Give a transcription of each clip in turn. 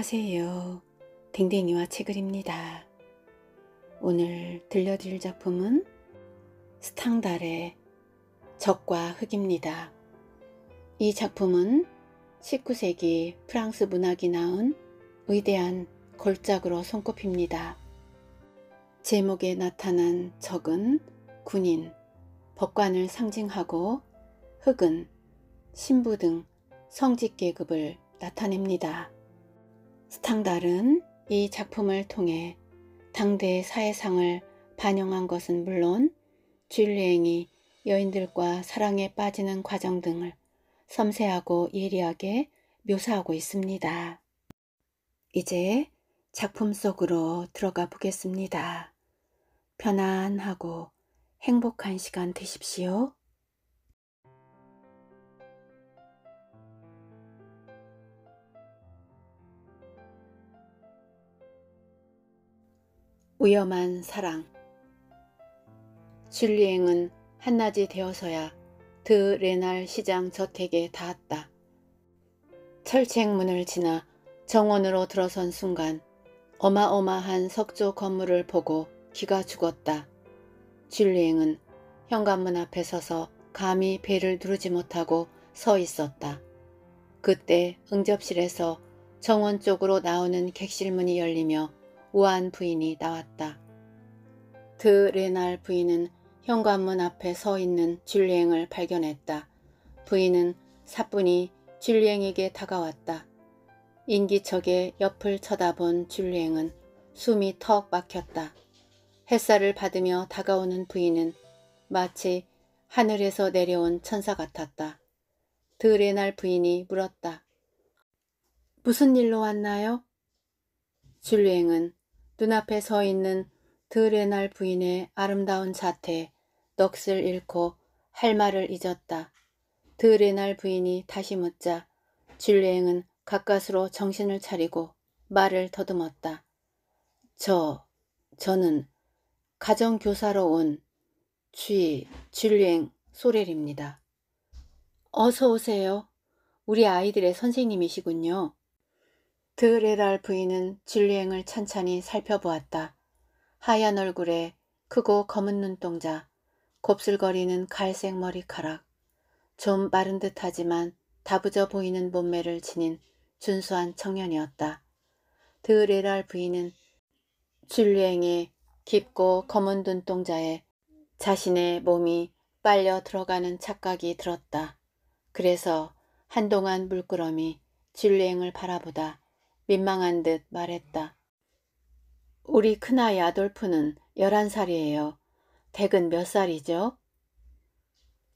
안녕하세요. 댕댕이와 책을입니다. 오늘 들려드릴 작품은 스탕달의 적과 흙입니다. 이 작품은 19세기 프랑스 문학이 낳은 위대한 걸작으로 손꼽힙니다. 제목에 나타난 적은 군인, 법관을 상징하고 흙은 신부 등 성직 계급을 나타냅니다. 스탕달은 이 작품을 통해 당대의 사회상을 반영한 것은 물론 줄리앵이 여인들과 사랑에 빠지는 과정 등을 섬세하고 예리하게 묘사하고 있습니다. 이제 작품 속으로 들어가 보겠습니다. 편안하고 행복한 시간 되십시오. 위험한 사랑 줄리앵은 한낮이 되어서야 드 레날 시장 저택에 닿았다. 철책문을 지나 정원으로 들어선 순간 어마어마한 석조 건물을 보고 기가 죽었다. 줄리앵은 현관문 앞에 서서 감히 배를 누르지 못하고 서 있었다. 그때 응접실에서 정원 쪽으로 나오는 객실문이 열리며 우한 부인이 나왔다. 드 그 레날 부인은 현관문 앞에 서 있는 줄리앵을 발견했다. 부인은 사뿐히 줄리앵에게 다가왔다. 인기척에 옆을 쳐다본 줄리앵은 숨이 턱 막혔다. 햇살을 받으며 다가오는 부인은 마치 하늘에서 내려온 천사 같았다. 드레날 그 부인이 물었다. 무슨 일로 왔나요? 줄리앵은 눈앞에 서 있는 드레날 부인의 아름다운 자태, 넋을 잃고 할 말을 잊었다. 드레날 부인이 다시 묻자 줄리앵은 가까스로 정신을 차리고 말을 더듬었다. 저, 저는 가정교사로 온 쥐, 줄리앵 소렐입니다. 어서 오세요. 우리 아이들의 선생님이시군요. 드레랄 부인은 진리행을 찬찬히 살펴보았다. 하얀 얼굴에 크고 검은 눈동자, 곱슬거리는 갈색 머리카락, 좀 마른 듯하지만 다부져 보이는 몸매를 지닌 준수한 청년이었다. 드레랄 부인은 줄리행의 깊고 검은 눈동자에 자신의 몸이 빨려 들어가는 착각이 들었다. 그래서 한동안 물끄러미 줄리행을 바라보다 민망한 듯 말했다. 우리 큰아이 아돌프는 11살이에요. 댁은 몇 살이죠?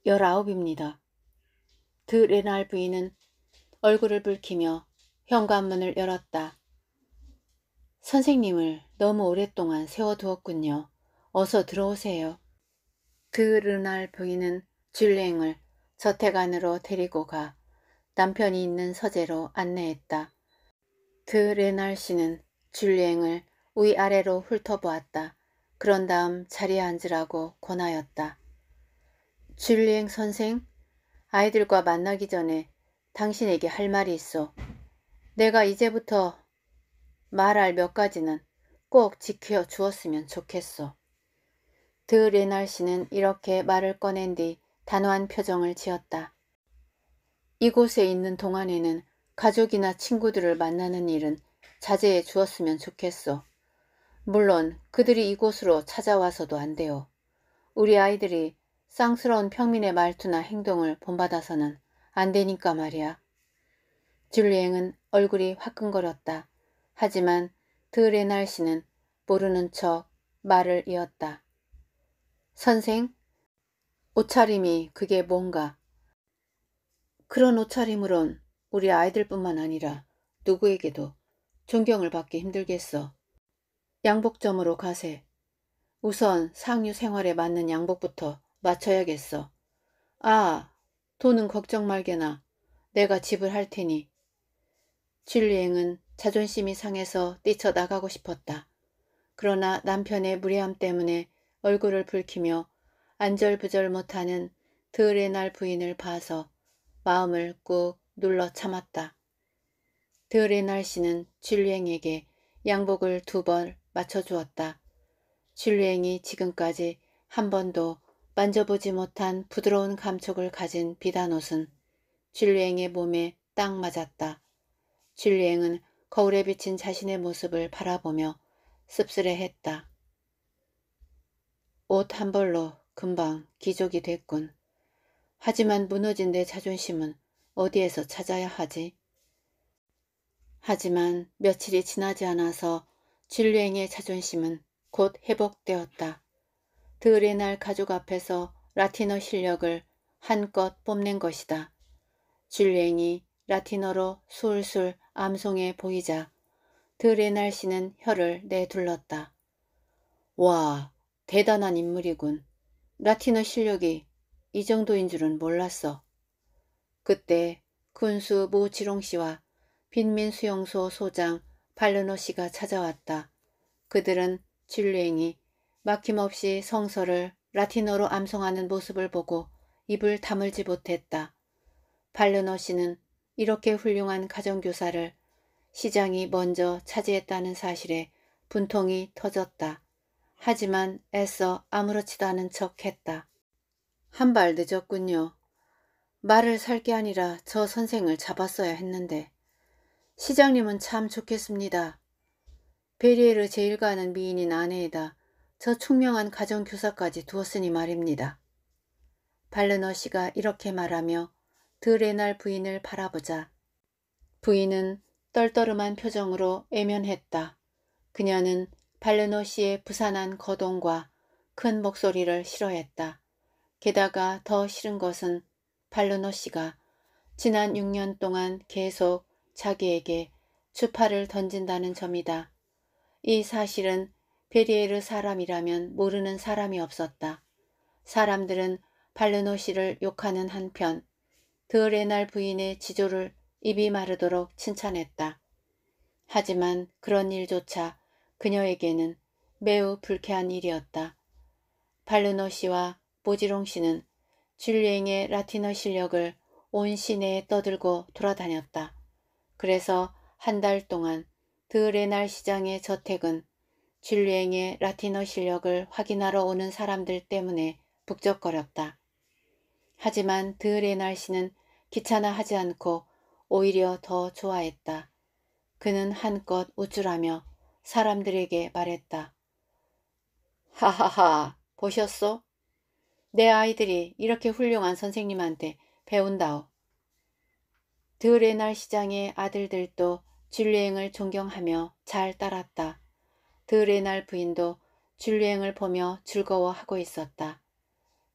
19입니다. 드 레날 부인은 얼굴을 붉히며 현관문을 열었다. 선생님을 너무 오랫동안 세워두었군요. 어서 들어오세요. 드 르날 부인은 줄랭을 저택 안으로 데리고 가 남편이 있는 서재로 안내했다. 그레날 씨는 줄리앵을 위아래로 훑어보았다. 그런 다음 자리에 앉으라고 권하였다. 줄리앵 선생, 아이들과 만나기 전에 당신에게 할 말이 있어. 내가 이제부터 말할 몇 가지는 꼭 지켜 주었으면 좋겠어. 드레날 씨는 이렇게 말을 꺼낸 뒤 단호한 표정을 지었다. 이곳에 있는 동안에는 가족이나 친구들을 만나는 일은 자제해 주었으면 좋겠어. 물론 그들이 이곳으로 찾아와서도 안 돼요. 우리 아이들이 쌍스러운 평민의 말투나 행동을 본받아서는 안 되니까 말이야. 줄리앵은 얼굴이 화끈거렸다. 하지만 드레날 씨는 모르는 척 말을 이었다. 선생, 옷차림이 그게 뭔가? 그런 옷차림으론 우리 아이들뿐만 아니라 누구에게도 존경을 받기 힘들겠어. 양복점으로 가세. 우선 상류 생활에 맞는 양복부터 맞춰야겠어. 아, 돈은 걱정 말게나. 내가 집을 할 테니. 줄리앵은 자존심이 상해서 뛰쳐나가고 싶었다. 그러나 남편의 무례함 때문에 얼굴을 붉히며 안절부절 못하는 드레날 부인을 봐서 마음을 꾹 눌러 참았다. 드레날 씨는 줄리앵에게 양복을 두 번 맞춰주었다. 줄리앵이 지금까지 한 번도 만져보지 못한 부드러운 감촉을 가진 비단옷은 줄리앵의 몸에 딱 맞았다. 줄리앵은 거울에 비친 자신의 모습을 바라보며 씁쓸해했다. 옷 한 벌로 금방 기족이 됐군. 하지만 무너진 내 자존심은 어디에서 찾아야 하지? 하지만 며칠이 지나지 않아서 진루행의 자존심은 곧 회복되었다. 드레날 가족 앞에서 라틴어 실력을 한껏 뽐낸 것이다. 진루행이 라틴어로 술술 암송해 보이자 드레날 씨는 혀를 내둘렀다. 와 대단한 인물이군. 라틴어 실력이 이 정도인 줄은 몰랐어. 그때 군수 모지롱 씨와 빈민수용소 소장 발르노 씨가 찾아왔다. 그들은 진루행이 막힘없이 성서를 라틴어로 암송하는 모습을 보고 입을 다물지 못했다. 발르노 씨는 이렇게 훌륭한 가정교사를 시장이 먼저 차지했다는 사실에 분통이 터졌다. 하지만 애써 아무렇지도 않은 척 했다. 한 발 늦었군요. 말을 살 게 아니라 저 선생을 잡았어야 했는데 시장님은 참 좋겠습니다. 베리에르 제일가는 미인인 아내에다 저 총명한 가정교사까지 두었으니 말입니다. 발르너 씨가 이렇게 말하며 드레날 부인을 바라보자 부인은 떨떠름한 표정으로 애면했다. 그녀는 발르너 씨의 부산한 거동과 큰 목소리를 싫어했다. 게다가 더 싫은 것은 팔루노 씨가 지난 6년 동안 계속 자기에게 주파를 던진다는 점이다. 이 사실은 베리에르 사람이라면 모르는 사람이 없었다. 사람들은 발르노 씨를 욕하는 한편 드레날 부인의 지조를 입이 마르도록 칭찬했다. 하지만 그런 일조차 그녀에게는 매우 불쾌한 일이었다. 발르노 씨와 보지롱 씨는 줄리앵의 라틴어 실력을 온 시내에 떠들고 돌아다녔다. 그래서 한 달 동안 드레날 시장의 저택은 줄리앵의 라틴어 실력을 확인하러 오는 사람들 때문에 북적거렸다. 하지만 드레날 씨는 귀찮아하지 않고 오히려 더 좋아했다. 그는 한껏 우쭐하며 사람들에게 말했다. 하하하, 보셨소? 내 아이들이 이렇게 훌륭한 선생님한테 배운다오. 드레날 시장의 아들들도 줄리앵을 존경하며 잘 따랐다. 드레날 부인도 줄리앵을 보며 즐거워하고 있었다.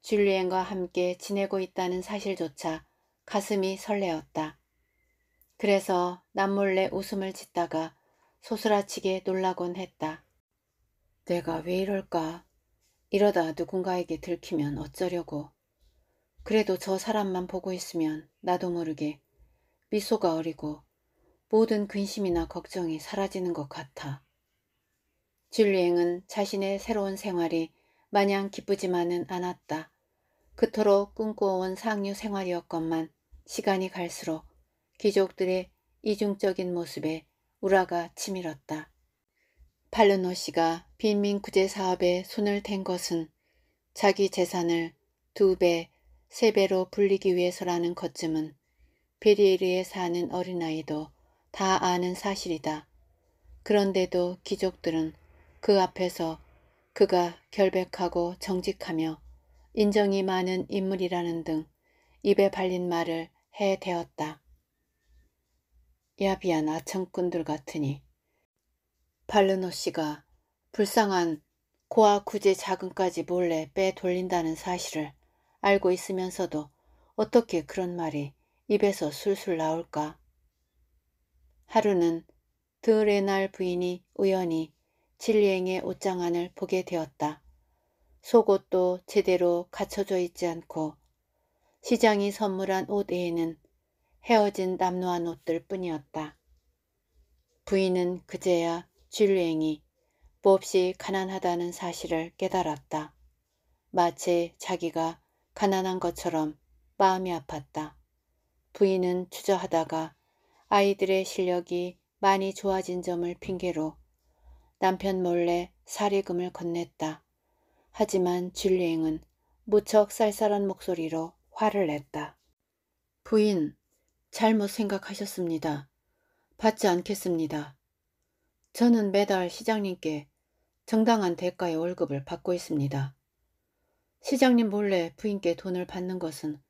줄리앵과 함께 지내고 있다는 사실조차 가슴이 설레었다. 그래서 남몰래 웃음을 짓다가 소스라치게 놀라곤 했다. 내가 왜 이럴까? 이러다 누군가에게 들키면 어쩌려고. 그래도 저 사람만 보고 있으면 나도 모르게 미소가 어리고 모든 근심이나 걱정이 사라지는 것 같아. 줄리앵은 자신의 새로운 생활이 마냥 기쁘지만은 않았다. 그토록 꿈꿔온 상류 생활이었건만 시간이 갈수록 귀족들의 이중적인 모습에 우라가 치밀었다. 팔르노 씨가 빈민 구제 사업에 손을 댄 것은 자기 재산을 두 배, 세 배로 불리기 위해서라는 것쯤은 베리에르에 사는 어린아이도 다 아는 사실이다. 그런데도 귀족들은 그 앞에서 그가 결백하고 정직하며 인정이 많은 인물이라는 등 입에 발린 말을 해대었다. 야비한 아청꾼들 같으니 발르노 씨가 불쌍한 고아 구제 자금까지 몰래 빼돌린다는 사실을 알고 있으면서도 어떻게 그런 말이 입에서 술술 나올까? 하루는 드레날 부인이 우연히 진리행의 옷장 안을 보게 되었다. 속옷도 제대로 갖춰져 있지 않고 시장이 선물한 옷 외에는 헤어진 남루한 옷들 뿐이었다. 부인은 그제야 진루행이 몹시 가난하다는 사실을 깨달았다. 마치 자기가 가난한 것처럼 마음이 아팠다. 부인은 주저하다가 아이들의 실력이 많이 좋아진 점을 핑계로 남편 몰래 사리금을 건넸다. 하지만 진리행은 무척 쌀쌀한 목소리로 화를 냈다. 부인, 잘못 생각하셨습니다. 받지 않겠습니다. 저는 매달 시장님께 정당한 대가의 월급을 받고 있습니다. 시장님 몰래 부인께 돈을 받는 것은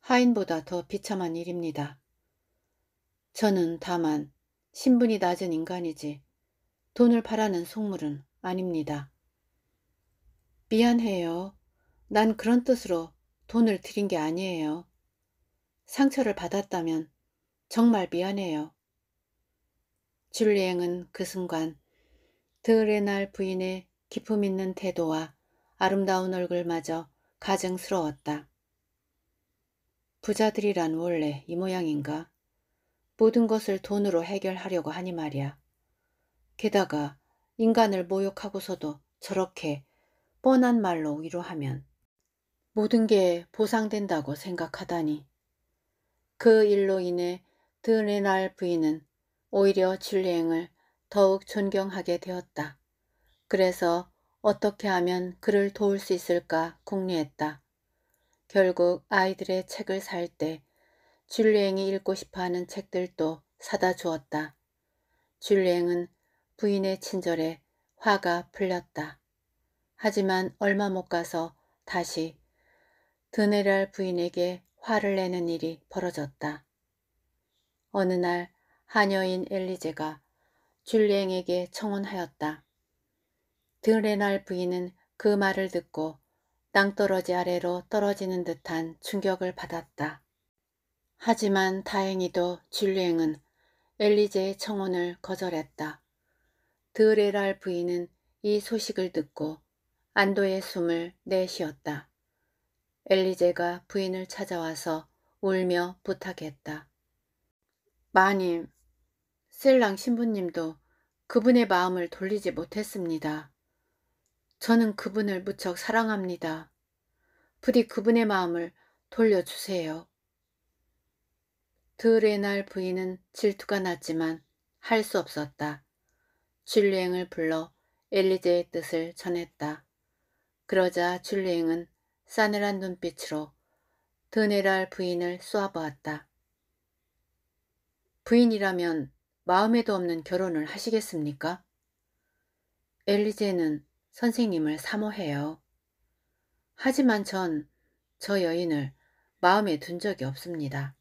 하인보다 더 비참한 일입니다. 저는 다만 신분이 낮은 인간이지 돈을 바라는 속물은 아닙니다. 미안해요. 난 그런 뜻으로 돈을 드린 게 아니에요. 상처를 받았다면 정말 미안해요. 줄리앵은 그 순간 드레날 부인의 기품 있는 태도와 아름다운 얼굴마저 가증스러웠다. 부자들이란 원래 이 모양인가? 모든 것을 돈으로 해결하려고 하니 말이야. 게다가 인간을 모욕하고서도 저렇게 뻔한 말로 위로하면 모든 게 보상된다고 생각하다니. 그 일로 인해 드레날 부인은 오히려 줄리행을 더욱 존경하게 되었다. 그래서 어떻게 하면 그를 도울 수 있을까 궁리했다. 결국 아이들의 책을 살 때줄리행이 읽고 싶어하는 책들도 사다 주었다. 줄리행은 부인의 친절에 화가 풀렸다. 하지만 얼마 못 가서 다시 드네랄 부인에게 화를 내는 일이 벌어졌다. 어느 날 하녀인 엘리제가 줄리앵에게 청혼하였다. 드레날 부인은 그 말을 듣고 땅떨어지 아래로 떨어지는 듯한 충격을 받았다. 하지만 다행히도 줄리앵은 엘리제의 청혼을 거절했다. 드레랄 부인은 이 소식을 듣고 안도의 숨을 내쉬었다. 엘리제가 부인을 찾아와서 울며 부탁했다. 마님, 셀랑 신부님도 그분의 마음을 돌리지 못했습니다. 저는 그분을 무척 사랑합니다. 부디 그분의 마음을 돌려주세요. 드레날 부인은 질투가 났지만 할 수 없었다. 줄리앵을 불러 엘리제의 뜻을 전했다. 그러자 줄리앵은 싸늘한 눈빛으로 드네랄 부인을 쏘아보았다. 부인이라면 마음에도 없는 결혼을 하시겠습니까? 엘리제는 선생님을 사모해요. 하지만 전 저 여인을 마음에 둔 적이 없습니다.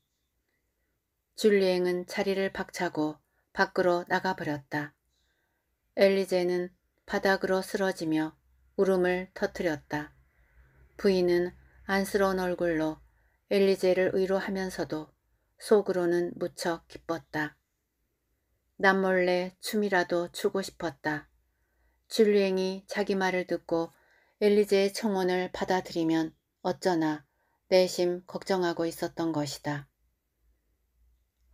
줄리앵은 자리를 박차고 밖으로 나가버렸다. 엘리제는 바닥으로 쓰러지며 울음을 터뜨렸다. 부인은 안쓰러운 얼굴로 엘리제를 위로하면서도 속으로는 무척 기뻤다. 남 몰래 춤이라도 추고 싶었다. 줄리앵이 자기 말을 듣고 엘리제의 청혼을 받아들이면 어쩌나 내심 걱정하고 있었던 것이다.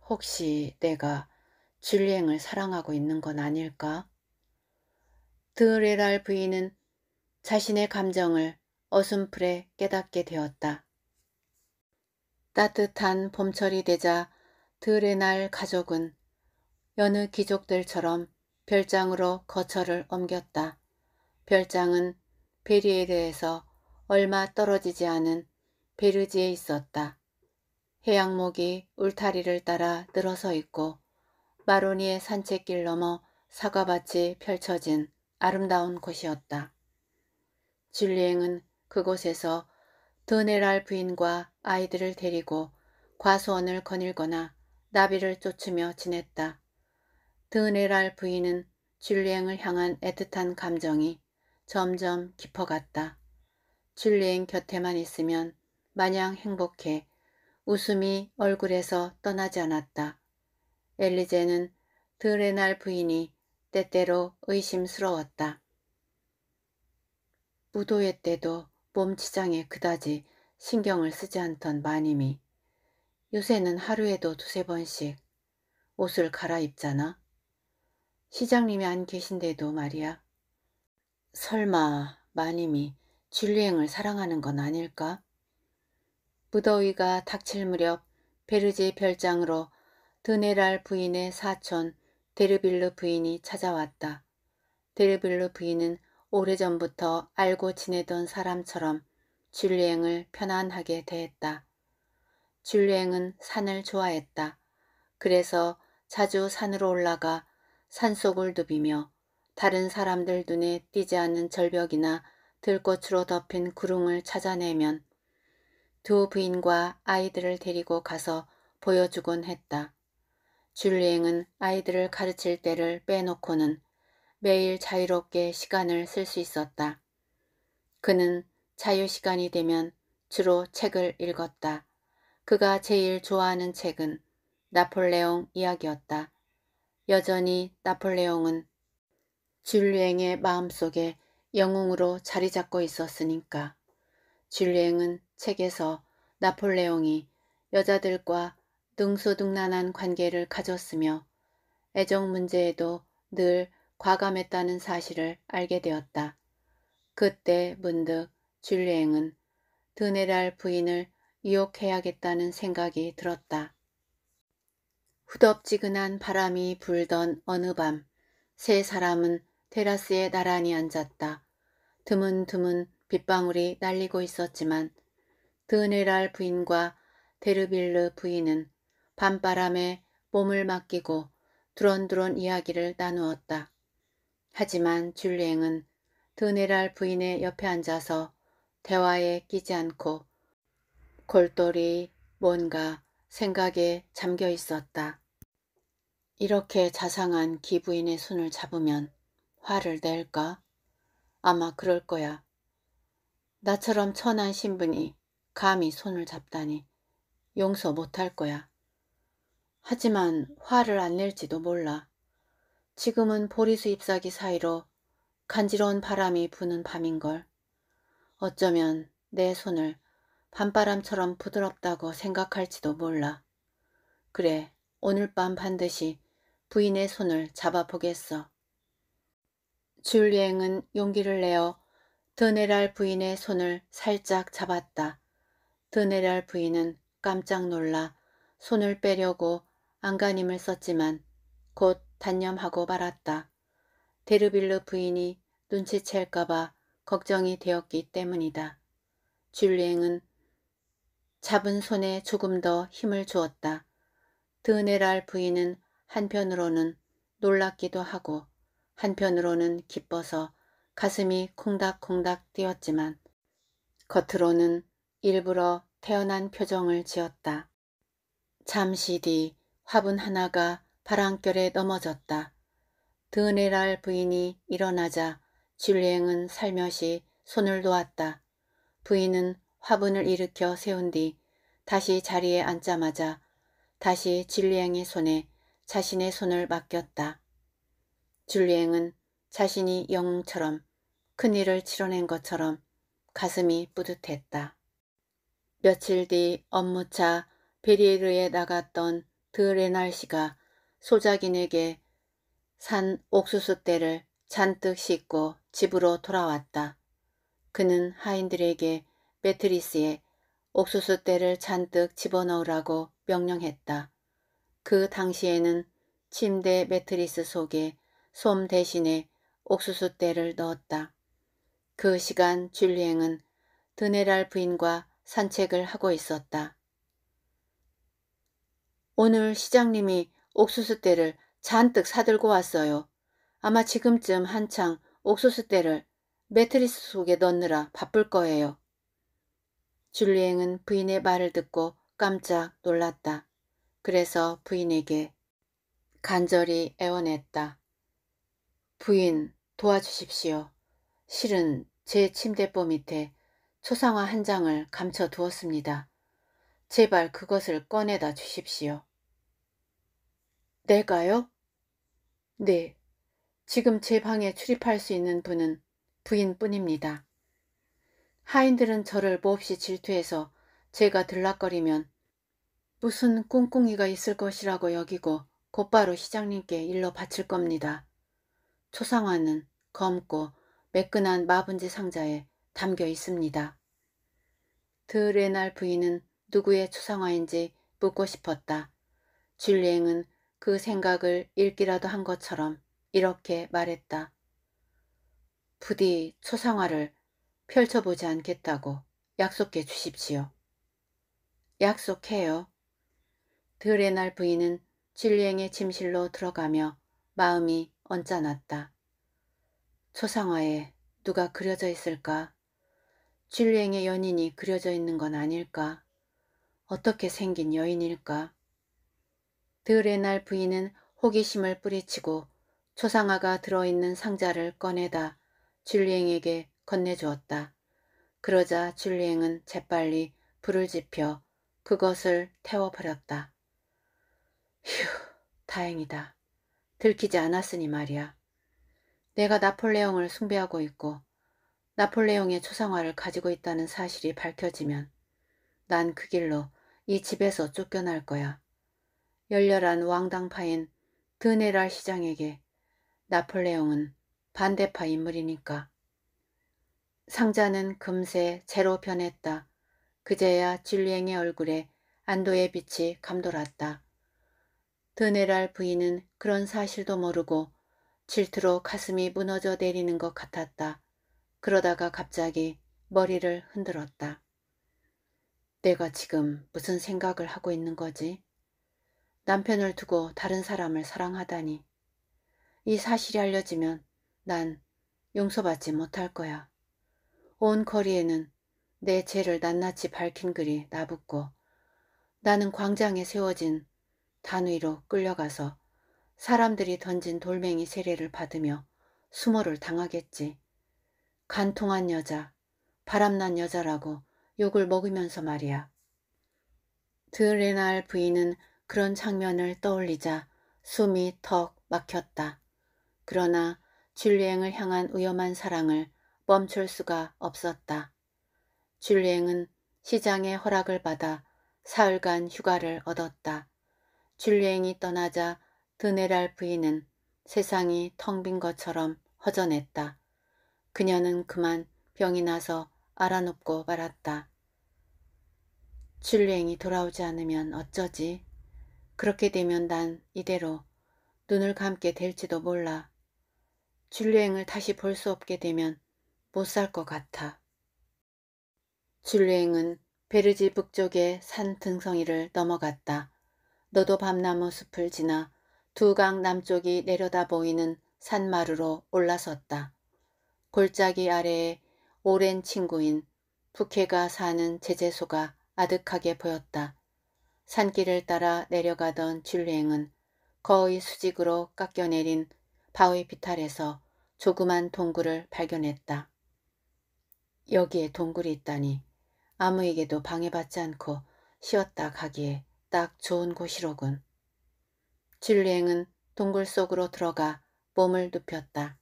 혹시 내가 줄리앵을 사랑하고 있는 건 아닐까? 드레랄 부인은 자신의 감정을 어슴풀에 깨닫게 되었다. 따뜻한 봄철이 되자 드레날 가족은 여느 귀족들처럼 별장으로 거처를 옮겼다. 별장은 베리에 대해서 얼마 떨어지지 않은 베르지에 있었다. 해양목이 울타리를 따라 늘어서 있고 마로니의 산책길 넘어 사과밭이 펼쳐진 아름다운 곳이었다. 줄리앵은 그곳에서 드네랄 부인과 아이들을 데리고 과수원을 거닐거나 나비를 쫓으며 지냈다. 드네랄 부인은 줄리앵을 향한 애틋한 감정이 점점 깊어갔다. 줄리앵 곁에만 있으면 마냥 행복해 웃음이 얼굴에서 떠나지 않았다. 엘리제는 드레날 부인이 때때로 의심스러웠다. 무도회 때도 몸치장에 그다지 신경을 쓰지 않던 마님이 요새는 하루에도 두세 번씩 옷을 갈아입잖아. 시장님이 안 계신데도 말이야. 설마 마님이 줄리앵을 사랑하는 건 아닐까? 무더위가 닥칠 무렵 베르지 별장으로 드네랄 부인의 사촌 데르빌르 부인이 찾아왔다. 데르빌르 부인은 오래전부터 알고 지내던 사람처럼 줄리앵을 편안하게 대했다. 줄리앵은 산을 좋아했다. 그래서 자주 산으로 올라가 산속을 누비며 다른 사람들 눈에 띄지 않는 절벽이나 들꽃으로 덮인 구릉을 찾아내면 두 부인과 아이들을 데리고 가서 보여주곤 했다. 줄리앵은 아이들을 가르칠 때를 빼놓고는 매일 자유롭게 시간을 쓸 수 있었다. 그는 자유시간이 되면 주로 책을 읽었다. 그가 제일 좋아하는 책은 나폴레옹 이야기였다. 여전히 나폴레옹은 줄리앵의 마음속에 영웅으로 자리 잡고 있었으니까. 줄리앵은 책에서 나폴레옹이 여자들과 능소등란한 관계를 가졌으며 애정 문제에도 늘 과감했다는 사실을 알게 되었다. 그때 문득 줄리앵은 드네랄 부인을 유혹해야겠다는 생각이 들었다. 후덥지근한 바람이 불던 어느 밤 세 사람은 테라스에 나란히 앉았다. 드문드문 빗방울이 날리고 있었지만 드네랄 부인과 데르빌르 부인은 밤바람에 몸을 맡기고 두런두런 이야기를 나누었다. 하지만 줄리앵은 드네랄 부인의 옆에 앉아서 대화에 끼지 않고 골똘히 뭔가 생각에 잠겨 있었다. 이렇게 자상한 기부인의 손을 잡으면 화를 낼까? 아마 그럴 거야. 나처럼 천한 신분이 감히 손을 잡다니 용서 못할 거야. 하지만 화를 안 낼지도 몰라. 지금은 보리수 잎사귀 사이로 간지러운 바람이 부는 밤인걸. 어쩌면 내 손을 밤바람처럼 부드럽다고 생각할지도 몰라. 그래, 오늘 밤 반드시 부인의 손을 잡아보겠어. 줄리앵은 용기를 내어 드네랄 부인의 손을 살짝 잡았다. 드네랄 부인은 깜짝 놀라 손을 빼려고 안간힘을 썼지만 곧 단념하고 말았다. 데르빌르 부인이 눈치챌까봐 걱정이 되었기 때문이다. 줄리앵은 잡은 손에 조금 더 힘을 주었다. 드네랄 부인은 한편으로는 놀랍기도 하고 한편으로는 기뻐서 가슴이 콩닥콩닥 뛰었지만 겉으로는 일부러 태어난 표정을 지었다. 잠시 뒤 화분 하나가 바람결에 넘어졌다. 드네랄 부인이 일어나자 줄리앵은 살며시 손을 놓았다. 부인은 화분을 일으켜 세운 뒤 다시 자리에 앉자마자 다시 진리행의 손에 자신의 손을 맡겼다. 줄리행은 자신이 영웅처럼 큰일을 치러낸 것처럼 가슴이 뿌듯했다. 며칠 뒤 업무차 베리에르에 나갔던 드레날 씨가 소작인에게 산옥수수떼를 잔뜩 씻고 집으로 돌아왔다. 그는 하인들에게 매트리스에 옥수수대를 잔뜩 집어넣으라고 명령했다. 그 당시에는 침대 매트리스 속에 솜 대신에 옥수수대를 넣었다. 그 시간 줄리앵은 드네랄 부인과 산책을 하고 있었다. 오늘 시장님이 옥수수대를 잔뜩 사들고 왔어요. 아마 지금쯤 한창 옥수수대를 매트리스 속에 넣느라 바쁠 거예요. 줄리앵은 부인의 말을 듣고 깜짝 놀랐다. 그래서 부인에게 간절히 애원했다. 부인 도와주십시오. 실은 제 침대보 밑에 초상화 한 장을 감춰 두었습니다. 제발 그것을 꺼내다 주십시오. 내가요? 네. 지금 제 방에 출입할 수 있는 분은 부인뿐입니다. 하인들은 저를 몹시 질투해서 제가 들락거리면 무슨 꿍꿍이가 있을 것이라고 여기고 곧바로 시장님께 일러 바칠 겁니다. 초상화는 검고 매끈한 마분지 상자에 담겨 있습니다. 드레날 부인은 누구의 초상화인지 묻고 싶었다. 줄리앵은 그 생각을 읽기라도 한 것처럼 이렇게 말했다. 부디 초상화를 펼쳐보지 않겠다고 약속해 주십시오. 약속해요. 드레날 부인은 진리행의 침실로 들어가며 마음이 언짢았다. 초상화에 누가 그려져 있을까? 진리행의 연인이 그려져 있는 건 아닐까? 어떻게 생긴 여인일까? 드레날 부인은 호기심을 뿌리치고 초상화가 들어있는 상자를 꺼내다 진리행에게 건네주었다. 그러자 줄리앵은 재빨리 불을 지펴 그것을 태워버렸다. 휴, 다행이다. 들키지 않았으니 말이야. 내가 나폴레옹을 숭배하고 있고 나폴레옹의 초상화를 가지고 있다는 사실이 밝혀지면 난 그 길로 이 집에서 쫓겨날 거야. 열렬한 왕당파인 드네랄 시장에게 나폴레옹은 반대파 인물이니까. 상자는 금세 재로 변했다. 그제야 진리행의 얼굴에 안도의 빛이 감돌았다. 드네랄 부인은 그런 사실도 모르고 질투로 가슴이 무너져 내리는 것 같았다. 그러다가 갑자기 머리를 흔들었다. 내가 지금 무슨 생각을 하고 있는 거지? 남편을 두고 다른 사람을 사랑하다니. 이 사실이 알려지면 난 용서받지 못할 거야. 온 거리에는 내 죄를 낱낱이 밝힌 글이 나붙고 나는 광장에 세워진 단위로 끌려가서 사람들이 던진 돌멩이 세례를 받으며 수모를 당하겠지. 간통한 여자, 바람난 여자라고 욕을 먹으면서 말이야. 드레날 부인은 그런 장면을 떠올리자 숨이 턱 막혔다. 그러나 줄리앵을 향한 위험한 사랑을 멈출 수가 없었다. 줄리앵은 시장의 허락을 받아 사흘간 휴가를 얻었다. 줄리앵이 떠나자 드네랄 부인은 세상이 텅 빈 것처럼 허전했다. 그녀는 그만 병이 나서 알아눕고 말았다. 줄리앵이 돌아오지 않으면 어쩌지? 그렇게 되면 난 이대로 눈을 감게 될지도 몰라. 줄리앵을 다시 볼 수 없게 되면 못살것 같아. 줄리앵은 베르지 북쪽의 산 등성이를 넘어갔다. 너도 밤나무 숲을 지나 두강 남쪽이 내려다 보이는 산마루로 올라섰다. 골짜기 아래에 오랜 친구인 북해가 사는 제재소가 아득하게 보였다. 산길을 따라 내려가던 줄리앵은 거의 수직으로 깎여내린 바위 비탈에서 조그만 동굴을 발견했다. 여기에 동굴이 있다니 아무에게도 방해받지 않고 쉬었다 가기에 딱 좋은 곳이로군. 진리행은 동굴 속으로 들어가 몸을 눕혔다.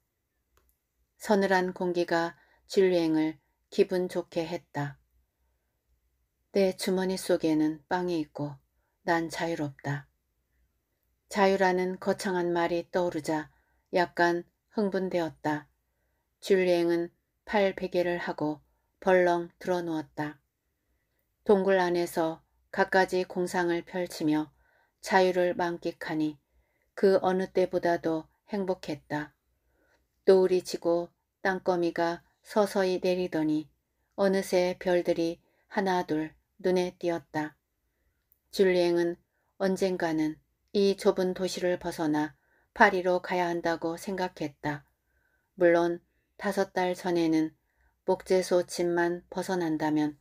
서늘한 공기가 진리행을 기분 좋게 했다. 내 주머니 속에는 빵이 있고 난 자유롭다. 자유라는 거창한 말이 떠오르자 약간 흥분되었다. 줄리앵은 팔 베개를 하고 벌렁 들어 누웠다. 동굴 안에서 갖가지 공상을 펼치며 자유를 만끽하니 그 어느 때보다도 행복했다. 노을이 지고 땅거미가 서서히 내리더니 어느새 별들이 하나둘 눈에 띄었다. 줄리앵은 언젠가는 이 좁은 도시를 벗어나 파리로 가야 한다고 생각했다. 물론 다섯 달 전에는 목재소 집만 벗어난다면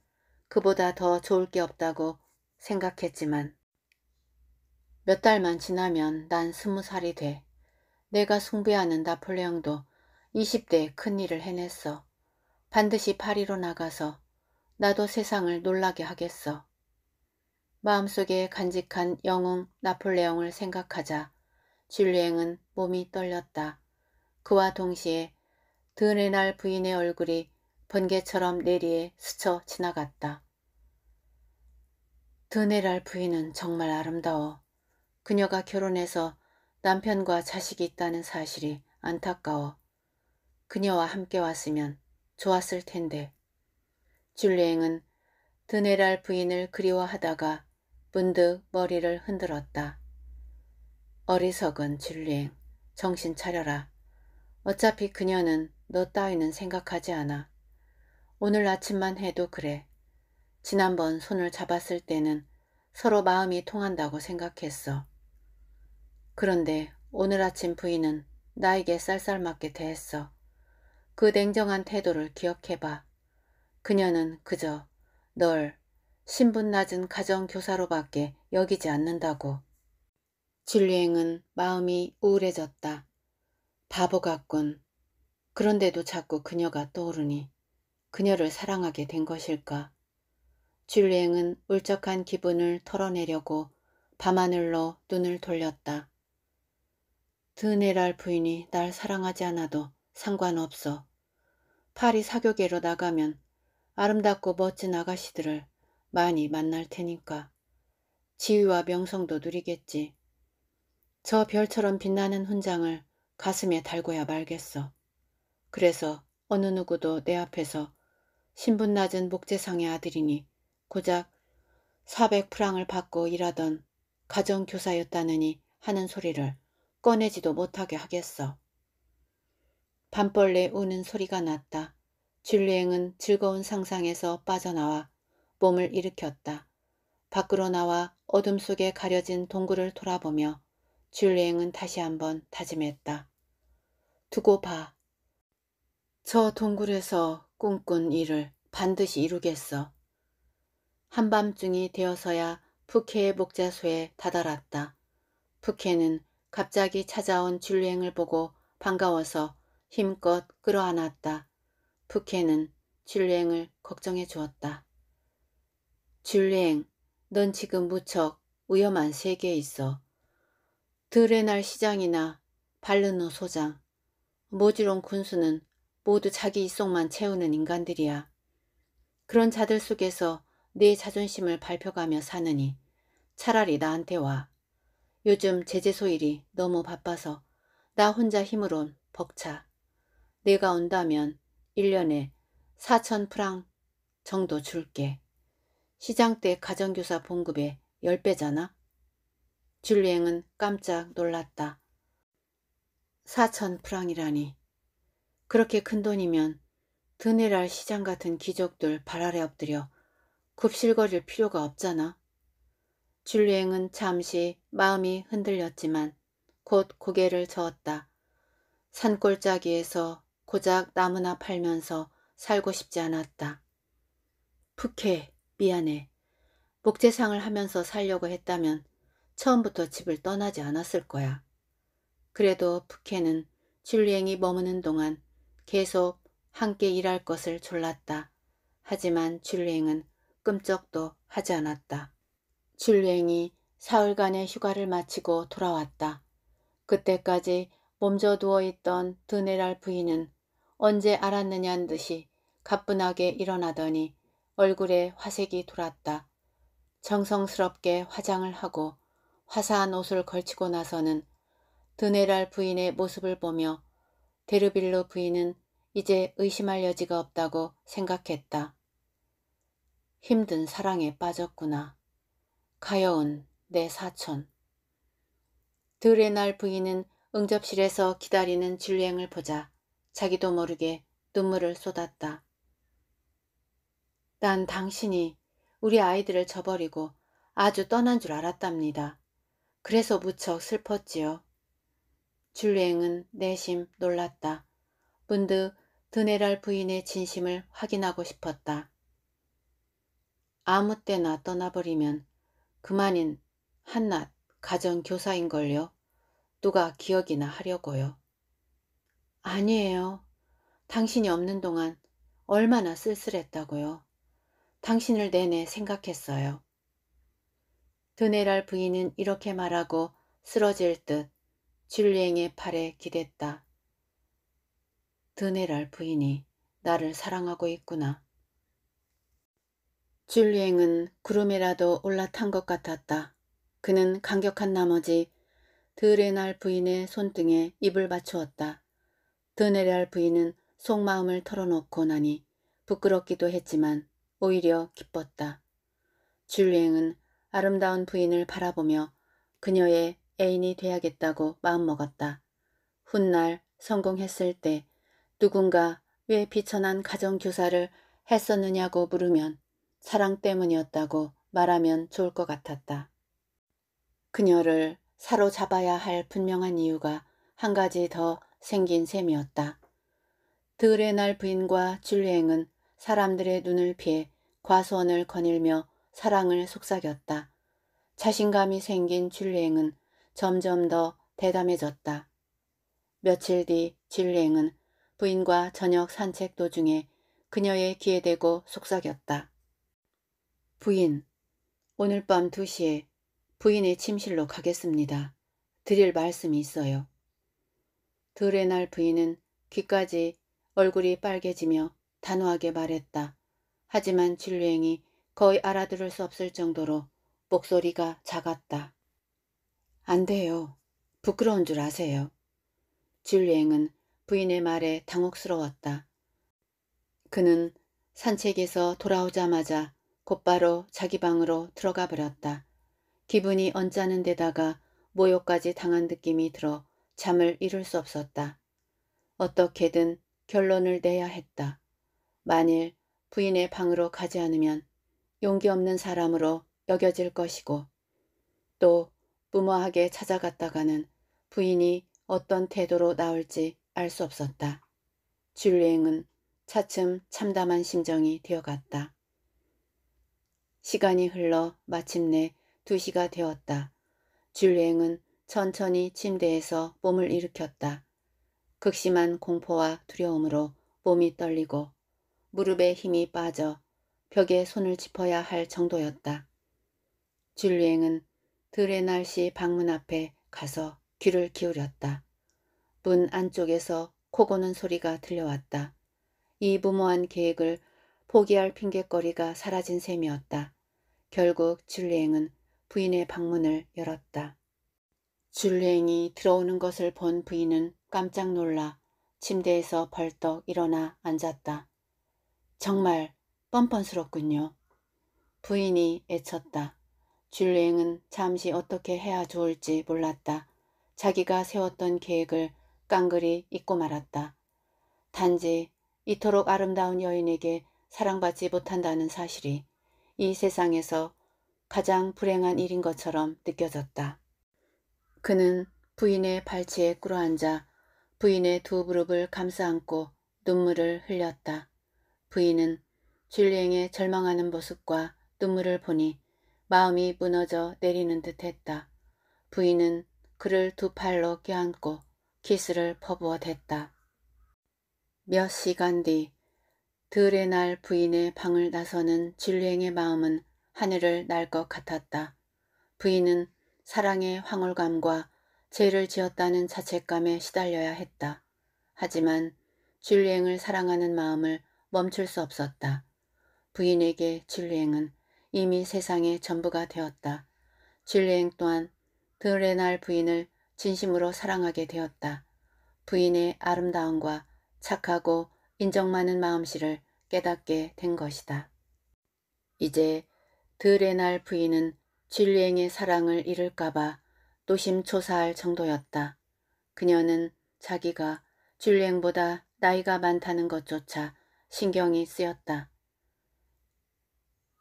그보다 더 좋을 게 없다고 생각했지만 몇 달만 지나면 난 스무 살이 돼. 내가 숭배하는 나폴레옹도 2 0대 큰일을 해냈어. 반드시 파리로 나가서 나도 세상을 놀라게 하겠어. 마음속에 간직한 영웅 나폴레옹을 생각하자 줄리앵은 몸이 떨렸다. 그와 동시에 드은의 날 부인의 얼굴이 번개처럼 내리에 스쳐 지나갔다. 드네랄 부인은 정말 아름다워. 그녀가 결혼해서 남편과 자식이 있다는 사실이 안타까워. 그녀와 함께 왔으면 좋았을 텐데. 줄리앵은 드네랄 부인을 그리워하다가 문득 머리를 흔들었다. 어리석은 줄리앵, 정신 차려라. 어차피 그녀는 너 따위는 생각하지 않아. 오늘 아침만 해도 그래. 지난번 손을 잡았을 때는 서로 마음이 통한다고 생각했어. 그런데 오늘 아침 부인은 나에게 쌀쌀맞게 대했어. 그 냉정한 태도를 기억해봐. 그녀는 그저 널 신분 낮은 가정교사로밖에 여기지 않는다고. 진리행은 마음이 우울해졌다. 바보 같군. 그런데도 자꾸 그녀가 떠오르니 그녀를 사랑하게 된 것일까? 줄리앵은 울적한 기분을 털어내려고 밤하늘로 눈을 돌렸다. 드네랄 부인이 날 사랑하지 않아도 상관없어. 파리 사교계로 나가면 아름답고 멋진 아가씨들을 많이 만날 테니까. 지위와 명성도 누리겠지. 저 별처럼 빛나는 훈장을 가슴에 달고야 말겠어. 그래서 어느 누구도 내 앞에서 신분 낮은 목재상의 아들이니 고작 400프랑을 받고 일하던 가정교사였다느니 하는 소리를 꺼내지도 못하게 하겠어. 밤벌레 우는 소리가 났다. 줄리앵은 즐거운 상상에서 빠져나와 몸을 일으켰다. 밖으로 나와 어둠 속에 가려진 동굴을 돌아보며 줄리앵은 다시 한번 다짐했다. 두고 봐. 저 동굴에서 꿈꾼 일을 반드시 이루겠어. 한밤중이 되어서야 푸케의 목자소에 다다랐다. 푸케는 갑자기 찾아온 줄리앵을 보고 반가워서 힘껏 끌어안았다. 푸케는 줄리앵을 걱정해 주었다. 줄리앵넌 지금 무척 위험한 세계에 있어. 드레날 시장이나 발르노 소장, 모지롱 군수는 모두 자기 이속만 채우는 인간들이야. 그런 자들 속에서 내 자존심을 밟혀가며 사느니 차라리 나한테 와. 요즘 제재소일이 너무 바빠서 나 혼자 힘으론 벅차. 내가 온다면 1년에 4천 프랑 정도 줄게. 시장 때 가정교사 봉급에 10배잖아. 줄리앵은 깜짝 놀랐다. 4천 프랑이라니. 그렇게 큰 돈이면 드네랄 시장 같은 귀족들발 아래 엎드려 굽실거릴 필요가 없잖아. 줄리앵은 잠시 마음이 흔들렸지만 곧 고개를 저었다. 산골짜기에서 고작 나무나 팔면서 살고 싶지 않았다. 푸케, 미안해. 목재상을 하면서 살려고 했다면 처음부터 집을 떠나지 않았을 거야. 그래도 푸케는 줄리앵이 머무는 동안 계속 함께 일할 것을 졸랐다. 하지만 줄리앵은 끔쩍도 하지 않았다. 줄리앵이 사흘간의 휴가를 마치고 돌아왔다. 그때까지 몸져 누워있던 드네랄 부인은 언제 알았느냐는 듯이 가뿐하게 일어나더니 얼굴에 화색이 돌았다. 정성스럽게 화장을 하고 화사한 옷을 걸치고 나서는 드네랄 부인의 모습을 보며 데르빌로 부인은 이제 의심할 여지가 없다고 생각했다. 힘든 사랑에 빠졌구나. 가여운 내 사촌. 드레날 부인은 응접실에서 기다리는 줄리앵을 보자 자기도 모르게 눈물을 쏟았다. 난 당신이 우리 아이들을 저버리고 아주 떠난 줄 알았답니다. 그래서 무척 슬펐지요. 줄리앵은 내심 놀랐다. 문득 드네랄 부인의 진심을 확인하고 싶었다. 아무 때나 떠나버리면 그만인 한낱 가정교사인걸요. 누가 기억이나 하려고요. 아니에요. 당신이 없는 동안 얼마나 쓸쓸했다고요. 당신을 내내 생각했어요. 드네랄 부인은 이렇게 말하고 쓰러질 듯 진리행의 팔에 기댔다. 드네랄 부인이 나를 사랑하고 있구나. 줄리엥은 구름에라도 올라탄 것 같았다. 그는 강격한 나머지 드레날 부인의 손등에 입을 맞추었다. 드네랄 부인은 속마음을 털어놓고 나니 부끄럽기도 했지만 오히려 기뻤다. 줄리엥은 아름다운 부인을 바라보며 그녀의 애인이 돼야겠다고 마음먹었다. 훗날 성공했을 때 누군가 왜 비천한 가정교사를 했었느냐고 물으면 사랑 때문이었다고 말하면 좋을 것 같았다. 그녀를 사로잡아야 할 분명한 이유가 한 가지 더 생긴 셈이었다. 드을의 날 부인과 줄리앵은 사람들의 눈을 피해 과수원을 거닐며 사랑을 속삭였다. 자신감이 생긴 줄리앵은 점점 더 대담해졌다. 며칠 뒤 진랭은 부인과 저녁 산책 도중에 그녀의 귀에 대고 속삭였다. 부인, 오늘 밤 2시에 부인의 침실로 가겠습니다. 드릴 말씀이 있어요. 들의 날 부인은 귀까지 얼굴이 빨개지며 단호하게 말했다. 하지만 진루행이 거의 알아들을 수 없을 정도로 목소리가 작았다. 안 돼요. 부끄러운 줄 아세요. 줄리앵은 부인의 말에 당혹스러웠다. 그는 산책에서 돌아오자마자 곧바로 자기 방으로 들어가 버렸다. 기분이 언짢은 데다가 모욕까지 당한 느낌이 들어 잠을 이룰 수 없었다. 어떻게든 결론을 내야 했다. 만일 부인의 방으로 가지 않으면 용기 없는 사람으로 여겨질 것이고 또 무모하게 찾아갔다가는 부인이 어떤 태도로 나올지 알 수 없었다. 줄리앵은 차츰 참담한 심정이 되어갔다. 시간이 흘러 마침내 두시가 되었다. 줄리앵은 천천히 침대에서 몸을 일으켰다. 극심한 공포와 두려움으로 몸이 떨리고 무릎에 힘이 빠져 벽에 손을 짚어야 할 정도였다. 줄리앵은 드레날씨 방문 앞에 가서 귀를 기울였다. 문 안쪽에서 코고는 소리가 들려왔다. 이 무모한 계획을 포기할 핑계거리가 사라진 셈이었다. 결국 줄리앵은 부인의 방문을 열었다. 줄리앵이 들어오는 것을 본 부인은 깜짝 놀라 침대에서 벌떡 일어나 앉았다. 정말 뻔뻔스럽군요. 부인이 애쳤다. 줄리앵은 잠시 어떻게 해야 좋을지 몰랐다. 자기가 세웠던 계획을 깡그리 잊고 말았다. 단지 이토록 아름다운 여인에게 사랑받지 못한다는 사실이 이 세상에서 가장 불행한 일인 것처럼 느껴졌다. 그는 부인의 발치에 꿇어앉아 부인의 두 무릎을 감싸안고 눈물을 흘렸다. 부인은 줄리앵의 절망하는 모습과 눈물을 보니 마음이 무너져 내리는 듯했다. 부인은 그를 두 팔로 껴안고 키스를 퍼부어 댔다. 몇 시간 뒤 들의 날 부인의 방을 나서는 진리행의 마음은 하늘을 날 것 같았다. 부인은 사랑의 황홀감과 죄를 지었다는 자책감에 시달려야 했다. 하지만 진리행을 사랑하는 마음을 멈출 수 없었다. 부인에게 진리행은 이미 세상의 전부가 되었다. 질레행 또한 드레날 부인을 진심으로 사랑하게 되었다. 부인의 아름다움과 착하고 인정많은 마음씨를 깨닫게 된 것이다. 이제 드레날 부인은 진리행의 사랑을 잃을까봐 노심초사할 정도였다. 그녀는 자기가 진리행보다 나이가 많다는 것조차 신경이 쓰였다.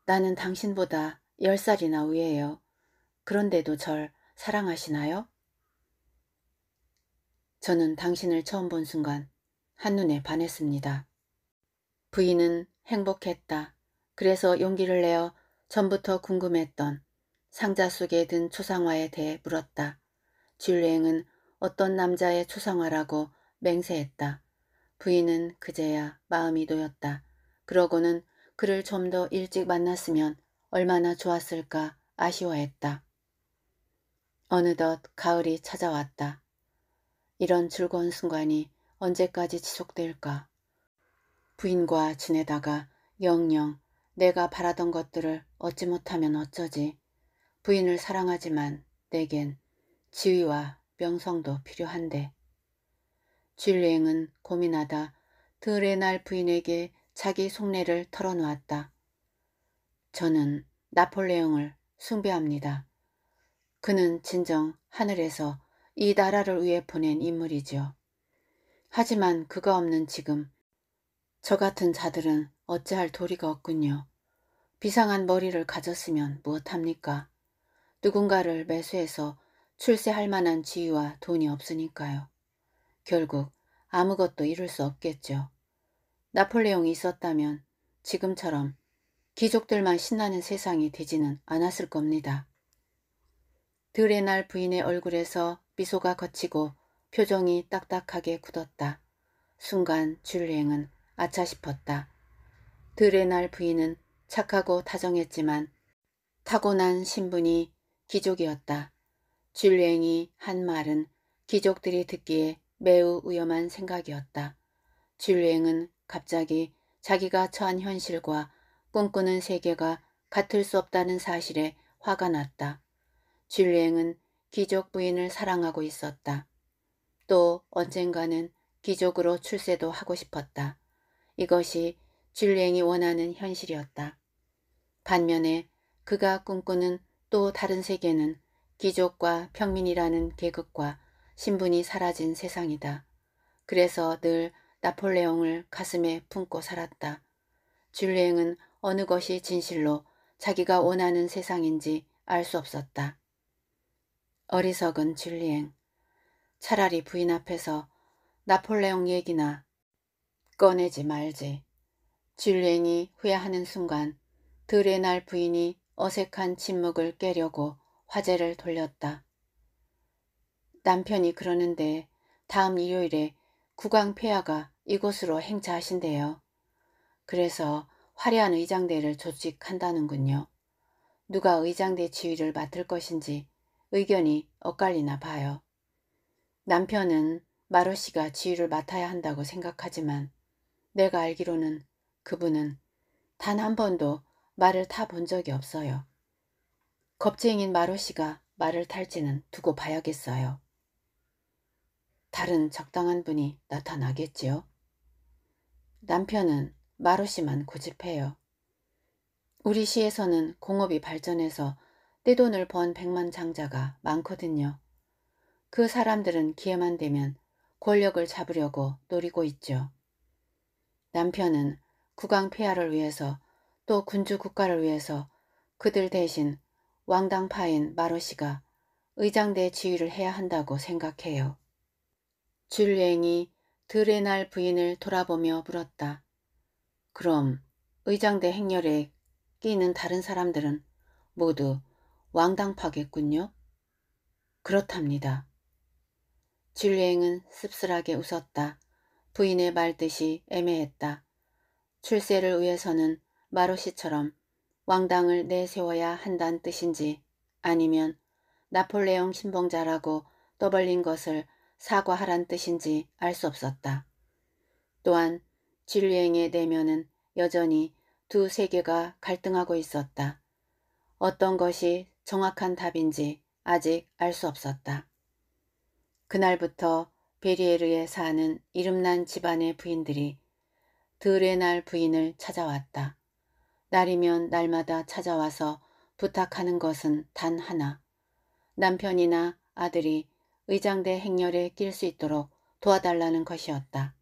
나는 당신보다 열살이나 위에요. 그런데도 절 사랑하시나요? 저는 당신을 처음 본 순간 한눈에 반했습니다. 부인은 행복했다. 그래서 용기를 내어 전부터 궁금했던 상자 속에 든 초상화에 대해 물었다. 줄리행은 어떤 남자의 초상화라고 맹세했다. 부인은 그제야 마음이 놓였다. 그러고는 그를 좀 더 일찍 만났으면 얼마나 좋았을까 아쉬워했다. 어느덧 가을이 찾아왔다. 이런 즐거운 순간이 언제까지 지속될까? 부인과 지내다가 영영 내가 바라던 것들을 얻지 못하면 어쩌지? 부인을 사랑하지만 내겐 지위와 명성도 필요한데. 줄리앵은 고민하다 드레날 부인에게 자기 속내를 털어놓았다. 저는 나폴레옹을 숭배합니다. 그는 진정 하늘에서 이 나라를 위해 보낸 인물이지요. 하지만 그가 없는 지금 저 같은 자들은 어찌할 도리가 없군요. 비상한 머리를 가졌으면 무엇합니까? 누군가를 매수해서 출세할 만한 지위와 돈이 없으니까요. 결국 아무것도 이룰 수 없겠죠. 나폴레옹이 있었다면 지금처럼 귀족들만 신나는 세상이 되지는 않았을 겁니다. 드레날 부인의 얼굴에서 미소가 거치고 표정이 딱딱하게 굳었다. 순간 줄리앵은 아차 싶었다. 드레날 부인은 착하고 다정했지만 타고난 신분이 귀족이었다. 줄리앵이 한 말은 귀족들이 듣기에 매우 위험한 생각이었다. 줄리앵은 갑자기 자기가 처한 현실과 꿈꾸는 세계가 같을 수 없다는 사실에 화가 났다. 줄리앵은 귀족 부인을 사랑하고 있었다. 또 언젠가는 귀족으로 출세도 하고 싶었다. 이것이 줄리앵이 원하는 현실이었다. 반면에 그가 꿈꾸는 또 다른 세계는 귀족과 평민이라는 계급과 신분이 사라진 세상이다. 그래서 늘 나폴레옹을 가슴에 품고 살았다. 줄리앵은 어느 것이 진실로 자기가 원하는 세상인지 알 수 없었다. 어리석은 줄리앵. 차라리 부인 앞에서 나폴레옹 얘기나 꺼내지 말지. 줄리앵이 후회하는 순간 들의 날 부인이 어색한 침묵을 깨려고 화제를 돌렸다. 남편이 그러는데 다음 일요일에 국왕폐하가 이곳으로 행차하신대요. 그래서 화려한 의장대를 조직한다는군요. 누가 의장대 지위를 맡을 것인지 의견이 엇갈리나 봐요. 남편은 마로 씨가 지위를 맡아야 한다고 생각하지만 내가 알기로는 그분은 단 한 번도 말을 타 본 적이 없어요. 겁쟁인 마로 씨가 말을 탈지는 두고 봐야겠어요. 다른 적당한 분이 나타나겠지요. 남편은 마루씨만 고집해요. 우리 시에서는 공업이 발전해서 떼돈을 번 백만 장자가 많거든요. 그 사람들은 기회만 되면 권력을 잡으려고 노리고 있죠. 남편은 국왕 폐하를 위해서 또 군주 국가를 위해서 그들 대신 왕당파인 마로시가 의장대 지휘를 해야 한다고 생각해요. 줄리앵이 드레날 부인을 돌아보며 물었다. 그럼 의장대 행렬에 끼는 다른 사람들은 모두 왕당파겠군요? 그렇답니다. 줄리앵은 씁쓸하게 웃었다. 부인의 말뜻이 애매했다. 출세를 위해서는 마로시처럼 왕당을 내세워야 한다는 뜻인지 아니면 나폴레옹 신봉자라고 떠벌린 것을 사과하란 뜻인지 알 수 없었다. 또한 진리행의 내면은 여전히 두 세계가 갈등하고 있었다. 어떤 것이 정확한 답인지 아직 알 수 없었다. 그날부터 베리에르에 사는 이름난 집안의 부인들이 드레날 부인을 찾아왔다. 날이면 날마다 찾아와서 부탁하는 것은 단 하나. 남편이나 아들이 의장대 행렬에 낄 수 있도록 도와달라는 것이었다.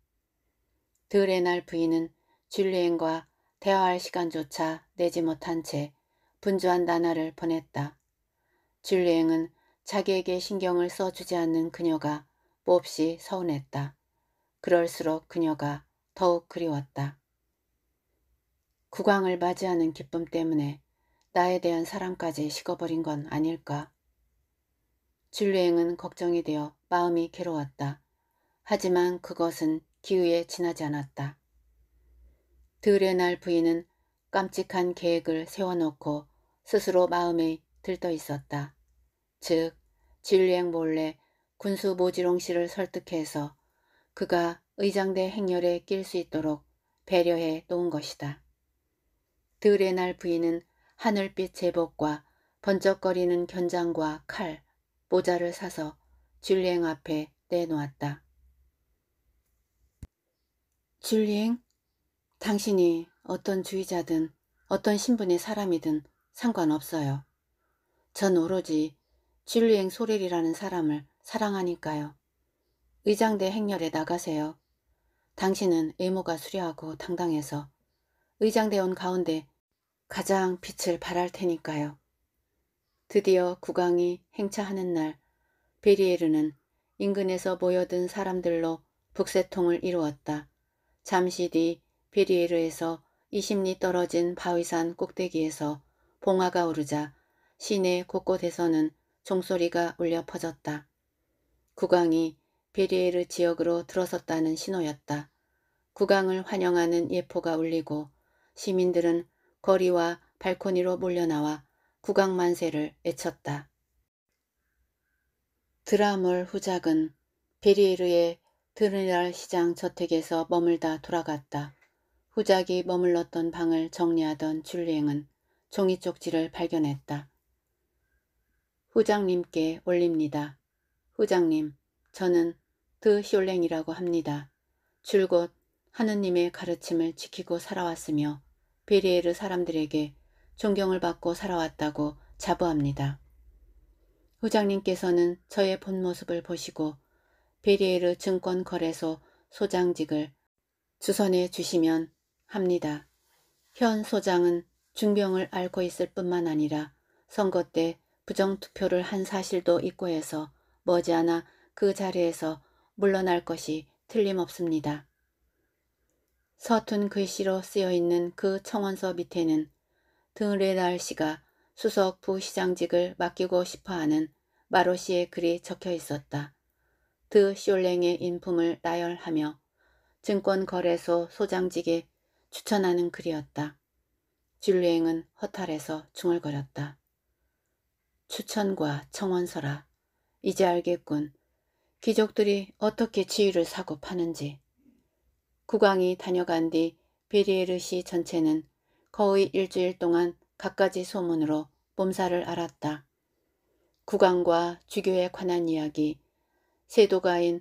드레날 부인은 줄리엔과 대화할 시간조차 내지 못한 채 분주한 나날을 보냈다. 줄리엔은 자기에게 신경을 써주지 않는 그녀가 몹시 서운했다. 그럴수록 그녀가 더욱 그리웠다. 국왕을 맞이하는 기쁨 때문에 나에 대한 사랑까지 식어버린 건 아닐까. 진루행은 걱정이 되어 마음이 괴로웠다. 하지만 그것은 기우에 지나지 않았다. 드레날 부인은 깜찍한 계획을 세워놓고 스스로 마음에 들떠 있었다. 즉, 진루행 몰래 군수 모지롱 씨를 설득해서 그가 의장대 행렬에 낄 수 있도록 배려해 놓은 것이다. 드레날 부인은 하늘빛 제복과 번쩍거리는 견장과 칼, 모자를 사서 줄리행 앞에 내놓았다. 줄리행, 당신이 어떤 주의자든 어떤 신분의 사람이든 상관없어요. 전 오로지 줄리행 소렐이라는 사람을 사랑하니까요. 의장대 행렬에 나가세요. 당신은 외모가 수려하고 당당해서 의장대 원 가운데 가장 빛을 발할 테니까요. 드디어 국왕이 행차하는 날 베리에르는 인근에서 모여든 사람들로 북새통을 이루었다. 잠시 뒤 베리에르에서 20리 떨어진 바위산 꼭대기에서 봉화가 오르자 시내 곳곳에서는 종소리가 울려 퍼졌다. 국왕이 베리에르 지역으로 들어섰다는 신호였다. 국왕을 환영하는 예포가 울리고 시민들은 거리와 발코니로 몰려나와 국왕만세를 외쳤다. 드라몰 후작은 베리에르의 드르날 시장 저택에서 머물다 돌아갔다. 후작이 머물렀던 방을 정리하던 줄리앵은 종이 쪽지를 발견했다. 후장님께 올립니다. 후장님, 저는 드히올랭이라고 합니다. 줄곧 하느님의 가르침을 지키고 살아왔으며 베리에르 사람들에게 존경을 받고 살아왔다고 자부합니다. 후장님께서는 저의 본 모습을 보시고 베리에르 증권거래소 소장직을 주선해 주시면 합니다. 현 소장은 중병을 앓고 있을 뿐만 아니라 선거 때 부정투표를 한 사실도 있고 해서 머지않아 그 자리에서 물러날 것이 틀림없습니다. 서툰 글씨로 쓰여있는 그 청원서 밑에는 드레달 씨가 수석 부시장직을 맡기고 싶어하는 마로 시의 글이 적혀 있었다. 드 쇼랭의 인품을 나열하며 증권거래소 소장직에 추천하는 글이었다. 줄리앵은 허탈해서 중얼거렸다. 추천과 청원서라. 이제 알겠군. 귀족들이 어떻게 지위를 사고 파는지. 국왕이 다녀간 뒤 베리에르시 전체는 거의 일주일 동안 갖가지 소문으로 몸살을 앓았다. 국왕과 주교에 관한 이야기, 세도가인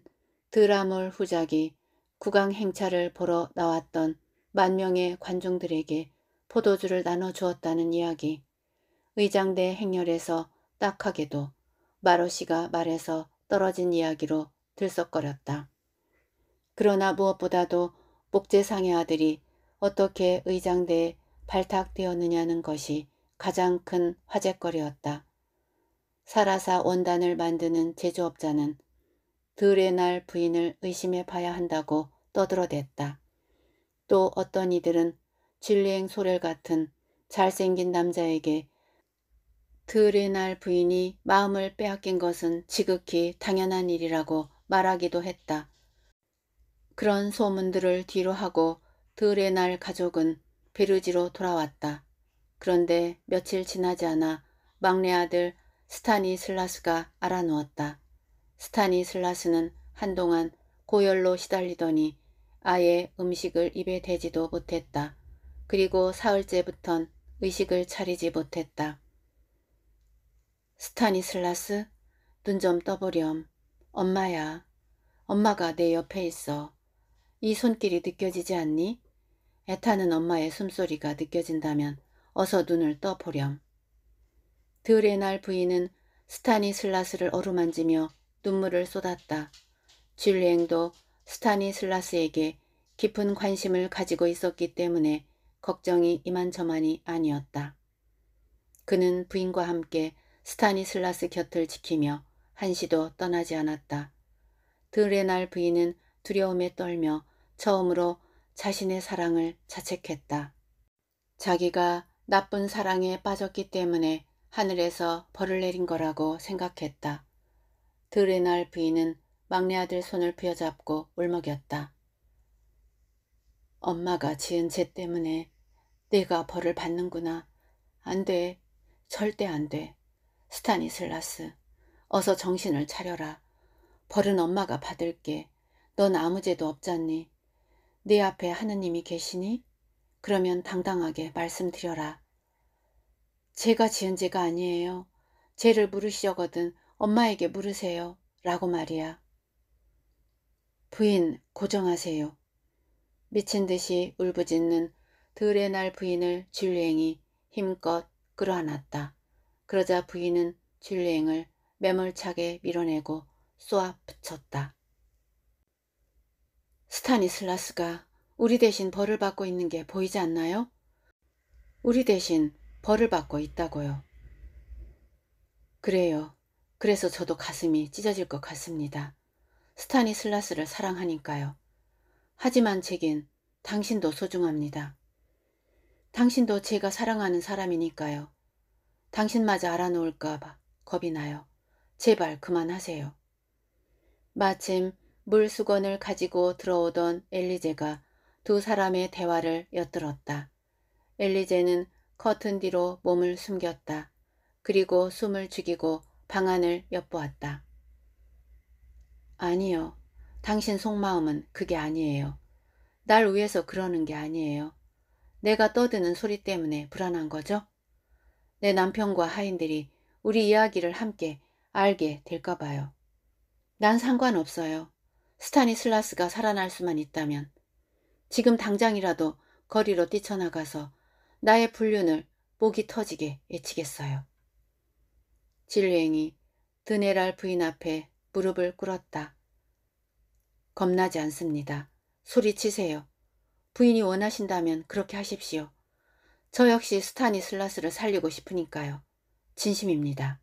드라몰 후작이 국왕 행차를 보러 나왔던 만 명의 관중들에게 포도주를 나눠주었다는 이야기, 의장대 행렬에서 딱하게도 마로시가 말에서 떨어진 이야기로 들썩거렸다. 그러나 무엇보다도 목재상의 아들이 어떻게 의장대에 발탁되었느냐는 것이 가장 큰 화제거리였다. 살아사 원단을 만드는 제조업자는 들의 날 부인을 의심해 봐야 한다고 떠들어댔다. 또 어떤 이들은 진리행 소렐 같은 잘생긴 남자에게 들의 날 부인이 마음을 빼앗긴 것은 지극히 당연한 일이라고 말하기도 했다. 그런 소문들을 뒤로하고 들의 날 가족은 베르지로 돌아왔다. 그런데 며칠 지나지 않아 막내 아들 스타니슬라스가 알아누웠다. 스타니슬라스는 한동안 고열로 시달리더니 아예 음식을 입에 대지도 못했다. 그리고 사흘째부턴 의식을 차리지 못했다. 스타니슬라스, 눈 좀 떠보렴. 엄마야. 엄마가 내 옆에 있어. 이 손길이 느껴지지 않니? 애타는 엄마의 숨소리가 느껴진다면 어서 눈을 떠보렴. 들의 날 부인은 스타니슬라스를 어루만지며 눈물을 쏟았다. 줄리앵도 스타니슬라스에게 깊은 관심을 가지고 있었기 때문에 걱정이 이만저만이 아니었다. 그는 부인과 함께 스타니슬라스 곁을 지키며 한시도 떠나지 않았다. 드레날 부인은 두려움에 떨며 처음으로 자신의 사랑을 자책했다. 자기가 나쁜 사랑에 빠졌기 때문에 하늘에서 벌을 내린 거라고 생각했다. 드레날 부인은 막내 아들 손을 부어잡고 울먹였다. 엄마가 지은 죄 때문에 내가 벌을 받는구나. 안 돼. 절대 안 돼. 스타니슬라스, 어서 정신을 차려라. 벌은 엄마가 받을게. 넌 아무 죄도 없잖니. 네 앞에 하느님이 계시니 그러면 당당하게 말씀드려라. 제가 지은 죄가 아니에요. 죄를 물으시려거든 엄마에게 물으세요. 라고 말이야. 부인 고정하세요. 미친 듯이 울부짖는 들의 날 부인을 줄리앵이 힘껏 끌어안았다. 그러자 부인은 줄리앵을 매몰차게 밀어내고 쏘아 붙였다. 스타니슬라스가 우리 대신 벌을 받고 있는 게 보이지 않나요? 우리 대신 벌을 받고 있다고요. 그래요. 그래서 저도 가슴이 찢어질 것 같습니다. 스타니슬라스를 사랑하니까요. 하지만 제겐 당신도 소중합니다. 당신도 제가 사랑하는 사람이니까요. 당신마저 알아놓을까봐 겁이 나요. 제발 그만하세요. 마침 물수건을 가지고 들어오던 엘리제가 두 사람의 대화를 엿들었다. 엘리제는 커튼 뒤로 몸을 숨겼다. 그리고 숨을 죽이고 방안을 엿보았다. 아니요. 당신 속마음은 그게 아니에요. 날 위해서 그러는 게 아니에요. 내가 떠드는 소리 때문에 불안한 거죠? 내 남편과 하인들이 우리 이야기를 함께 알게 될까 봐요. 난 상관없어요. 스타니슬라스가 살아날 수만 있다면 지금 당장이라도 거리로 뛰쳐나가서 나의 불륜을 목이 터지게 외치겠어요. 진루행이 드네랄 부인 앞에 무릎을 꿇었다. 겁나지 않습니다. 소리치세요. 부인이 원하신다면 그렇게 하십시오. 저 역시 스타니슬라스를 살리고 싶으니까요. 진심입니다.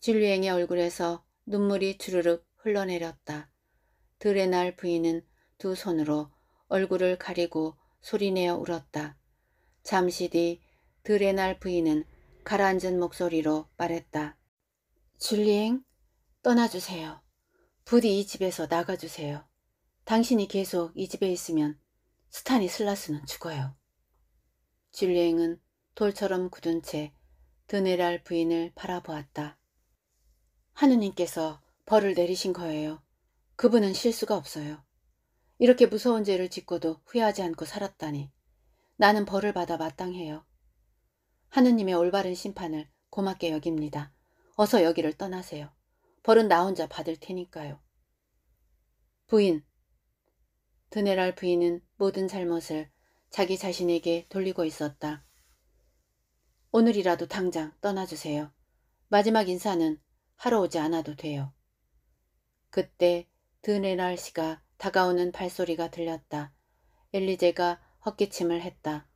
진루행의 얼굴에서 눈물이 주르륵 흘러내렸다. 드레날 부인은 두 손으로 얼굴을 가리고 소리내어 울었다. 잠시 뒤 드레날 부인은 가라앉은 목소리로 말했다. 줄리앵 떠나주세요. 부디 이 집에서 나가주세요. 당신이 계속 이 집에 있으면 스타니슬라스는 죽어요. 줄리앵은 돌처럼 굳은 채 드네랄 부인을 바라보았다. 하느님께서 벌을 내리신 거예요. 그분은 실수가 없어요. 이렇게 무서운 죄를 짓고도 후회하지 않고 살았다니 나는 벌을 받아 마땅해요. 하느님의 올바른 심판을 고맙게 여깁니다. 어서 여기를 떠나세요. 벌은 나 혼자 받을 테니까요. 부인 드네랄 부인은 모든 잘못을 자기 자신에게 돌리고 있었다. 오늘이라도 당장 떠나주세요. 마지막 인사는 하러 오지 않아도 돼요. 그때 드네랄 씨가 다가오는 발소리가 들렸다. 엘리제가 헛기침을 했다.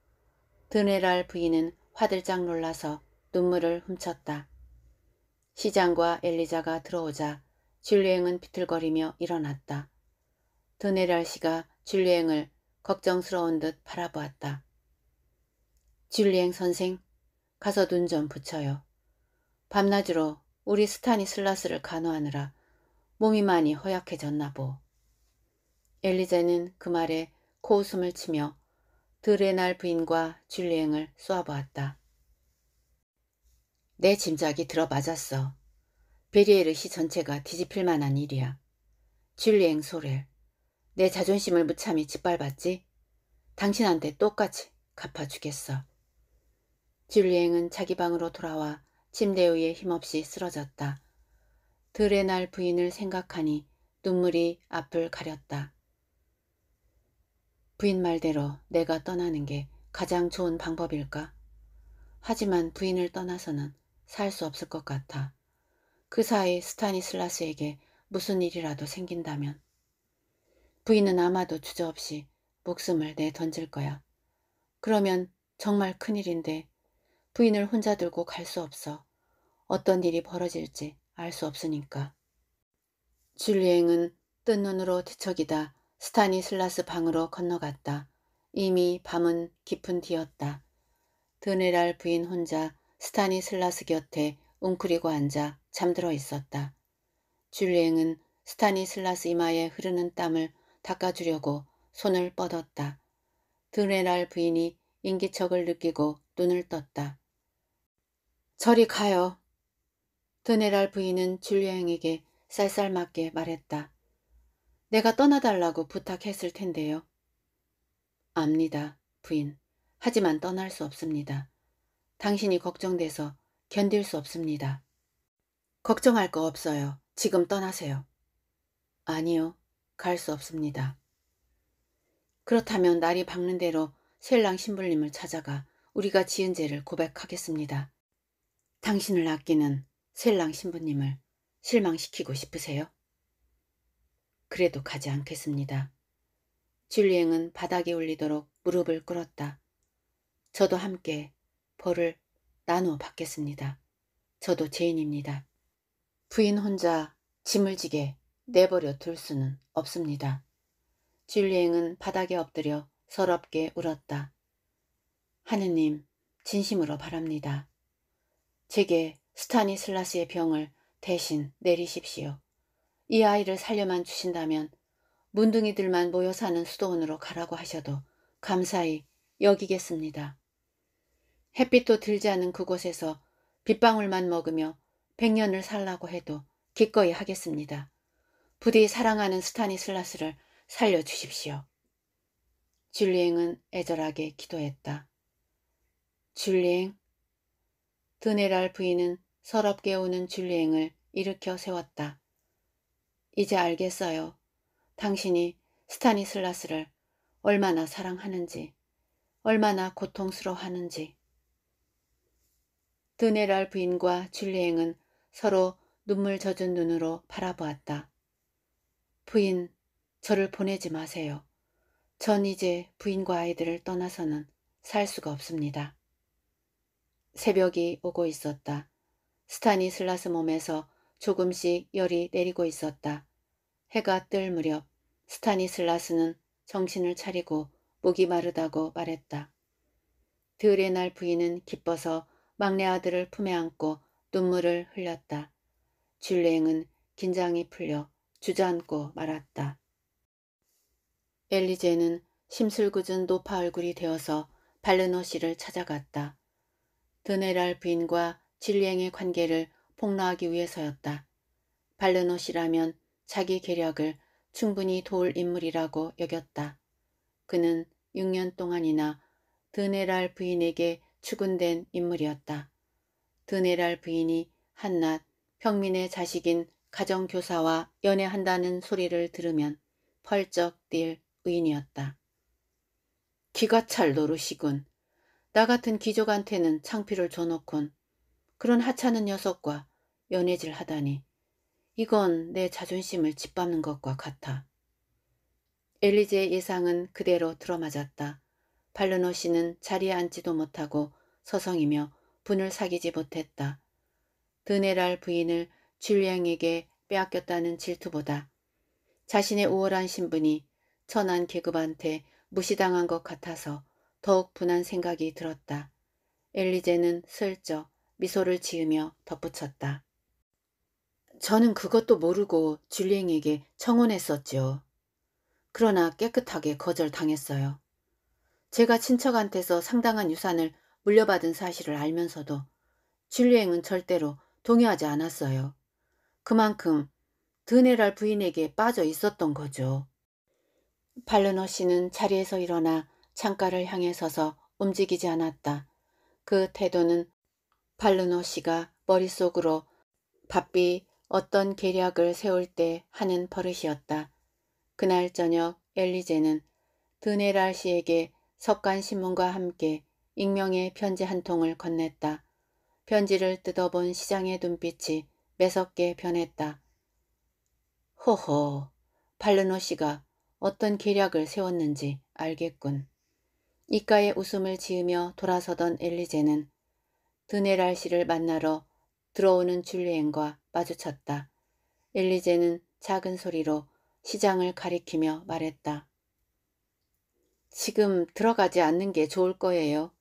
드네랄 부인은 화들짝 놀라서 눈물을 훔쳤다. 시장과 엘리자가 들어오자 줄리앵은 비틀거리며 일어났다. 드네랄 씨가 줄리앵을 걱정스러운 듯 바라보았다. 줄리앵 선생, 가서 눈 좀 붙여요. 밤낮으로 우리 스타니슬라스를 간호하느라 몸이 많이 허약해졌나 보. 엘리제는 그 말에 코웃음을 치며 드레날 부인과 줄리엥을 쏘아보았다. 내 짐작이 들어맞았어. 베리에르시 전체가 뒤집힐 만한 일이야. 줄리엥 소렐, 내 자존심을 무참히 짓밟았지? 당신한테 똑같이 갚아주겠어. 줄리엥은 자기 방으로 돌아와 침대 위에 힘없이 쓰러졌다. 들의 날 부인을 생각하니 눈물이 앞을 가렸다. 부인 말대로 내가 떠나는 게 가장 좋은 방법일까? 하지만 부인을 떠나서는 살 수 없을 것 같아. 그 사이 스타니슬라스에게 무슨 일이라도 생긴다면. 부인은 아마도 주저없이 목숨을 내던질 거야. 그러면 정말 큰일인데 부인을 혼자 들고 갈 수 없어. 어떤 일이 벌어질지 알수 없으니까. 줄리엥은뜬 눈으로 뒤척이다 스타니슬라스 방으로 건너갔다. 이미 밤은 깊은 뒤였다. 드네랄 부인 혼자 스타니슬라스 곁에 웅크리고 앉아 잠들어 있었다. 줄리엥은 스타니슬라스 이마에 흐르는 땀을 닦아주려고 손을 뻗었다. 드네랄 부인이 인기척을 느끼고 눈을 떴다. 저리 가요. 드네랄 부인은 줄리앙에게 쌀쌀맞게 말했다. 내가 떠나달라고 부탁했을 텐데요. 압니다, 부인. 하지만 떠날 수 없습니다. 당신이 걱정돼서 견딜 수 없습니다. 걱정할 거 없어요. 지금 떠나세요. 아니요. 갈 수 없습니다. 그렇다면 날이 밝는 대로 셀랑 신부님을 찾아가 우리가 지은 죄를 고백하겠습니다. 당신을 아끼는 신랑 신부님을 실망시키고 싶으세요? 그래도 가지 않겠습니다. 줄리앵은 바닥에 올리도록 무릎을 꿇었다. 저도 함께 벌을 나누어 받겠습니다. 저도 죄인입니다. 부인 혼자 짐을 지게 내버려 둘 수는 없습니다. 줄리앵은 바닥에 엎드려 서럽게 울었다. 하느님, 진심으로 바랍니다. 제게 스타니슬라스의 병을 대신 내리십시오. 이 아이를 살려만 주신다면 문둥이들만 모여 사는 수도원으로 가라고 하셔도 감사히 여기겠습니다. 햇빛도 들지 않은 그곳에서 빗방울만 먹으며 백년을 살라고 해도 기꺼이 하겠습니다. 부디 사랑하는 스타니슬라스를 살려주십시오. 줄리앵은 애절하게 기도했다. 줄리앵, 드네랄 부인은 서럽 게우는 줄리앵을 일으켜 세웠다. 이제 알겠어요. 당신이 스타니슬라스를 얼마나 사랑하는지, 얼마나 고통스러워하는지. 드네랄 부인과 줄리앵은 서로 눈물 젖은 눈으로 바라보았다. 부인, 저를 보내지 마세요. 전 이제 부인과 아이들을 떠나서는 살 수가 없습니다. 새벽이 오고 있었다. 스타니슬라스 몸에서 조금씩 열이 내리고 있었다. 해가 뜰 무렵 스타니슬라스는 정신을 차리고 목이 마르다고 말했다. 들의 날 부인은 기뻐서 막내 아들을 품에 안고 눈물을 흘렸다. 줄랭은 레 긴장이 풀려 주저앉고 말았다. 엘리제는 심술궂은 노파 얼굴이 되어서 발르노 시를 찾아갔다. 드네랄 부인과 진리행의 관계를 폭로하기 위해서였다. 발른노시라면 자기 계략을 충분히 도울 인물이라고 여겼다. 그는 6년 동안이나 드네랄 부인에게 추근된 인물이었다. 드네랄 부인이 한낱 평민의 자식인 가정교사와 연애한다는 소리를 들으면 펄쩍 뛸 의인이었다. 기가 찰 노릇이군. 나 같은 귀족한테는 창피를 줘놓군 그런 하찮은 녀석과 연애질 하다니 이건 내 자존심을 짓밟는 것과 같아. 엘리제의 예상은 그대로 들어맞았다. 발르노 씨는 자리에 앉지도 못하고 서성이며 분을 사귀지 못했다. 드네랄 부인을 줄리앙에게 빼앗겼다는 질투보다 자신의 우월한 신분이 천한 계급한테 무시당한 것 같아서 더욱 분한 생각이 들었다. 엘리제는 슬쩍 미소를 지으며 덧붙였다. 저는 그것도 모르고 줄리앵에게 청혼했었죠 그러나 깨끗하게 거절당했어요. 제가 친척한테서 상당한 유산을 물려받은 사실을 알면서도 줄리앵은 절대로 동의하지 않았어요. 그만큼 드네랄 부인에게 빠져 있었던 거죠. 발르노 씨는 자리에서 일어나 창가를 향해 서서 움직이지 않았다. 그 태도는 팔르노 씨가 머릿속으로 바삐 어떤 계략을 세울 때 하는 버릇이었다. 그날 저녁 엘리제는 드네랄 씨에게 석간신문과 함께 익명의 편지 한 통을 건넸다. 편지를 뜯어본 시장의 눈빛이 매섭게 변했다. 호호, 팔르노 씨가 어떤 계략을 세웠는지 알겠군. 이가에 웃음을 지으며 돌아서던 엘리제는 드네랄 씨를 만나러 들어오는 줄리엔과 마주쳤다. 엘리제는 작은 소리로 시장을 가리키며 말했다. 지금 들어가지 않는 게 좋을 거예요.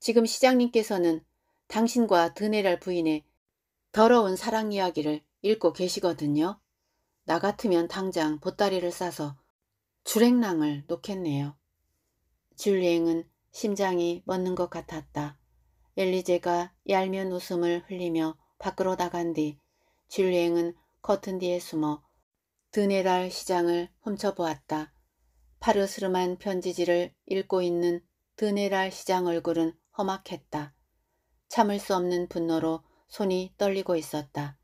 지금 시장님께서는 당신과 드네랄 부인의 더러운 사랑 이야기를 읽고 계시거든요. 나 같으면 당장 보따리를 싸서 주랭랑을 놓겠네요. 줄리앵은 심장이 멎는 것 같았다. 엘리제가 얄미운 웃음을 흘리며 밖으로 나간 뒤 줄리앵은 커튼 뒤에 숨어 드네달 시장을 훔쳐보았다. 파르스름한 편지지를 읽고 있는 드네달 시장 얼굴은 험악했다. 참을 수 없는 분노로 손이 떨리고 있었다.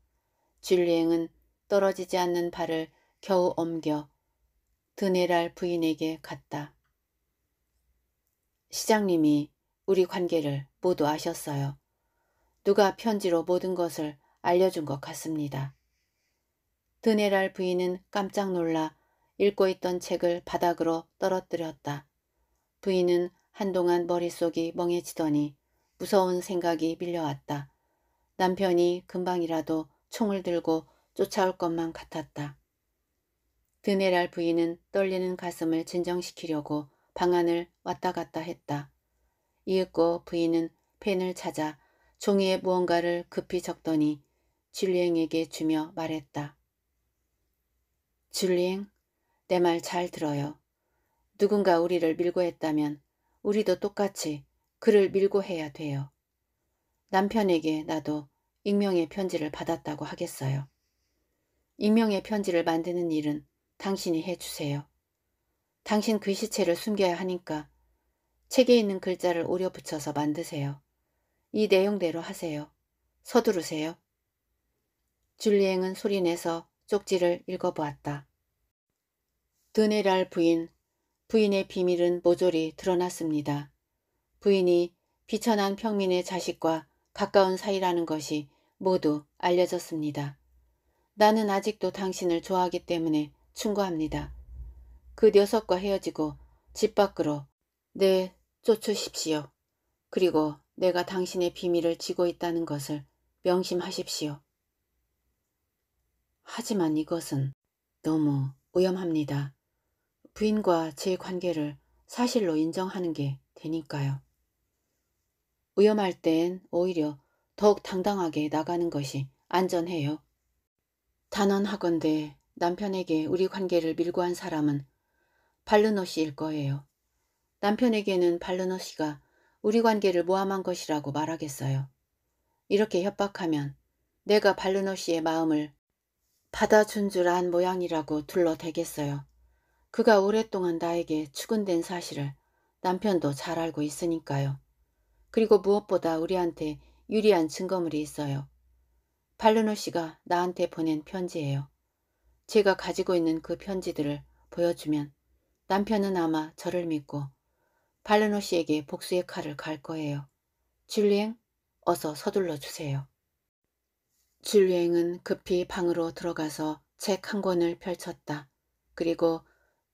줄리앵은 떨어지지 않는 발을 겨우 옮겨 드네랄 부인에게 갔다. 시장님이 우리 관계를 모두 아셨어요 누가 편지로 모든 것을 알려준 것 같습니다. 드네랄 부인은 깜짝 놀라 읽고 있던 책을 바닥으로 떨어뜨렸다. 부인은 한동안 머릿속이 멍해지더니 무서운 생각이 밀려왔다. 남편이 금방이라도 총을 들고 쫓아올 것만 같았다. 드네랄 부인은 떨리는 가슴을 진정시키려고 방안을 왔다 갔다 했다. 이윽고 부인은 펜을 찾아 종이에 무언가를 급히 적더니 줄리앵에게 주며 말했다. 줄리앵, 내말 잘 들어요. 누군가 우리를 밀고 했다면 우리도 똑같이 그를 밀고 해야 돼요. 남편에게 나도 익명의 편지를 받았다고 하겠어요. 익명의 편지를 만드는 일은 당신이 해주세요. 당신 글씨체를 숨겨야 하니까 책에 있는 글자를 오려 붙여서 만드세요. 이 내용대로 하세요. 서두르세요. 줄리앵은 소리내서 쪽지를 읽어보았다. 드네랄 부인, 부인의 비밀은 모조리 드러났습니다. 부인이 비천한 평민의 자식과 가까운 사이라는 것이 모두 알려졌습니다. 나는 아직도 당신을 좋아하기 때문에 충고합니다. 그 녀석과 헤어지고 집 밖으로 내쫓으십시오. 네, 그리고 내가 당신의 비밀을 지고 있다는 것을 명심하십시오. 하지만 이것은 너무 위험합니다. 부인과 제 관계를 사실로 인정하는 게 되니까요. 위험할 땐 오히려 더욱 당당하게 나가는 것이 안전해요. 단언하건대 남편에게 우리 관계를 밀고 한 사람은 발르노 씨일 거예요. 남편에게는 발르노 씨가 우리 관계를 모함한 것이라고 말하겠어요. 이렇게 협박하면 내가 발르노 씨의 마음을 받아준 줄 안 모양이라고 둘러대겠어요. 그가 오랫동안 나에게 추근된 사실을 남편도 잘 알고 있으니까요. 그리고 무엇보다 우리한테 유리한 증거물이 있어요. 발르노 씨가 나한테 보낸 편지예요. 제가 가지고 있는 그 편지들을 보여주면 남편은 아마 저를 믿고 발레노 씨에게 복수의 칼을 갈 거예요. 줄리엥, 어서 서둘러 주세요. 줄리엥은 급히 방으로 들어가서 책 한 권을 펼쳤다. 그리고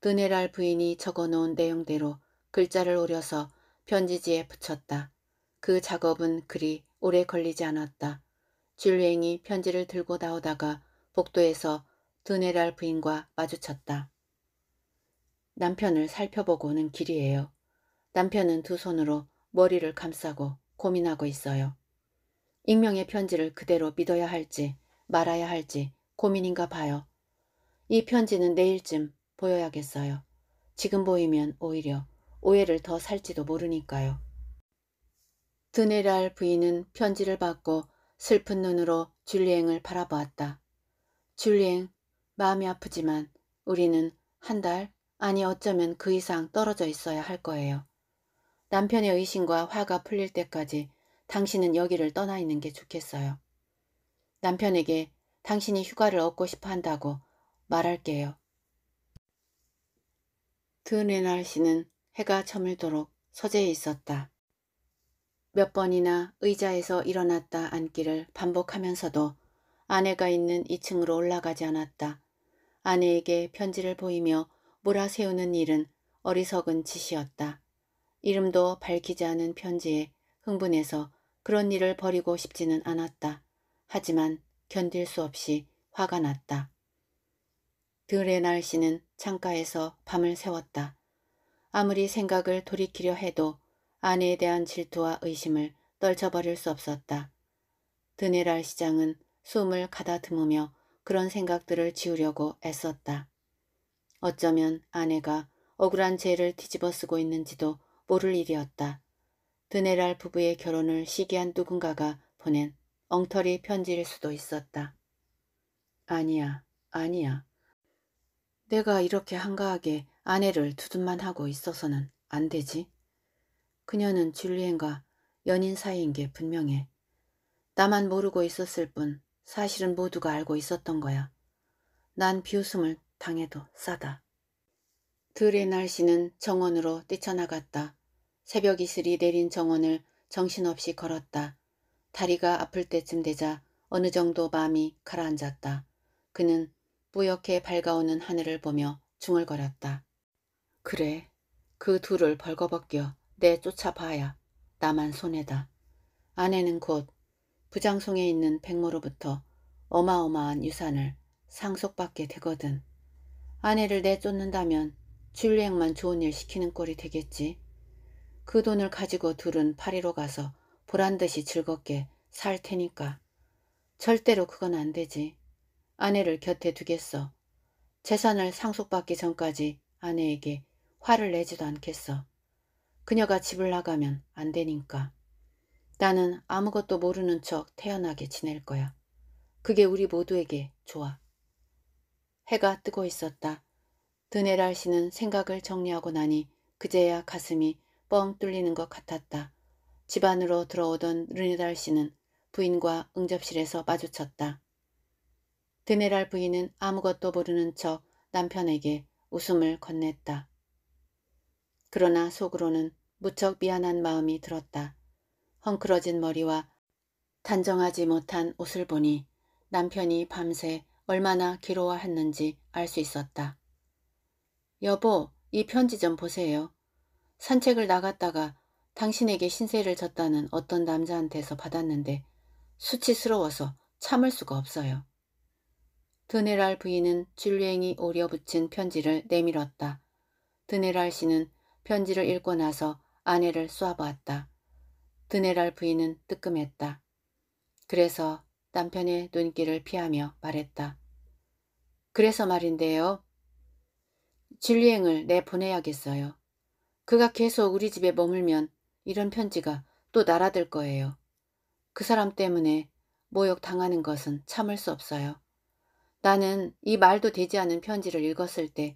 드네랄 부인이 적어놓은 내용대로 글자를 오려서 편지지에 붙였다. 그 작업은 그리 오래 걸리지 않았다. 줄리앵이 편지를 들고 나오다가 복도에서 드네랄 부인과 마주쳤다. 남편을 살펴보고 오는 길이에요. 남편은 두 손으로 머리를 감싸고 고민하고 있어요. 익명의 편지를 그대로 믿어야 할지 말아야 할지 고민인가 봐요. 이 편지는 내일쯤 보여야겠어요. 지금 보이면 오히려 오해를 더 살지도 모르니까요. 드네랄 부인은 편지를 받고 슬픈 눈으로 줄리앵을 바라보았다. 줄리앵, 마음이 아프지만 우리는 한 달, 아니 어쩌면 그 이상 떨어져 있어야 할 거예요. 남편의 의심과 화가 풀릴 때까지 당신은 여기를 떠나 있는 게 좋겠어요. 남편에게 당신이 휴가를 얻고 싶어 한다고 말할게요. 드네 날씨는 해가 저물도록 서재에 있었다. 몇 번이나 의자에서 일어났다 앉기를 반복하면서도 아내가 있는 2층으로 올라가지 않았다. 아내에게 편지를 보이며 몰아세우는 일은 어리석은 짓이었다. 이름도 밝히지 않은 편지에 흥분해서 그런 일을 버리고 싶지는 않았다. 하지만 견딜 수 없이 화가 났다. 드레 날씨는 창가에서 밤을 새웠다. 아무리 생각을 돌이키려 해도 아내에 대한 질투와 의심을 떨쳐버릴 수 없었다. 드네랄 시장은 숨을 가다듬으며 그런 생각들을 지우려고 애썼다. 어쩌면 아내가 억울한 죄를 뒤집어 쓰고 있는지도 오를 일이었다. 드네랄 부부의 결혼을 시기한 누군가가 보낸 엉터리 편지일 수도 있었다. 아니야, 아니야. 내가 이렇게 한가하게 아내를 두둔만 하고 있어서는 안 되지. 그녀는 줄리엔과 연인 사이인 게 분명해. 나만 모르고 있었을 뿐 사실은 모두가 알고 있었던 거야. 난 비웃음을 당해도 싸다. 드레날 씨는 정원으로 뛰쳐나갔다. 새벽 이슬이 내린 정원을 정신없이 걸었다. 다리가 아플 때쯤 되자 어느 정도 마음이 가라앉았다. 그는 뿌옇게 밝아오는 하늘을 보며 중얼거렸다. 그래, 그 둘을 벌거벗겨 내 쫓아봐야 나만 손해다. 아내는 곧 부장송에 있는 백모로부터 어마어마한 유산을 상속받게 되거든. 아내를 내쫓는다면 줄리액만 좋은 일 시키는 꼴이 되겠지. 그 돈을 가지고 둘은 파리로 가서 보란 듯이 즐겁게 살 테니까. 절대로 그건 안 되지. 아내를 곁에 두겠어. 재산을 상속받기 전까지 아내에게 화를 내지도 않겠어. 그녀가 집을 나가면 안 되니까. 나는 아무것도 모르는 척 태연하게 지낼 거야. 그게 우리 모두에게 좋아. 해가 뜨고 있었다. 드네랄 씨는 생각을 정리하고 나니 그제야 가슴이 뻥 뚫리는 것 같았다. 집 안으로 들어오던 르네달 씨는 부인과 응접실에서 마주쳤다. 드네랄 부인은 아무것도 모르는 척 남편에게 웃음을 건넸다. 그러나 속으로는 무척 미안한 마음이 들었다. 헝클어진 머리와 단정하지 못한 옷을 보니 남편이 밤새 얼마나 괴로워했는지 알 수 있었다. 여보, 이 편지 좀 보세요. 산책을 나갔다가 당신에게 신세를 졌다는 어떤 남자한테서 받았는데 수치스러워서 참을 수가 없어요. 드네랄 부인은 줄리앵이 오려 붙인 편지를 내밀었다. 드네랄 씨는 편지를 읽고 나서 아내를 쏘아보았다. 드네랄 부인은 뜨끔했다. 그래서 남편의 눈길을 피하며 말했다. 그래서 말인데요. 줄리앵을 내보내야겠어요. 그가 계속 우리 집에 머물면 이런 편지가 또 날아들 거예요. 그 사람 때문에 모욕당하는 것은 참을 수 없어요. 나는 이 말도 되지 않은 편지를 읽었을 때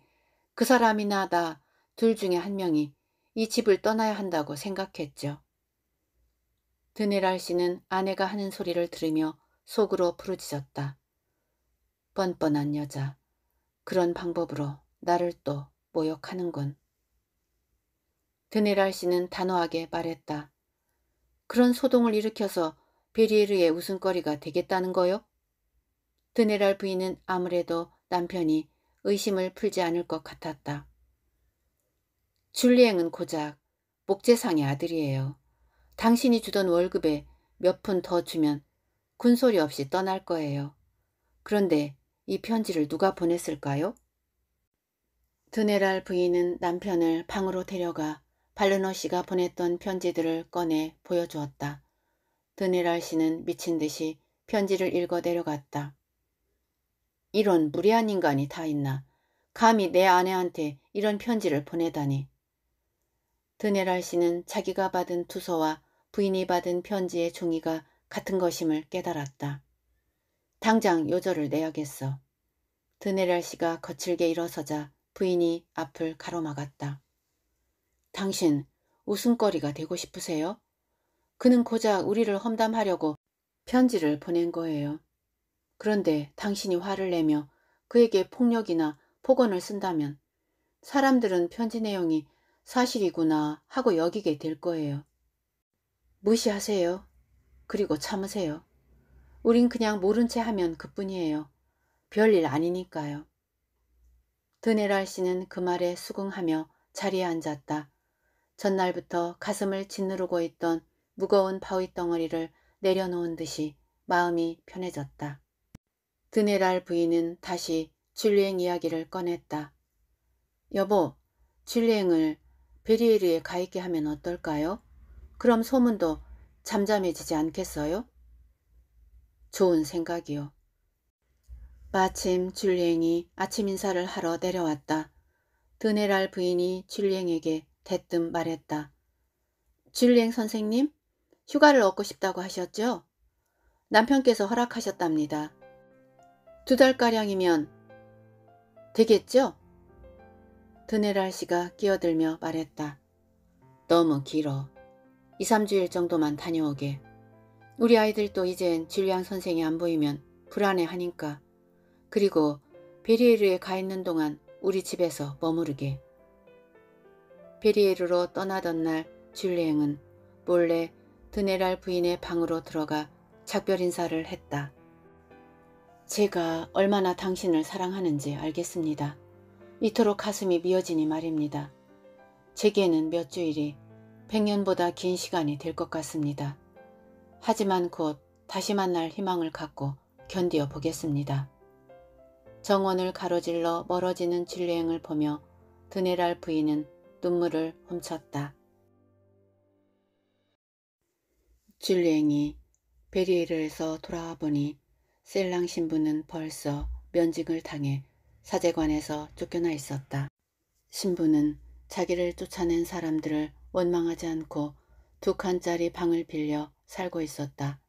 그 사람이나 나 둘 중에 한 명이 이 집을 떠나야 한다고 생각했죠. 드네랄 씨는 아내가 하는 소리를 들으며 속으로 부르짖었다. 뻔뻔한 여자. 그런 방법으로 나를 또 모욕하는군. 드네랄 씨는 단호하게 말했다. 그런 소동을 일으켜서 베리에르의 웃음거리가 되겠다는 거요? 드네랄 부인은 아무래도 남편이 의심을 풀지 않을 것 같았다. 줄리앵은 고작 목재상의 아들이에요. 당신이 주던 월급에 몇 푼 더 주면 군소리 없이 떠날 거예요. 그런데 이 편지를 누가 보냈을까요? 드네랄 부인은 남편을 방으로 데려가 발르노 씨가 보냈던 편지들을 꺼내 보여주었다. 드네랄 씨는 미친 듯이 편지를 읽어 내려갔다. 이런 무례한 인간이 다 있나. 감히 내 아내한테 이런 편지를 보내다니. 드네랄 씨는 자기가 받은 투서와 부인이 받은 편지의 종이가 같은 것임을 깨달았다. 당장 요절을 내야겠어. 드네랄 씨가 거칠게 일어서자 부인이 앞을 가로막았다. 당신 웃음거리가 되고 싶으세요? 그는 고작 우리를 험담하려고 편지를 보낸 거예요. 그런데 당신이 화를 내며 그에게 폭력이나 폭언을 쓴다면 사람들은 편지 내용이 사실이구나 하고 여기게 될 거예요. 무시하세요. 그리고 참으세요. 우린 그냥 모른 채 하면 그뿐이에요. 별일 아니니까요. 드네랄 씨는 그 말에 수긍하며 자리에 앉았다. 전날부터 가슴을 짓누르고 있던 무거운 바위 덩어리를 내려놓은 듯이 마음이 편해졌다. 드네랄 부인은 다시 줄리엥 이야기를 꺼냈다. 여보, 줄리엥을 베리에르에 가있게 하면 어떨까요? 그럼 소문도 잠잠해지지 않겠어요? 좋은 생각이요. 마침 줄리엥이 아침 인사를 하러 내려왔다. 드네랄 부인이 줄리엥에게 대뜸 말했다. 줄리행 선생님, 휴가를 얻고 싶다고 하셨죠? 남편께서 허락하셨답니다. 두 달가량이면 되겠죠? 드네랄 씨가 끼어들며 말했다. 너무 길어. 2, 3주일 정도만 다녀오게. 우리 아이들도 이젠 줄리앙 선생이 안 보이면 불안해하니까. 그리고 베리에르에 가 있는 동안 우리 집에서 머무르게. 베리에르로 떠나던 날줄리엥은 몰래 드네랄 부인의 방으로 들어가 작별 인사를 했다. 제가 얼마나 당신을 사랑하는지 알겠습니다. 이토록 가슴이 미어지니 말입니다. 제게는 몇 주일이 백년보다 긴 시간이 될 것 같습니다. 하지만 곧 다시 만날 희망을 갖고 견디어 보겠습니다. 정원을 가로질러 멀어지는 진리행을 보며 드네랄 부인은 눈물을 훔쳤다. 줄리앵이 베리에르에서 돌아와 보니 셀랑 신부는 벌써 면직을 당해 사제관에서 쫓겨나 있었다. 신부는 자기를 쫓아낸 사람들을 원망하지 않고 두 칸짜리 방을 빌려 살고 있었다.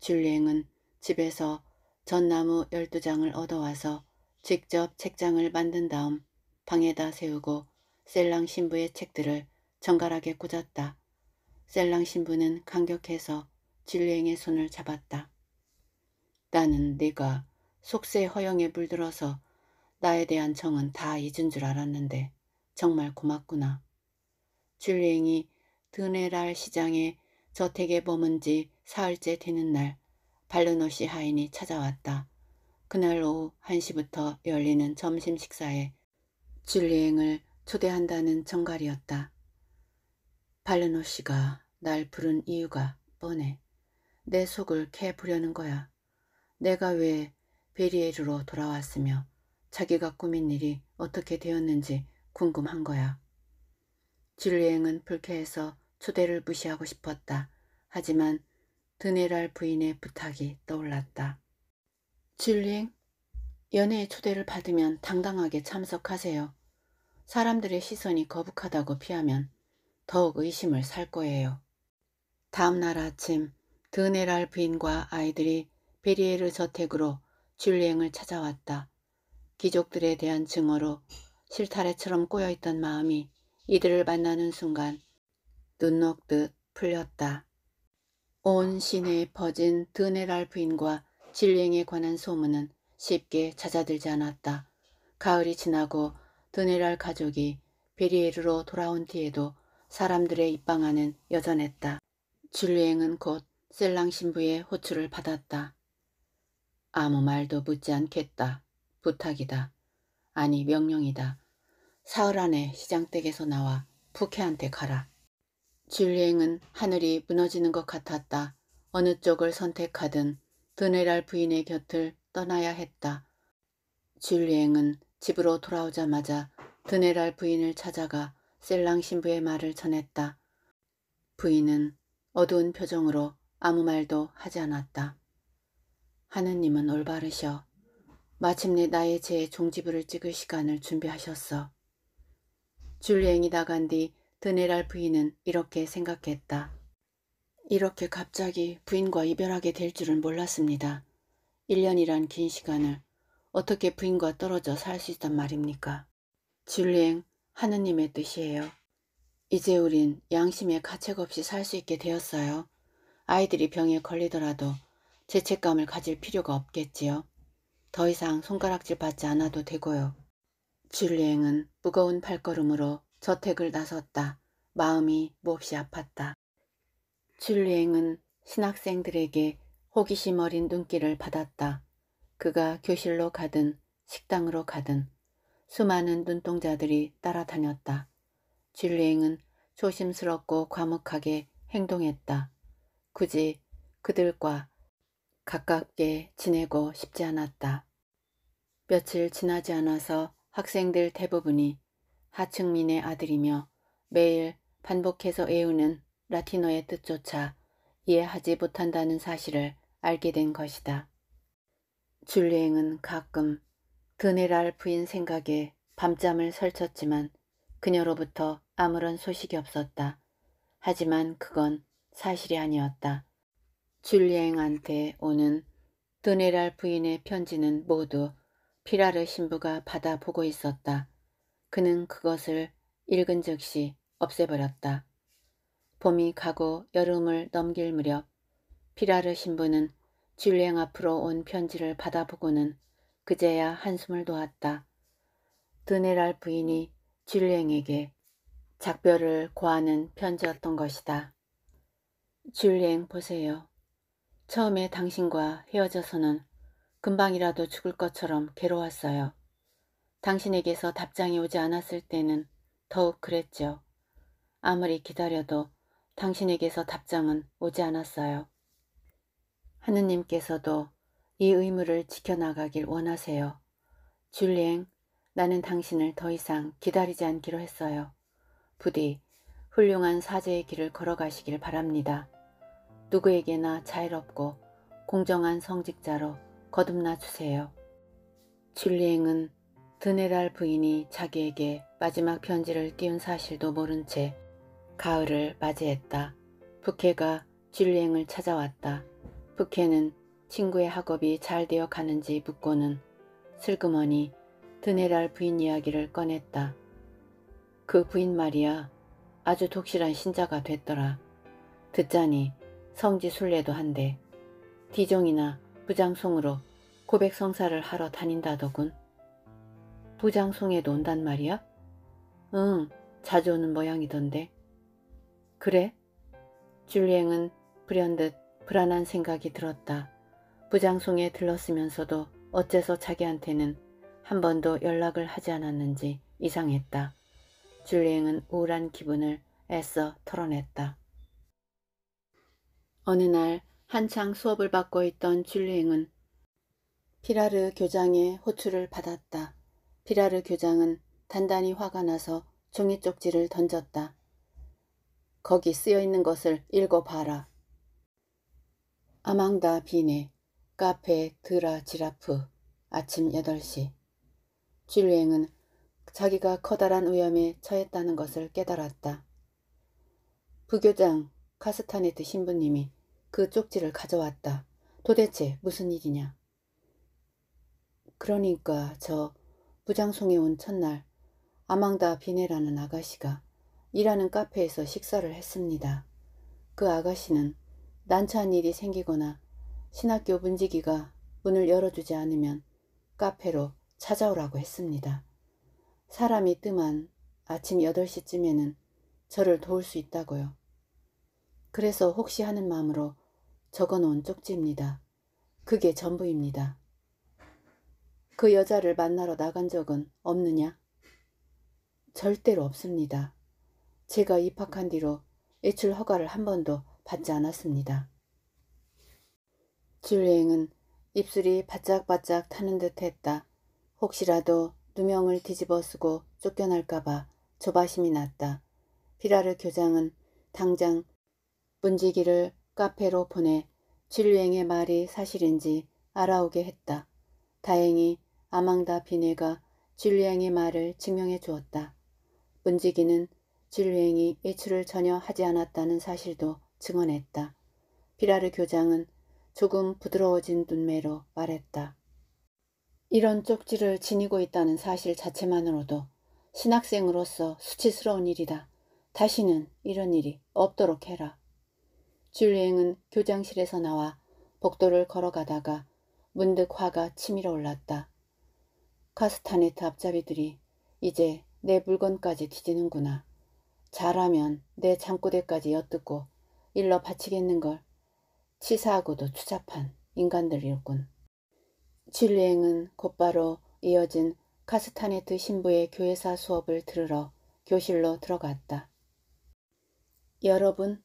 줄리앵은 집에서 전나무 열두 장을 얻어와서 직접 책장을 만든 다음 방에다 세우고 셀랑 신부의 책들을 정갈하게 꽂았다. 셀랑 신부는 감격해서 진리행의 손을 잡았다. 나는 네가 속세 허영에 물들어서 나에 대한 정은 다 잊은 줄 알았는데 정말 고맙구나. 줄리행이 드네랄 시장에 저택에 머문 지 사흘째 되는 날 발르노시 하인이 찾아왔다. 그날 오후 1시부터 열리는 점심 식사에 줄리행을 초대한다는 정갈이었다. 발르노 씨가 날 부른 이유가 뻔해. 내 속을 캐보려는 거야. 내가 왜 베리에르로 돌아왔으며 자기가 꾸민 일이 어떻게 되었는지 궁금한 거야. 진리행은 불쾌해서 초대를 무시하고 싶었다. 하지만 드네랄 부인의 부탁이 떠올랐다. 진리행, 연애의 초대를 받으면 당당하게 참석하세요. 사람들의 시선이 거북하다고 피하면 더욱 의심을 살 거예요. 다음날 아침 드네랄 부인과 아이들이 베리에르 저택으로 줄리앵을 찾아왔다. 귀족들에 대한 증오로 실타래처럼 꼬여있던 마음이 이들을 만나는 순간 눈 녹듯 풀렸다. 온 시내에 퍼진 드네랄 부인과 질리앵에 관한 소문은 쉽게 찾아들지 않았다. 가을이 지나고 드네랄 가족이 베리에르로 돌아온 뒤에도 사람들의 입방안은 여전했다. 줄리앵은 곧 셀랑 신부의 호출을 받았다. 아무 말도 묻지 않겠다. 부탁이다. 아니 명령이다. 사흘 안에 시장댁에서 나와 부케한테 가라. 줄리앵은 하늘이 무너지는 것 같았다. 어느 쪽을 선택하든 드네랄 부인의 곁을 떠나야 했다. 줄리앵은 집으로 돌아오자마자 드네랄 부인을 찾아가 셀랑 신부의 말을 전했다. 부인은 어두운 표정으로 아무 말도 하지 않았다. 하느님은 올바르셔. 마침내 나의 제 종지부를 찍을 시간을 준비하셨어. 줄리앵이 나간 뒤 드네랄 부인은 이렇게 생각했다. 이렇게 갑자기 부인과 이별하게 될 줄은 몰랐습니다. 1년이란 긴 시간을 어떻게 부인과 떨어져 살 수 있단 말입니까? 진리행 하느님의 뜻이에요. 이제 우린 양심에 가책 없이 살 수 있게 되었어요. 아이들이 병에 걸리더라도 죄책감을 가질 필요가 없겠지요. 더 이상 손가락질 받지 않아도 되고요. 줄리행은 무거운 발걸음으로 저택을 나섰다. 마음이 몹시 아팠다. 줄리행은 신학생들에게 호기심 어린 눈길을 받았다. 그가 교실로 가든 식당으로 가든 수많은 눈동자들이 따라다녔다. 진리행은 조심스럽고 과묵하게 행동했다. 굳이 그들과 가깝게 지내고 싶지 않았다. 며칠 지나지 않아서 학생들 대부분이 하층민의 아들이며 매일 반복해서 외우는 라틴어의 뜻조차 이해하지 못한다는 사실을 알게 된 것이다. 줄리앵은 가끔 그네랄부인 생각에 밤잠을 설쳤지만 그녀로부터 아무런 소식이 없었다. 하지만 그건 사실이 아니었다. 줄리앵한테 오는 드네랄부인의 편지는 모두 피라르 신부가 받아보고 있었다. 그는 그것을 읽은 즉시 없애버렸다. 봄이 가고 여름을 넘길 무렵 피라르 신부는 줄리행 앞으로 온 편지를 받아보고는 그제야 한숨을 놓았다. 드네랄 부인이 줄리행에게 작별을 고하는 편지였던 것이다. 줄리행 보세요. 처음에 당신과 헤어져서는 금방이라도 죽을 것처럼 괴로웠어요. 당신에게서 답장이 오지 않았을 때는 더욱 그랬죠. 아무리 기다려도 당신에게서 답장은 오지 않았어요. 하느님께서도 이 의무를 지켜나가길 원하세요. 줄리엥, 나는 당신을 더 이상 기다리지 않기로 했어요. 부디 훌륭한 사제의 길을 걸어가시길 바랍니다. 누구에게나 자유롭고 공정한 성직자로 거듭나 주세요. 줄리앵은 드네랄 부인이 자기에게 마지막 편지를 띄운 사실도 모른 채 가을을 맞이했다. 부캐가 줄리앵을 찾아왔다. 부캐는 친구의 학업이 잘 되어 가는지 묻고는 슬그머니 드네랄 부인 이야기를 꺼냈다. 그 부인 말이야 아주 독실한 신자가 됐더라. 듣자니 성지 순례도 한데 디종이나 부장송으로 고백성사를 하러 다닌다더군. 부장송에도 온단 말이야? 응, 자주 오는 모양이던데. 그래? 줄리앵은 불현듯 불안한 생각이 들었다. 부장송에 들렀으면서도 어째서 자기한테는 한 번도 연락을 하지 않았는지 이상했다. 줄리행은 우울한 기분을 애써 털어냈다. 어느 날 한창 수업을 받고 있던 줄리행은 피라르 교장의 호출을 받았다. 피라르 교장은 단단히 화가 나서 종이 쪽지를 던졌다. 거기 쓰여 있는 것을 읽어봐라. 아망다 비네 카페 드라 지라프 아침 8시 줄리앵은 자기가 커다란 위험에 처했다는 것을 깨달았다. 부교장 카스타네트 신부님이 그 쪽지를 가져왔다. 도대체 무슨 일이냐? 그러니까 저 부장송에 온 첫날 아망다 비네라는 아가씨가 일하는 카페에서 식사를 했습니다. 그 아가씨는 난처한 일이 생기거나 신학교 문지기가 문을 열어주지 않으면 카페로 찾아오라고 했습니다. 사람이 뜸한 아침 8시쯤에는 저를 도울 수 있다고요. 그래서 혹시 하는 마음으로 적어놓은 쪽지입니다. 그게 전부입니다. 그 여자를 만나러 나간 적은 없느냐? 절대로 없습니다. 제가 입학한 뒤로 애출 허가를 한 번도 받지 않았습니다. 줄리앵은 입술이 바짝바짝 타는 듯 했다. 혹시라도 누명을 뒤집어 쓰고 쫓겨날까봐 조바심이 났다. 피라르 교장은 당장 문지기를 카페로 보내 줄리앵의 말이 사실인지 알아오게 했다. 다행히 아망다 비네가 줄리앵의 말을 증명해 주었다. 문지기는 줄리앵이 외출을 전혀 하지 않았다는 사실도 증언했다. 피라르 교장은 조금 부드러워진 눈매로 말했다. 이런 쪽지를 지니고 있다는 사실 자체만으로도 신학생으로서 수치스러운 일이다. 다시는 이런 일이 없도록 해라. 줄리행은 교장실에서 나와 복도를 걸어가다가 문득 화가 치밀어 올랐다. 카스타네트 앞잡이들이 이제 내 물건까지 뒤지는구나. 잘하면 내 잠꼬대까지 엿듣고 일러 바치겠는걸. 치사하고도 추잡한 인간들일었군 진리행은 곧바로 이어진 카스탄의 드 신부의 교회사 수업을 들으러 교실로 들어갔다. 여러분,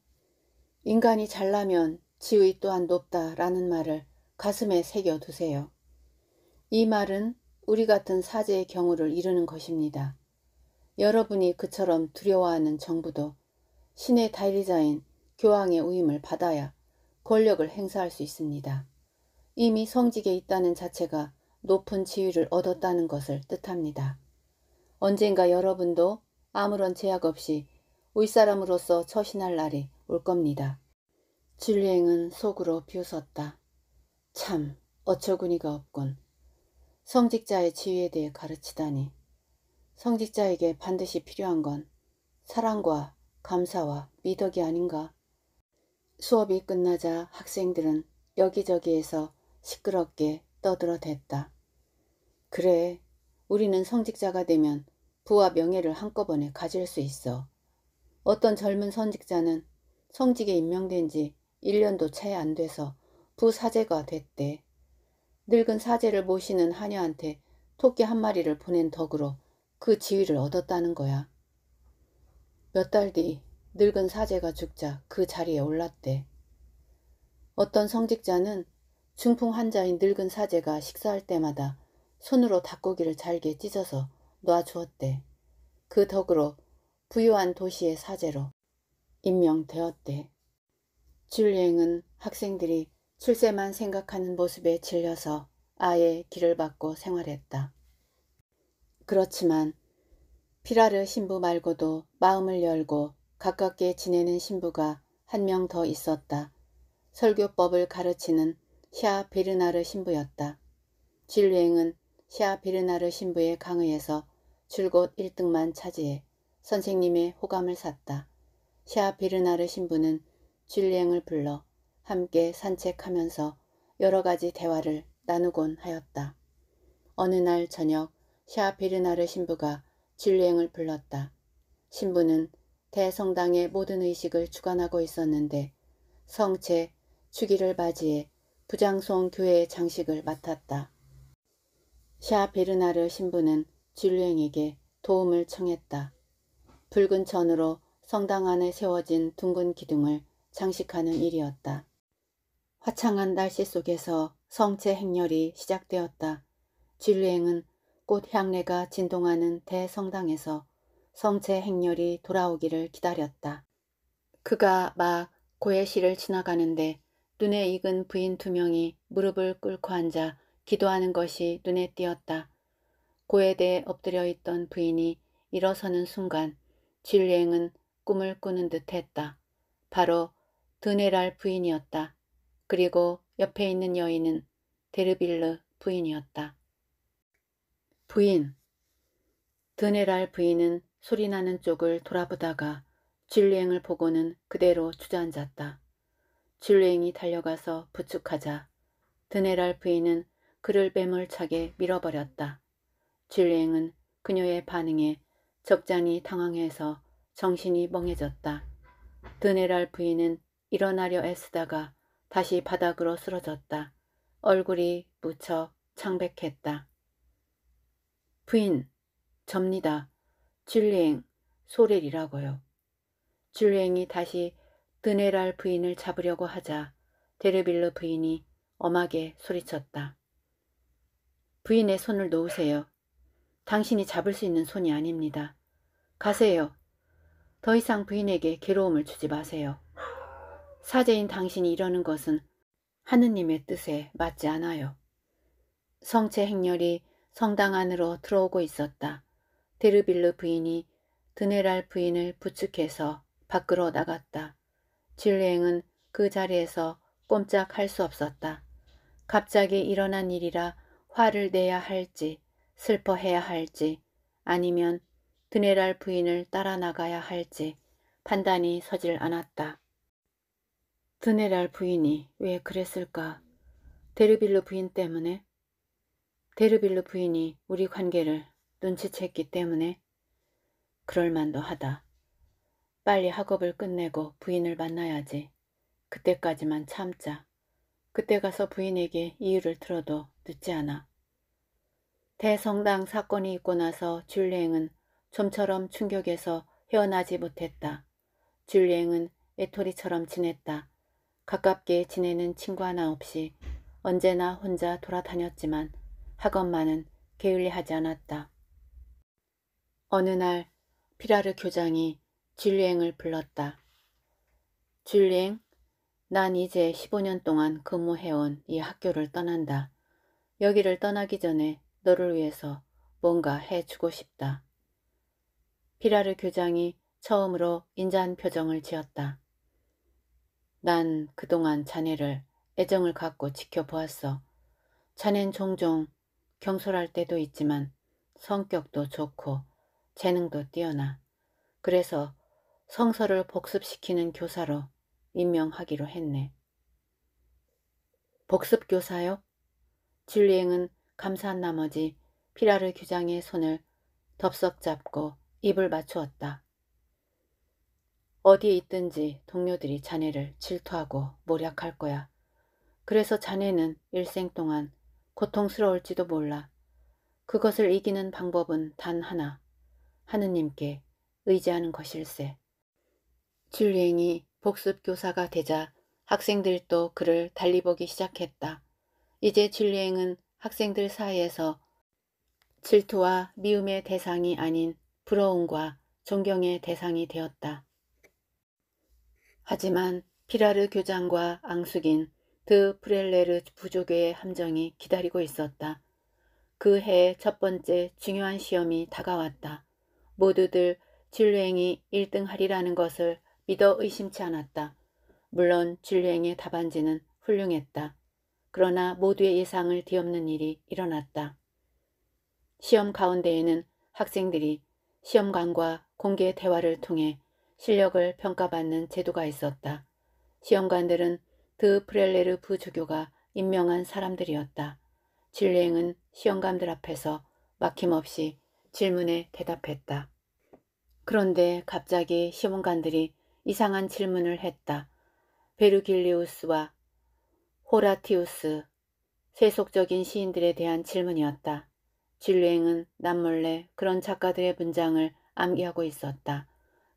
인간이 잘나면 지위 또한 높다라는 말을 가슴에 새겨두세요. 이 말은 우리 같은 사제의 경우를 이루는 것입니다. 여러분이 그처럼 두려워하는 정부도 신의달리자인 교황의 위임을 받아야 권력을 행사할 수 있습니다. 이미 성직에 있다는 자체가 높은 지위를 얻었다는 것을 뜻합니다. 언젠가 여러분도 아무런 제약 없이 윗사람으로서 처신할 날이 올 겁니다. 진리행은 속으로 비웃었다. 참 어처구니가 없군. 성직자의 지위에 대해 가르치다니. 성직자에게 반드시 필요한 건 사랑과 감사와 미덕이 아닌가 수업이 끝나자 학생들은 여기저기에서 시끄럽게 떠들어댔다. 그래, 우리는 성직자가 되면 부와 명예를 한꺼번에 가질 수 있어. 어떤 젊은 선직자는 성직에 임명된 지 1년도 채 안 돼서 부사제가 됐대. 늙은 사제를 모시는 하녀한테 토끼 한 마리를 보낸 덕으로 그 지위를 얻었다는 거야. 몇달뒤 늙은 사제가 죽자 그 자리에 올랐대. 어떤 성직자는 중풍 환자인 늙은 사제가 식사할 때마다 손으로 닭고기를 잘게 찢어서 놔주었대. 그 덕으로 부유한 도시의 사제로 임명되었대. 줄리앵은 학생들이 출세만 생각하는 모습에 질려서 아예 길을 받고 생활했다. 그렇지만 피라르 신부 말고도 마음을 열고 가깝게 지내는 신부가 한 명 더 있었다. 설교법을 가르치는 샤베르나르 신부였다. 진루행은 샤베르나르 신부의 강의에서 줄곧 1등만 차지해 선생님의 호감을 샀다. 샤베르나르 신부는 진루행을 불러 함께 산책하면서 여러 가지 대화를 나누곤 하였다. 어느 날 저녁 샤베르나르 신부가 진루행을 불렀다. 신부는 대성당의 모든 의식을 주관하고 있었는데 성체, 주기를 맞이해 부장송 교회의 장식을 맡았다. 샤 베르나르 신부는 줄리행에게 도움을 청했다. 붉은 천으로 성당 안에 세워진 둥근 기둥을 장식하는 일이었다. 화창한 날씨 속에서 성체 행렬이 시작되었다. 줄리행은꽃 향례가 진동하는 대성당에서 성체 행렬이 돌아오기를 기다렸다. 그가 막 고해시를 지나가는데 눈에 익은 부인 두 명이 무릎을 꿇고 앉아 기도하는 것이 눈에 띄었다. 고해대에 엎드려 있던 부인이 일어서는 순간 진리행은 꿈을 꾸는 듯 했다. 바로 드네랄 부인이었다. 그리고 옆에 있는 여인은 데르빌르 부인이었다. 부인 드네랄 부인은 소리나는 쪽을 돌아보다가 진루행을 보고는 그대로 주저앉았다. 진루행이 달려가서 부축하자 드네랄 부인은 그를 매몰차게 밀어버렸다. 진루행은 그녀의 반응에 적잖이 당황해서 정신이 멍해졌다. 드네랄 부인은 일어나려 애쓰다가 다시 바닥으로 쓰러졌다. 얼굴이 무척 창백했다. 부인, 접니다. 줄리엥, 소렐이라고요. 줄리엥이 다시 드네랄 부인을 잡으려고 하자 데르빌르 부인이 엄하게 소리쳤다. 부인의 손을 놓으세요. 당신이 잡을 수 있는 손이 아닙니다. 가세요. 더 이상 부인에게 괴로움을 주지 마세요. 사제인 당신이 이러는 것은 하느님의 뜻에 맞지 않아요. 성체 행렬이 성당 안으로 들어오고 있었다. 데르빌르 부인이 드네랄 부인을 부축해서 밖으로 나갔다. 진리행은 그 자리에서 꼼짝할 수 없었다. 갑자기 일어난 일이라 화를 내야 할지 슬퍼해야 할지 아니면 드네랄 부인을 따라 나가야 할지 판단이 서질 않았다. 드네랄 부인이 왜 그랬을까? 데르빌르 부인 때문에? 데르빌르 부인이 우리 관계를 눈치챘기 때문에 그럴만도 하다. 빨리 학업을 끝내고 부인을 만나야지. 그때까지만 참자. 그때 가서 부인에게 이유를 들어도 늦지 않아. 대성당 사건이 있고 나서 줄리행은 좀처럼 충격에서 헤어나지 못했다. 줄리행은 애토리처럼 지냈다. 가깝게 지내는 친구 하나 없이 언제나 혼자 돌아다녔지만 학업만은 게을리하지 않았다. 어느 날 피라르 교장이 줄리앵을 불렀다. 줄리앵, 난 이제 15년 동안 근무해온 이 학교를 떠난다. 여기를 떠나기 전에 너를 위해서 뭔가 해주고 싶다. 피라르 교장이 처음으로 인자한 표정을 지었다. 난 그동안 자네를 애정을 갖고 지켜보았어. 자넨 종종 경솔할 때도 있지만 성격도 좋고 재능도 뛰어나 그래서 성서를 복습시키는 교사로 임명하기로 했네. 복습교사요? 진리행은 감사한 나머지 피라르 규장의 손을 덥석 잡고 입을 맞추었다. 어디에 있든지 동료들이 자네를 질투하고 모략할 거야. 그래서 자네는 일생 동안 고통스러울지도 몰라. 그것을 이기는 방법은 단 하나. 하느님께 의지하는 것일세. 진리행이 복습교사가 되자 학생들도 그를 달리 보기 시작했다. 이제 진리행은 학생들 사이에서 질투와 미움의 대상이 아닌 부러움과 존경의 대상이 되었다. 하지만 피라르 교장과 앙숙인 드 프렐레르 부조교의 함정이 기다리고 있었다. 그 해의 첫 번째 중요한 시험이 다가왔다. 모두들 진료행이 1등하리라는 것을 믿어 의심치 않았다. 물론 진료행의 답안지는 훌륭했다. 그러나 모두의 예상을 뒤엎는 일이 일어났다. 시험 가운데에는 학생들이 시험관과 공개 대화를 통해 실력을 평가받는 제도가 있었다. 시험관들은 드 프렐레르 부주교가 임명한 사람들이었다. 진례행은 시험관들 앞에서 막힘없이 질문에 대답했다. 그런데 갑자기 시문관들이 이상한 질문을 했다. 베르길리우스와 호라티우스, 세속적인 시인들에 대한 질문이었다. 진루행은 남몰래 그런 작가들의 문장을 암기하고 있었다.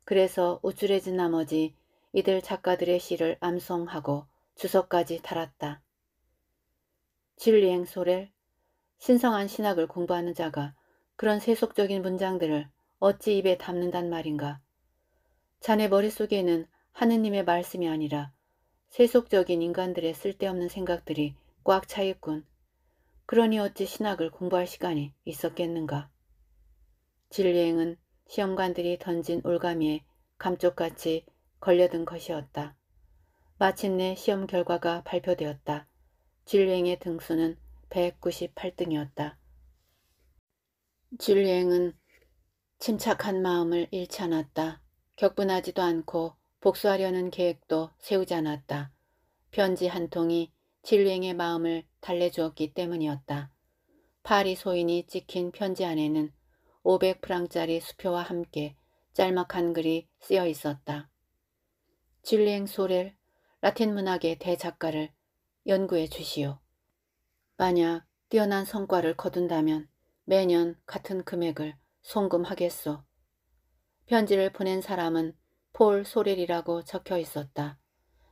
그래서 우쭐해진 나머지 이들 작가들의 시를 암송하고 주석까지 달았다. 진리행 소렐, 신성한 신학을 공부하는 자가 그런 세속적인 문장들을 어찌 입에 담는단 말인가. 자네 머릿속에는 하느님의 말씀이 아니라 세속적인 인간들의 쓸데없는 생각들이 꽉 차있군. 그러니 어찌 신학을 공부할 시간이 있었겠는가. 진리행은 시험관들이 던진 올가미에 감쪽같이 걸려든 것이었다. 마침내 시험 결과가 발표되었다. 진리행의 등수는 198등이었다. 진리행은 침착한 마음을 잃지 않았다. 격분하지도 않고 복수하려는 계획도 세우지 않았다. 편지 한 통이 진리행의 마음을 달래주었기 때문이었다. 파리 소인이 찍힌 편지 안에는 500프랑짜리 수표와 함께 짤막한 글이 쓰여 있었다. 진리행 소렐, 라틴 문학의 대작가를 연구해 주시오. 만약 뛰어난 성과를 거둔다면 매년 같은 금액을 송금하겠소. 편지를 보낸 사람은 폴 소릴이라고 적혀 있었다.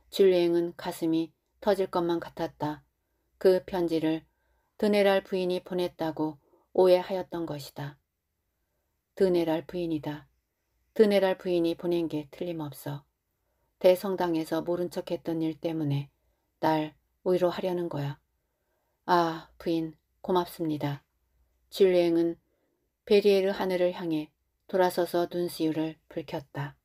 줄리앵은 가슴이 터질 것만 같았다. 그 편지를 드네랄 부인이 보냈다고 오해하였던 것이다. 드네랄 부인이다. 드네랄 부인이 보낸 게 틀림없어. 대성당에서 모른 척 했던 일 때문에 날 위로하려는 거야. 아, 부인, 고맙습니다. 진리행은 베리에르 하늘을 향해 돌아서서 눈시울을 붉혔다.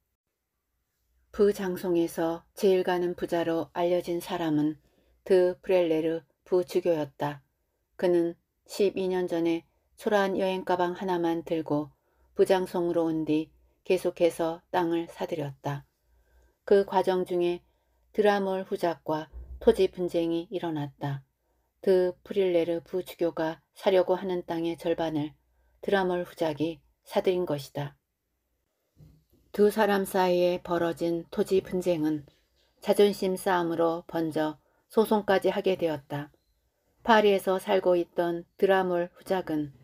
부장송에서 제일 가는 부자로 알려진 사람은 드 브렐레르 부주교였다. 그는 12년 전에 초라한 여행가방 하나만 들고 부장송으로 온 뒤 계속해서 땅을 사들였다. 그 과정 중에 드라몰 후작과 토지 분쟁이 일어났다. 드 그 프릴레르 부주교가 사려고 하는 땅의 절반을 드라몰 후작이 사들인 것이다. 두 사람 사이에 벌어진 토지 분쟁은 자존심 싸움으로 번져 소송까지 하게 되었다. 파리에서 살고 있던 드라몰 후작은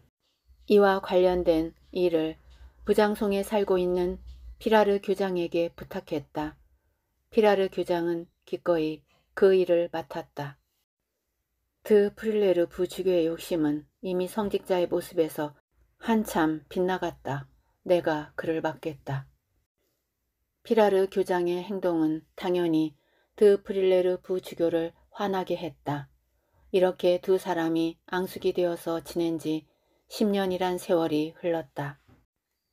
이와 관련된 일을 부장송에 살고 있는 피라르 교장에게 부탁했다. 피라르 교장은 기꺼이 그 일을 맡았다. 드 그 프릴레르 부주교의 욕심은 이미 성직자의 모습에서 한참 빗나갔다. 내가 그를 받겠다 피라르 교장의 행동은 당연히 드 프릴레르 부주교를 화나게 했다. 이렇게 두 사람이 앙숙이 되어서 지낸 지 10년이란 세월이 흘렀다.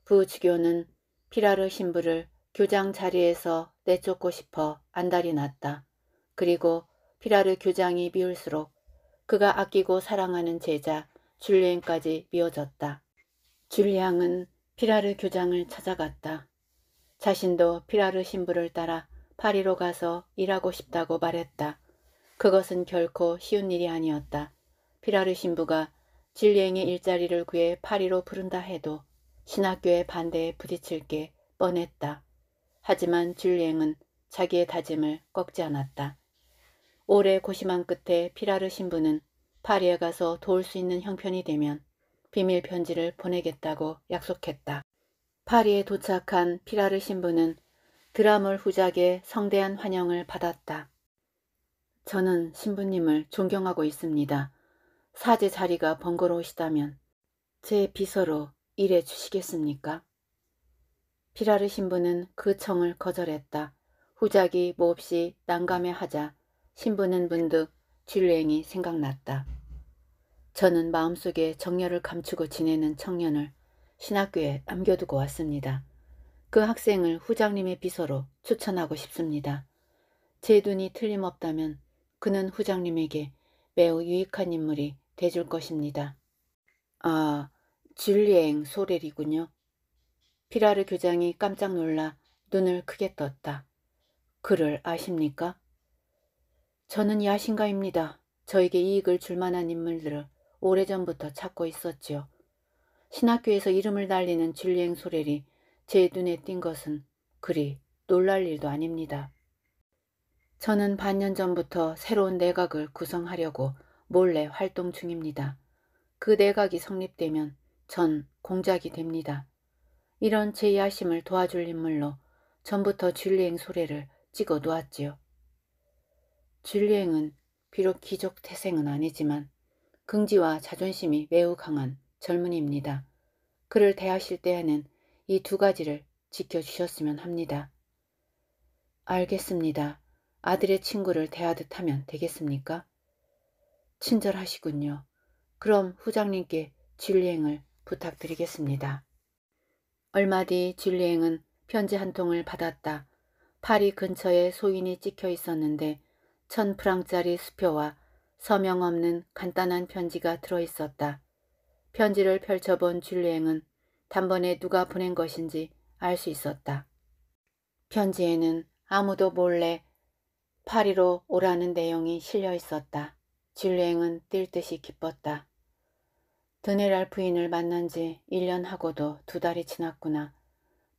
부주교는 피라르 신부를 교장 자리에서 내쫓고 싶어 안달이 났다. 그리고 피라르 교장이 미울수록 그가 아끼고 사랑하는 제자 줄리엔까지 미어졌다. 줄리앙은 피라르 교장을 찾아갔다. 자신도 피라르 신부를 따라 파리로 가서 일하고 싶다고 말했다. 그것은 결코 쉬운 일이 아니었다. 피라르 신부가 줄리행의 일자리를 구해 파리로 부른다 해도 신학교의 반대에 부딪힐 게 뻔했다. 하지만 줄리행은 자기의 다짐을 꺾지 않았다. 오래 고심한 끝에 피라르 신부는 파리에 가서 도울 수 있는 형편이 되면 비밀 편지를 보내겠다고 약속했다. 파리에 도착한 피라르 신부는 드라몰 후작의 성대한 환영을 받았다. 저는 신부님을 존경하고 있습니다. 사제 자리가 번거로우시다면 제 비서로 일해 주시겠습니까? 피라르 신부는 그 청을 거절했다. 후작이 몹시 난감해하자 신부는 문득 진루행이 생각났다. 저는 마음속에 정열을 감추고 지내는 청년을 신학교에 남겨두고 왔습니다. 그 학생을 후장님의 비서로 추천하고 싶습니다. 제 눈이 틀림없다면 그는 후장님에게 매우 유익한 인물이 돼줄 것입니다. 아, 진리행 소렐이군요. 피라르 교장이 깜짝 놀라 눈을 크게 떴다. 그를 아십니까? 저는 야신가입니다. 저에게 이익을 줄 만한 인물들을 오래전부터 찾고 있었지요. 신학교에서 이름을 날리는 줄리행 소렐이 제 눈에 띈 것은 그리 놀랄 일도 아닙니다. 저는 반년 전부터 새로운 내각을 구성하려고 몰래 활동 중입니다. 그 내각이 성립되면 전 공작이 됩니다. 이런 제 야심을 도와줄 인물로 전부터 줄리행 소래를 찍어 놓았지요. 진리행은 비록 귀족 태생은 아니지만 긍지와 자존심이 매우 강한 젊은이입니다. 그를 대하실 때에는 이 두 가지를 지켜주셨으면 합니다. 알겠습니다. 아들의 친구를 대하듯 하면 되겠습니까? 친절하시군요. 그럼 후장님께 진리행을 부탁드리겠습니다. 얼마 뒤 진리행은 편지 한 통을 받았다. 파리 근처에 소인이 찍혀 있었는데 천 프랑짜리 수표와 서명 없는 간단한 편지가 들어있었다. 편지를 펼쳐본 줄리앵은 단번에 누가 보낸 것인지 알 수 있었다. 편지에는 아무도 몰래 파리로 오라는 내용이 실려 있었다. 줄리앵은 뛸 듯이 기뻤다. 드네랄 부인을 만난 지 1년 하고도 두 달이 지났구나.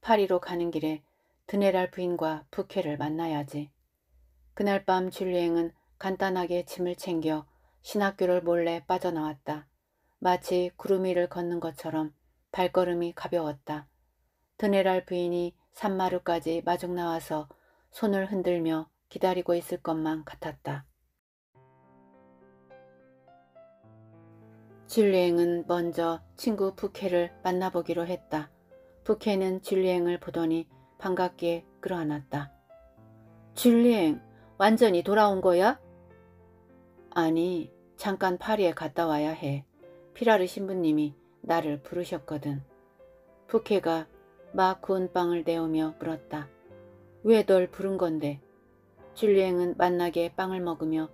파리로 가는 길에 드네랄 부인과 부케를 만나야지. 그날 밤 줄리앵은 간단하게 짐을 챙겨 신학교를 몰래 빠져나왔다. 마치 구름 위를 걷는 것처럼 발걸음이 가벼웠다. 드네랄 부인이 산마루까지 마중 나와서 손을 흔들며 기다리고 있을 것만 같았다. 줄리앵은 먼저 친구 부케를 만나보기로 했다. 부케는 줄리앵을 보더니 반갑게 끌어안았다. 줄리앵, 완전히 돌아온 거야? 아니, 잠깐 파리에 갔다 와야 해. 피라르 신부님이 나를 부르셨거든. 부케가 막 구운 빵을 내오며 물었다. 왜 널 부른 건데? 줄리앵은 만나게 빵을 먹으며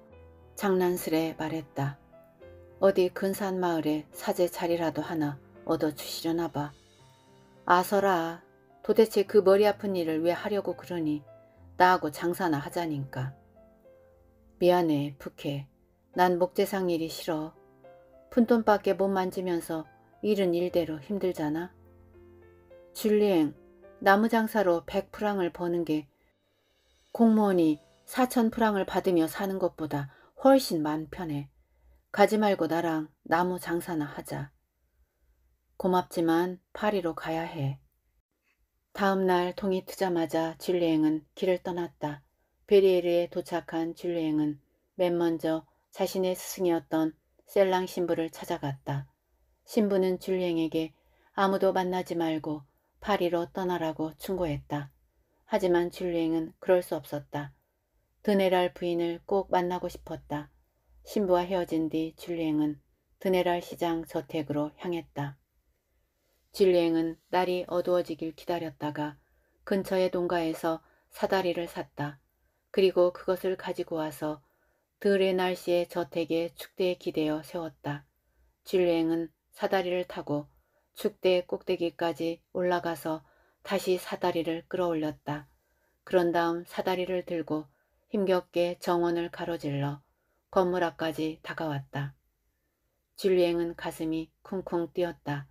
장난스레 말했다. 어디 근산 마을에 사제 자리라도 하나 얻어주시려나 봐. 아서라, 도대체 그 머리 아픈 일을 왜 하려고 그러니? 나하고 장사나 하자니까. 미안해, 부캐. 난 목재상 일이 싫어. 푼돈밖에 못 만지면서 일은 일대로 힘들잖아. 줄리엥, 나무 장사로 100프랑을 버는 게 공무원이 4천프랑을 받으며 사는 것보다 훨씬 만 편해. 가지 말고 나랑 나무 장사나 하자. 고맙지만 파리로 가야 해. 다음 날 통이 트자마자 줄리앵은 길을 떠났다. 베리에르에 도착한 줄리앵은 맨 먼저 자신의 스승이었던 셀랑 신부를 찾아갔다. 신부는 줄리앵에게 아무도 만나지 말고 파리로 떠나라고 충고했다. 하지만 줄리앵은 그럴 수 없었다. 드네랄 부인을 꼭 만나고 싶었다. 신부와 헤어진 뒤 줄리앵은 드네랄 시장 저택으로 향했다. 진리행은 날이 어두워지길 기다렸다가 근처의 농가에서 사다리를 샀다. 그리고 그것을 가지고 와서 들의 날씨의 저택에 축대에 기대어 세웠다. 진리행은 사다리를 타고 축대 꼭대기까지 올라가서 다시 사다리를 끌어올렸다. 그런 다음 사다리를 들고 힘겹게 정원을 가로질러 건물 앞까지 다가왔다. 진리행은 가슴이 쿵쿵 뛰었다.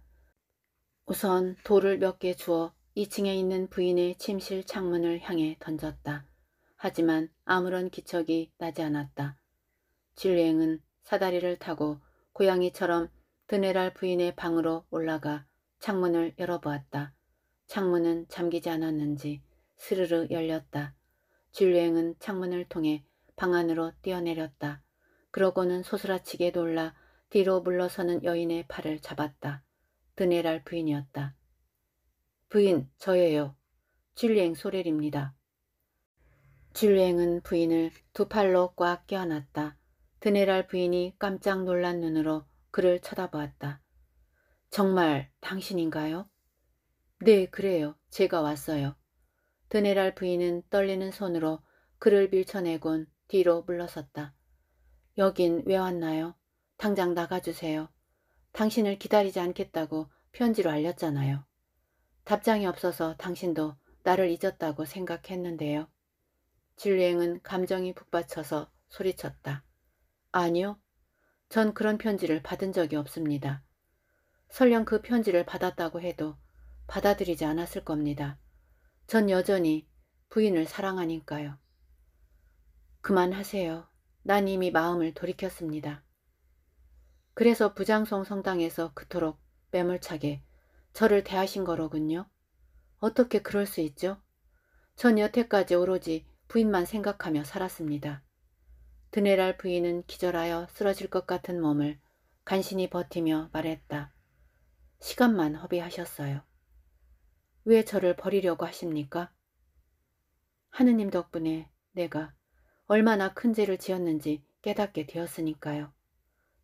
우선 돌을 몇 개 주어 2층에 있는 부인의 침실 창문을 향해 던졌다. 하지만 아무런 기척이 나지 않았다. 진리행은 사다리를 타고 고양이처럼 드네랄 부인의 방으로 올라가 창문을 열어보았다. 창문은 잠기지 않았는지 스르르 열렸다. 진리행은 창문을 통해 방 안으로 뛰어내렸다. 그러고는 소스라치게 놀라 뒤로 물러서는 여인의 팔을 잡았다. 드네랄 부인이었다. 부인, 저예요. 줄리엥 소렐입니다. 줄리엥은 부인을 두 팔로 꽉 껴안았다. 드네랄 부인이 깜짝 놀란 눈으로 그를 쳐다보았다. 정말 당신인가요? 네, 그래요. 제가 왔어요. 드네랄 부인은 떨리는 손으로 그를 밀쳐내곤 뒤로 물러섰다. 여긴 왜 왔나요? 당장 나가주세요. 당신을 기다리지 않겠다고 편지로 알렸잖아요. 답장이 없어서 당신도 나를 잊었다고 생각했는데요. 진리행은 감정이 북받쳐서 소리쳤다. 아니요. 전 그런 편지를 받은 적이 없습니다. 설령 그 편지를 받았다고 해도 받아들이지 않았을 겁니다. 전 여전히 부인을 사랑하니까요. 그만하세요. 난 이미 마음을 돌이켰습니다. 그래서 부장성 성당에서 그토록 매물차게 저를 대하신 거로군요. 어떻게 그럴 수 있죠? 전 여태까지 오로지 부인만 생각하며 살았습니다. 드네랄 부인은 기절하여 쓰러질 것 같은 몸을 간신히 버티며 말했다. 시간만 허비하셨어요. 왜 저를 버리려고 하십니까? 하느님 덕분에 내가 얼마나 큰 죄를 지었는지 깨닫게 되었으니까요.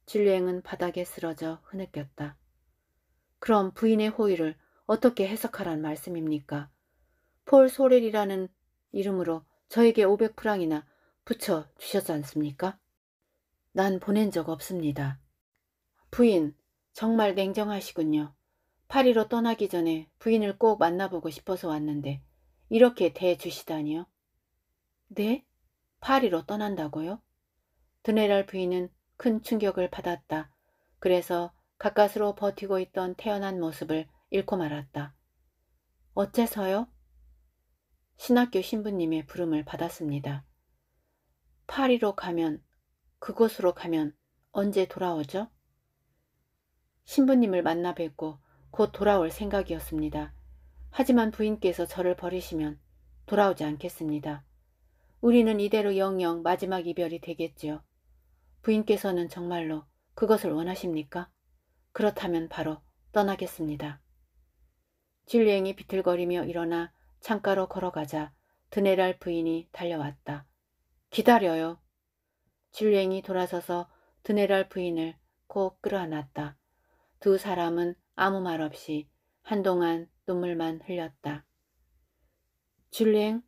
진리행은 바닥에 쓰러져 흐느꼈다. 그럼 부인의 호의를 어떻게 해석하란 말씀입니까? 폴 소렐이라는 이름으로 저에게 500프랑이나 붙여 주셨지 않습니까? 난 보낸 적 없습니다. 부인, 정말 냉정하시군요. 파리로 떠나기 전에 부인을 꼭 만나보고 싶어서 왔는데 이렇게 대해주시다니요. 네? 파리로 떠난다고요? 드네랄 부인은 큰 충격을 받았다. 그래서 가까스로 버티고 있던 태연한 모습을 잃고 말았다. 어째서요? 신학교 신부님의 부름을 받았습니다. 파리로 가면, 그곳으로 가면 언제 돌아오죠? 신부님을 만나 뵙고 곧 돌아올 생각이었습니다. 하지만 부인께서 저를 버리시면 돌아오지 않겠습니다. 우리는 이대로 영영 마지막 이별이 되겠지요. 부인께서는 정말로 그것을 원하십니까? 그렇다면 바로 떠나겠습니다. 줄리앵이 비틀거리며 일어나 창가로 걸어가자 드네랄 부인이 달려왔다. 기다려요. 줄리앵이 돌아서서 드네랄 부인을 꼭 끌어안았다. 두 사람은 아무 말 없이 한동안 눈물만 흘렸다. 줄랭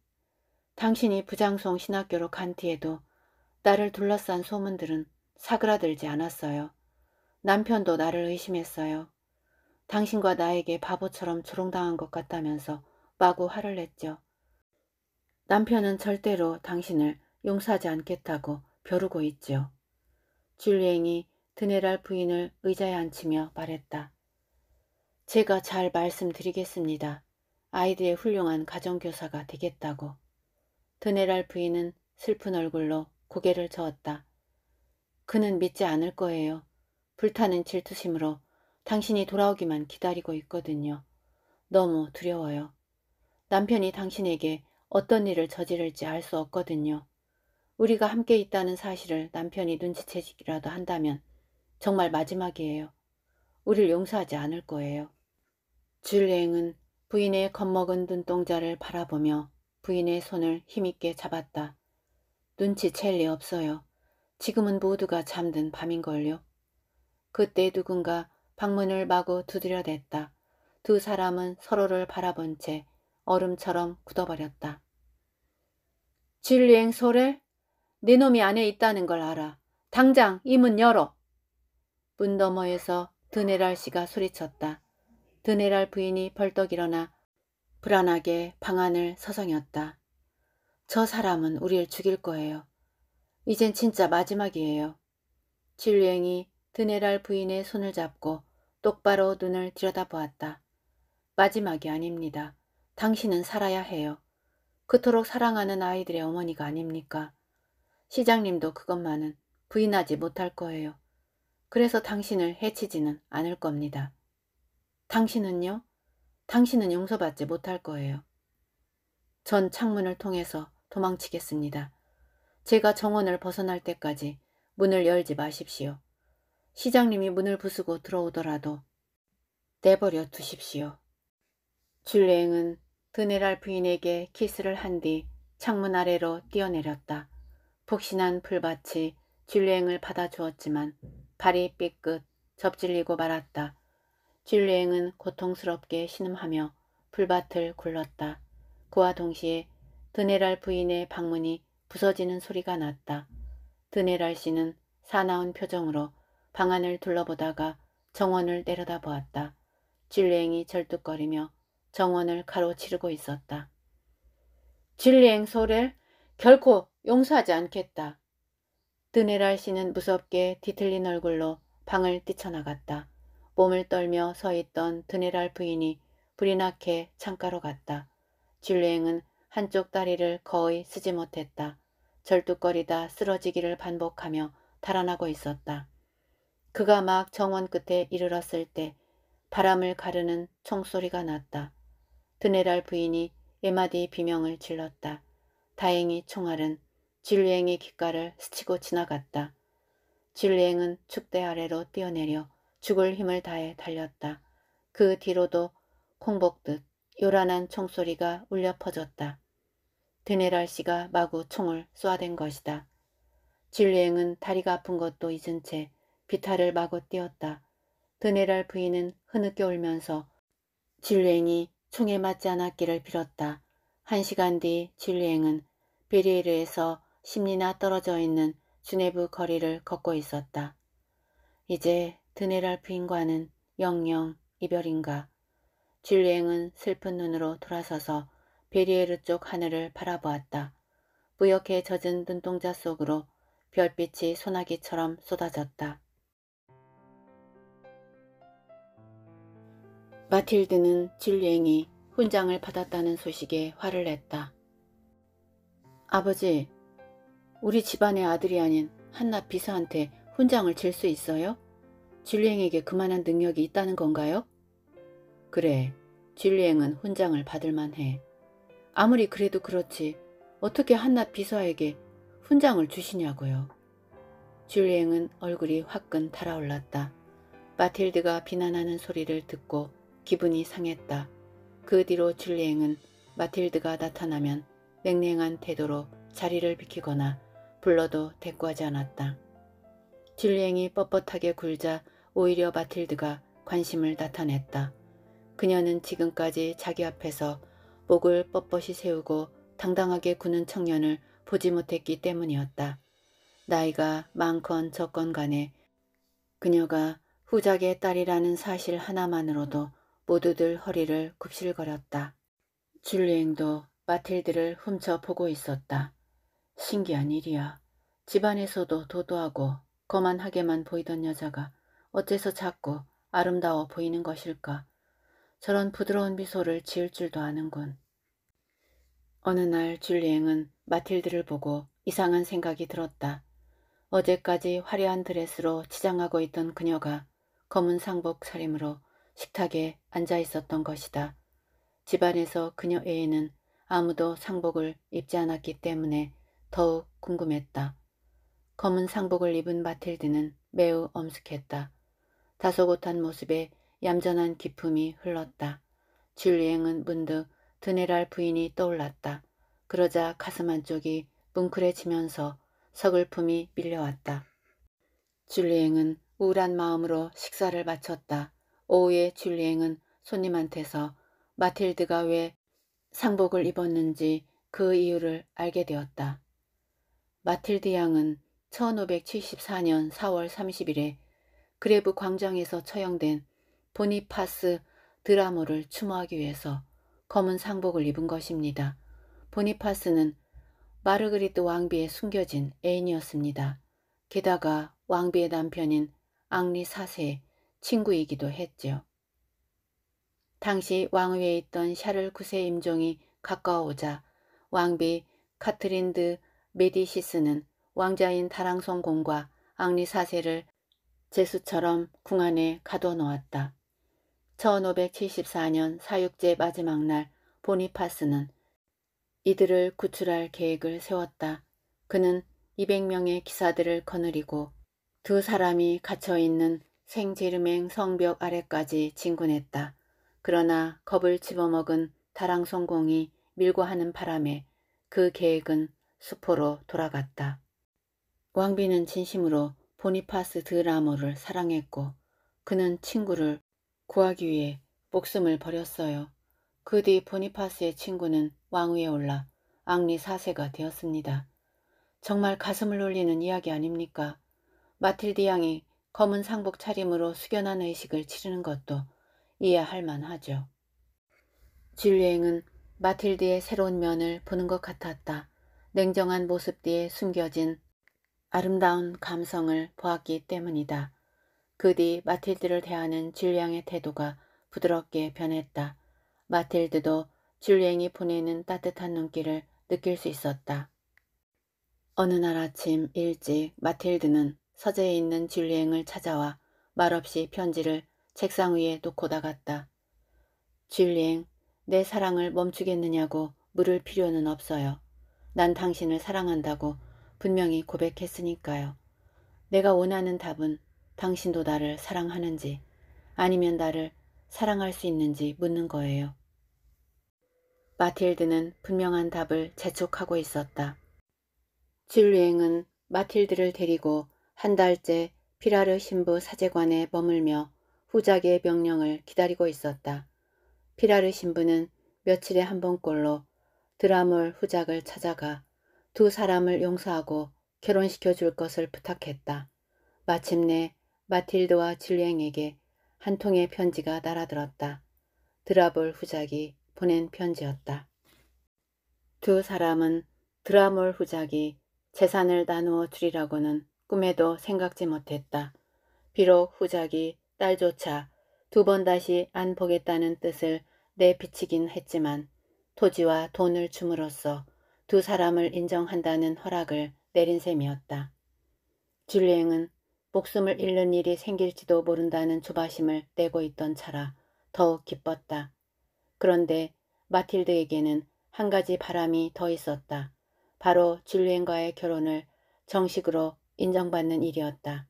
당신이 부장송 신학교로 간 뒤에도 딸을 둘러싼 소문들은 사그라들지 않았어요. 남편도 나를 의심했어요. 당신과 나에게 바보처럼 조롱당한 것 같다면서 마구 화를 냈죠. 남편은 절대로 당신을 용서하지 않겠다고 벼르고 있죠 줄리앵이 드네랄 부인을 의자에 앉히며 말했다. 제가 잘 말씀드리겠습니다. 아이들의 훌륭한 가정교사가 되겠다고. 드네랄 부인은 슬픈 얼굴로 고개를 저었다. 그는 믿지 않을 거예요. 불타는 질투심으로 당신이 돌아오기만 기다리고 있거든요. 너무 두려워요. 남편이 당신에게 어떤 일을 저지를지 알 수 없거든요. 우리가 함께 있다는 사실을 남편이 눈치채지라도 기 한다면 정말 마지막이에요. 우릴 용서하지 않을 거예요. 줄레잉은 부인의 겁먹은 눈동자를 바라보며 부인의 손을 힘있게 잡았다. 눈치챌 리 없어요. 지금은 모두가 잠든 밤인걸요. 그때 누군가 방문을 마구 두드려댔다. 두 사람은 서로를 바라본 채 얼음처럼 굳어버렸다. 진리행 소렐? 네 놈이 안에 있다는 걸 알아. 당장 이 문 열어. 문 너머에서 드네랄 씨가 소리쳤다. 드네랄 부인이 벌떡 일어나 불안하게 방 안을 서성였다. 저 사람은 우리를 죽일 거예요. 이젠 진짜 마지막이에요. 진루행이 드네랄 부인의 손을 잡고 똑바로 눈을 들여다보았다. 마지막이 아닙니다. 당신은 살아야 해요. 그토록 사랑하는 아이들의 어머니가 아닙니까? 시장님도 그것만은 부인하지 못할 거예요. 그래서 당신을 해치지는 않을 겁니다. 당신은요? 당신은 용서받지 못할 거예요. 전 창문을 통해서 도망치겠습니다. 제가 정원을 벗어날 때까지 문을 열지 마십시오. 시장님이 문을 부수고 들어오더라도 내버려 두십시오. 줄랭은 레 드네랄 부인에게 키스를 한 뒤 창문 아래로 뛰어내렸다. 폭신한 풀밭이 줄랭을 레 받아주었지만 발이 삐끗 접질리고 말았다. 줄랭은 레 고통스럽게 신음하며 풀밭을 굴렀다. 그와 동시에 드네랄 부인의 방문이 부서지는 소리가 났다. 드네랄 씨는 사나운 표정으로 방 안을 둘러보다가 정원을 내려다보았다. 질레앵이 절뚝거리며 정원을 가로치르고 있었다. 질레앵 소렐 결코 용서하지 않겠다. 드네랄 씨는 무섭게 뒤틀린 얼굴로 방을 뛰쳐나갔다. 몸을 떨며 서 있던 드네랄 부인이 불이 나게 창가로 갔다. 질레앵은 한쪽 다리를 거의 쓰지 못했다. 절뚝거리다 쓰러지기를 반복하며 달아나고 있었다. 그가 막 정원 끝에 이르렀을 때 바람을 가르는 총소리가 났다. 드네랄 부인이 에마디 비명을 질렀다. 다행히 총알은 진리행의 귓가를 스치고 지나갔다. 진리행은 축대 아래로 뛰어내려 죽을 힘을 다해 달렸다. 그 뒤로도 콩복듯 요란한 총소리가 울려 퍼졌다. 데네랄 씨가 마구 총을 쏴댄 것이다. 진리행은 다리가 아픈 것도 잊은 채 비탈을 마구 뛰었다 드네랄 부인은 흐느껴 울면서 진리행이 총에 맞지 않았기를 빌었다. 한 시간 뒤 진리행은 베리에르에서 십리나 떨어져 있는 주네브 거리를 걷고 있었다. 이제 드네랄 부인과는 영영 이별인가. 진리행은 슬픈 눈으로 돌아서서 베리에르 쪽 하늘을 바라보았다. 뿌옇게 젖은 눈동자 속으로 별빛이 소나기처럼 쏟아졌다. 마틸드는 줄리앵이 훈장을 받았다는 소식에 화를 냈다. 아버지, 우리 집안의 아들이 아닌 한나 비서한테 훈장을 질 수 있어요? 줄리앵에게 그만한 능력이 있다는 건가요? 그래, 줄리앵은 훈장을 받을 만해. 아무리 그래도 그렇지 어떻게 한낱 비서에게 훈장을 주시냐고요. 줄리앵은 얼굴이 화끈 달아올랐다. 마틸드가 비난하는 소리를 듣고 기분이 상했다. 그 뒤로 줄리앵은 마틸드가 나타나면 냉랭한 태도로 자리를 비키거나 불러도 대꾸하지 않았다. 줄리앵이 뻣뻣하게 굴자 오히려 마틸드가 관심을 나타냈다. 그녀는 지금까지 자기 앞에서 목을 뻣뻣이 세우고 당당하게 구는 청년을 보지 못했기 때문이었다. 나이가 많건 적건 간에 그녀가 후작의 딸이라는 사실 하나만으로도 모두들 허리를 굽실거렸다. 줄리앵도 마틸드를 훔쳐보고 있었다. 신기한 일이야. 집안에서도 도도하고 거만하게만 보이던 여자가 어째서 자꾸 아름다워 보이는 것일까 저런 부드러운 미소를 지을 줄도 아는군. 어느 날 줄리앵은 마틸드를 보고 이상한 생각이 들었다. 어제까지 화려한 드레스로 치장하고 있던 그녀가 검은 상복 차림으로 식탁에 앉아 있었던 것이다. 집안에서 그녀 외에는 아무도 상복을 입지 않았기 때문에 더욱 궁금했다. 검은 상복을 입은 마틸드는 매우 엄숙했다. 다소곳한 모습에 얌전한 기품이 흘렀다. 줄리앵은 문득 드네랄 부인이 떠올랐다. 그러자 가슴 한쪽이 뭉클해지면서 서글픔이 밀려왔다. 줄리앵은 우울한 마음으로 식사를 마쳤다. 오후에 줄리앵은 손님한테서 마틸드가 왜 상복을 입었는지 그 이유를 알게 되었다. 마틸드 양은 1574년 4월 30일에 그레브 광장에서 처형된 보니파스 드라모를 추모하기 위해서 검은 상복을 입은 것입니다. 보니파스는 마르그리트 왕비의 숨겨진 애인이었습니다. 게다가 왕비의 남편인 앙리 4세의 친구이기도 했죠 당시 왕위에 있던 샤를 9세 임종이 가까워오자 왕비 카트린드 메디시스는 왕자인 다랑성공과 앙리 4세를 제수처럼 궁 안에 가둬놓았다. 1574년 사육제 마지막 날 보니파스는 이들을 구출할 계획을 세웠다. 그는 200명의 기사들을 거느리고 두 사람이 갇혀있는 생제르맹 성벽 아래까지 진군했다. 그러나 겁을 집어먹은 다랑성공이 밀고 하는 바람에 그 계획은 수포로 돌아갔다. 왕비는 진심으로 보니파스 드라모를 사랑했고 그는 친구를 구하기 위해 목숨을 버렸어요. 그 뒤 보니파스의 친구는 왕위에 올라 앙리 4세가 되었습니다. 정말 가슴을 울리는 이야기 아닙니까? 마틸디 양이 검은 상복 차림으로 숙연한 의식을 치르는 것도 이해할 만하죠. 진리행은 마틸디의 새로운 면을 보는 것 같았다. 냉정한 모습 뒤에 숨겨진 아름다운 감성을 보았기 때문이다. 그뒤 마틸드를 대하는 줄리앙의 태도가 부드럽게 변했다. 마틸드도 줄리앙이 보내는 따뜻한 눈길을 느낄 수 있었다. 어느 날 아침 일찍 마틸드는 서재에 있는 줄리앵을 찾아와 말없이 편지를 책상 위에 놓고 나갔다. 줄리앵, 내 사랑을 멈추겠느냐고 물을 필요는 없어요. 난 당신을 사랑한다고 분명히 고백했으니까요. 내가 원하는 답은 당신도 나를 사랑하는지 아니면 나를 사랑할 수 있는지 묻는 거예요. 마틸드는 분명한 답을 재촉하고 있었다. 줄리행은 마틸드를 데리고 한 달째 피라르 신부 사제관에 머물며 후작의 명령을 기다리고 있었다. 피라르 신부는 며칠에 한 번꼴로 드라몰 후작을 찾아가 두 사람을 용서하고 결혼시켜 줄 것을 부탁했다. 마침내 마틸드와 질랭에게 한 통의 편지가 날아들었다 드라볼 후작이 보낸 편지였다. 두 사람은 드라몰 후작이 재산을 나누어 주리라고는 꿈에도 생각지 못했다. 비록 후작이 딸조차 두 번 다시 안 보겠다는 뜻을 내비치긴 했지만 토지와 돈을 줌으로써 두 사람을 인정한다는 허락을 내린 셈이었다. 줄리앵은 목숨을 잃는 일이 생길지도 모른다는 조바심을 내고 있던 차라 더욱 기뻤다. 그런데 마틸드에게는 한 가지 바람이 더 있었다. 바로 줄리엔과의 결혼을 정식으로 인정받는 일이었다.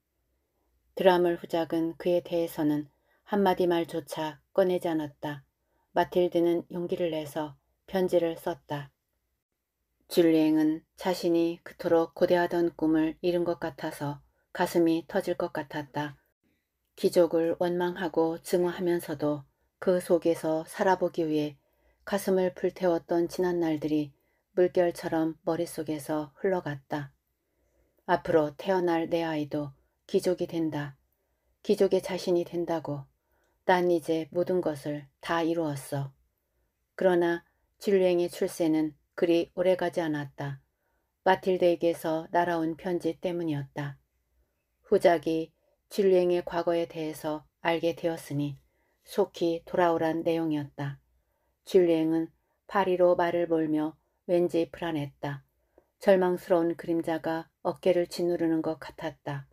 드라물 후작은 그에 대해서는 한마디 말조차 꺼내지 않았다. 마틸드는 용기를 내서 편지를 썼다. 줄리엔은 자신이 그토록 고대하던 꿈을 잃은 것 같아서 가슴이 터질 것 같았다. 기족을 원망하고 증오하면서도 그 속에서 살아보기 위해 가슴을 불태웠던 지난 날들이 물결처럼 머릿속에서 흘러갔다. 앞으로 태어날 내 아이도 기족이 된다. 기족의 자신이 된다고. 난 이제 모든 것을 다 이루었어. 그러나 진루행의 출세는 그리 오래가지 않았다. 마틸드에게서 날아온 편지 때문이었다. 후작이 진루행의 과거에 대해서 알게 되었으니 속히 돌아오란 내용이었다. 진루행은 파리로 말을 몰며 왠지 불안했다. 절망스러운 그림자가 어깨를 짓누르는 것 같았다.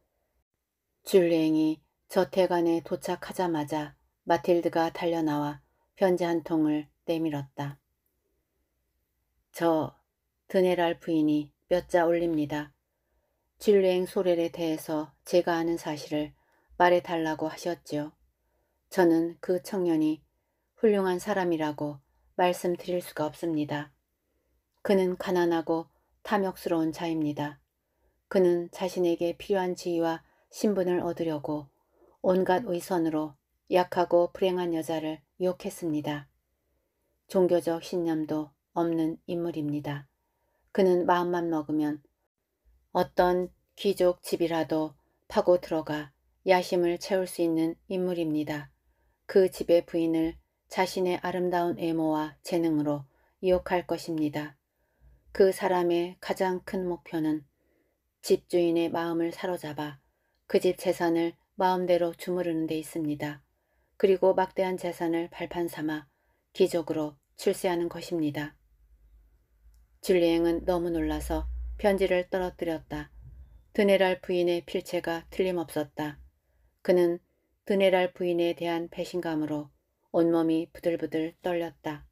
줄루행이 저택안에 도착하자마자 마틸드가 달려나와 편지 한 통을 내밀었다. 저 드네랄 부인이 몇 자 올립니다. 줄루행 소렐에 대해서 제가 아는 사실을 말해달라고 하셨지요. 저는 그 청년이 훌륭한 사람이라고 말씀드릴 수가 없습니다. 그는 가난하고 탐욕스러운 자입니다. 그는 자신에게 필요한 지위와 신분을 얻으려고 온갖 의선으로 약하고 불행한 여자를 유혹했습니다. 종교적 신념도 없는 인물입니다. 그는 마음만 먹으면 어떤 귀족 집이라도 파고 들어가 야심을 채울 수 있는 인물입니다. 그 집의 부인을 자신의 아름다운 외모와 재능으로 유혹할 것입니다. 그 사람의 가장 큰 목표는 집주인의 마음을 사로잡아 그 집 재산을 마음대로 주무르는 데 있습니다. 그리고 막대한 재산을 발판 삼아 기적으로 출세하는 것입니다. 줄리앵은 너무 놀라서 편지를 떨어뜨렸다. 드네랄 부인의 필체가 틀림없었다. 그는 드네랄 부인에 대한 배신감으로 온몸이 부들부들 떨렸다.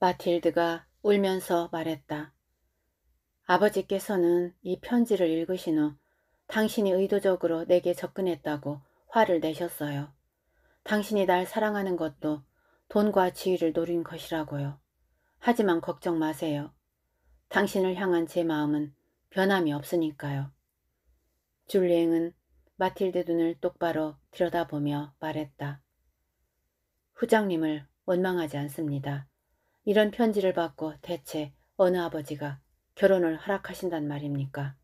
마틸드가 울면서 말했다. 아버지께서는 이 편지를 읽으신 후 당신이 의도적으로 내게 접근했다고 화를 내셨어요. 당신이 날 사랑하는 것도 돈과 지위를 노린 것이라고요. 하지만 걱정 마세요. 당신을 향한 제 마음은 변함이 없으니까요. 줄리앵은 마틸드 눈을 똑바로 들여다보며 말했다. 후장님을 원망하지 않습니다. 이런 편지를 받고 대체 어느 아버지가 결혼을 허락하신단 말입니까?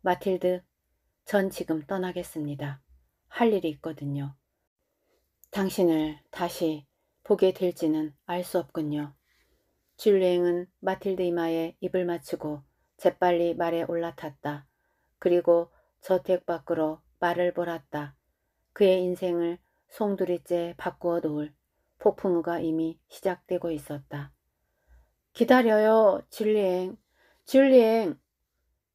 마틸드, 전 지금 떠나겠습니다. 할 일이 있거든요. 당신을 다시 보게 될지는 알 수 없군요. 줄리앵은 마틸드 이마에 입을 맞추고 재빨리 말에 올라탔다. 그리고 저택 밖으로 말을 몰았다. 그의 인생을 송두리째 바꾸어 놓을 폭풍우가 이미 시작되고 있었다. 기다려요, 줄리엥. 줄리엥.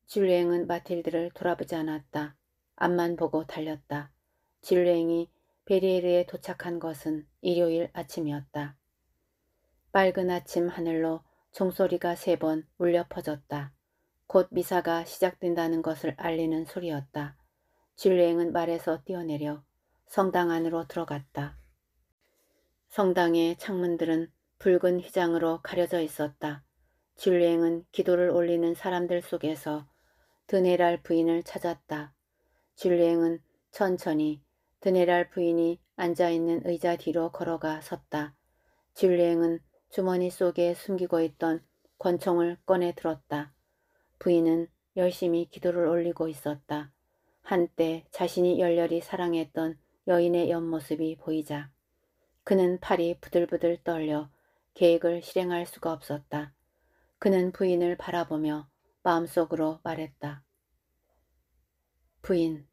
줄리엥은 마틸드를 돌아보지 않았다. 앞만 보고 달렸다. 줄리엥이 베리에르에 도착한 것은 일요일 아침이었다. 빨근 아침 하늘로 종소리가 세 번 울려 퍼졌다. 곧 미사가 시작된다는 것을 알리는 소리였다. 진례행은 말에서 뛰어내려 성당 안으로 들어갔다. 성당의 창문들은 붉은 휘장으로 가려져 있었다. 진례행은 기도를 올리는 사람들 속에서 드네랄 부인을 찾았다. 진례행은 천천히 드네랄 부인이 앉아있는 의자 뒤로 걸어가 섰다. 진례행은 주머니 속에 숨기고 있던 권총을 꺼내 들었다. 부인은 열심히 기도를 올리고 있었다. 한때 자신이 열렬히 사랑했던 여인의 옆모습이 보이자 그는 팔이 부들부들 떨려 계획을 실행할 수가 없었다. 그는 부인을 바라보며 마음속으로 말했다. 부인,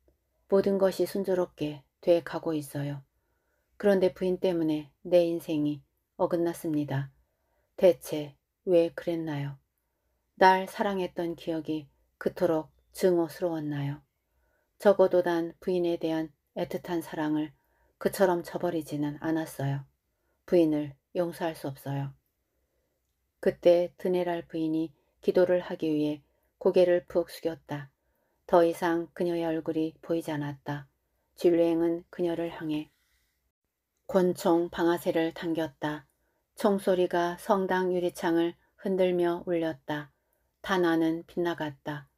모든 것이 순조롭게 돼 가고 있어요. 그런데 부인 때문에 내 인생이 어긋났습니다. 대체 왜 그랬나요? 날 사랑했던 기억이 그토록 증오스러웠나요? 적어도 난 부인에 대한 애틋한 사랑을 그처럼 저버리지는 않았어요. 부인을 용서할 수 없어요. 그때 드네랄 부인이 기도를 하기 위해 고개를 푹 숙였다. 더 이상 그녀의 얼굴이 보이지 않았다. 진루행은 그녀를 향해 권총 방아쇠를 당겼다. 총소리가 성당 유리창을 흔들며 울렸다. 다나는 빗나갔다.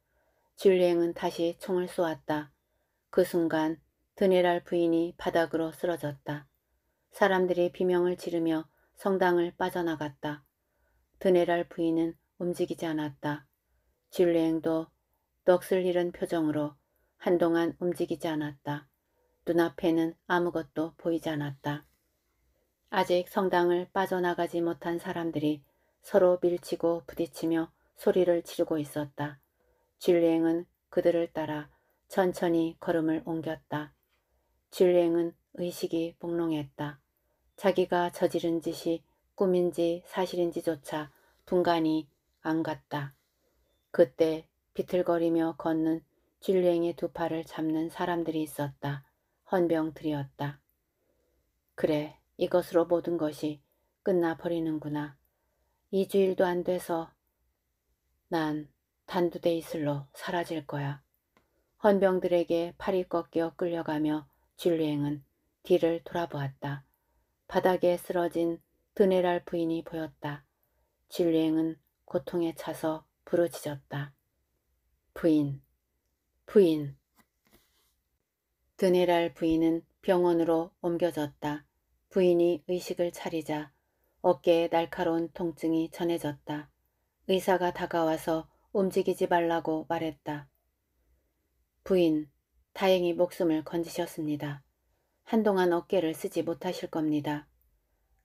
줄리앵은 다시 총을 쏘았다. 그 순간 드네랄 부인이 바닥으로 쓰러졌다. 사람들이 비명을 지르며 성당을 빠져나갔다. 드네랄 부인은 움직이지 않았다. 줄리앵도 넋을 잃은 표정으로 한동안 움직이지 않았다. 눈앞에는 아무것도 보이지 않았다. 아직 성당을 빠져나가지 못한 사람들이 서로 밀치고 부딪히며 소리를 지르고 있었다. 질리행은 그들을 따라 천천히 걸음을 옮겼다. 질리행은 의식이 복롱했다. 자기가 저지른 짓이 꿈인지 사실인지조차 분간이 안 갔다. 그때 비틀거리며 걷는 질리행의 두 팔을 잡는 사람들이 있었다. 헌병들이었다. 그래, 이것으로 모든 것이 끝나버리는구나. 2주일도안 돼서 난 단두대 이슬로 사라질 거야. 헌병들에게 팔이 꺾여 끌려가며 줄리행은 뒤를 돌아보았다. 바닥에 쓰러진 드네랄 부인이 보였다. 줄리행은 고통에 차서 부르짖었다. 부인, 부인. 드네랄 부인은 병원으로 옮겨졌다. 부인이 의식을 차리자 어깨에 날카로운 통증이 전해졌다. 의사가 다가와서 움직이지 말라고 말했다. 부인, 다행히 목숨을 건지셨습니다. 한동안 어깨를 쓰지 못하실 겁니다.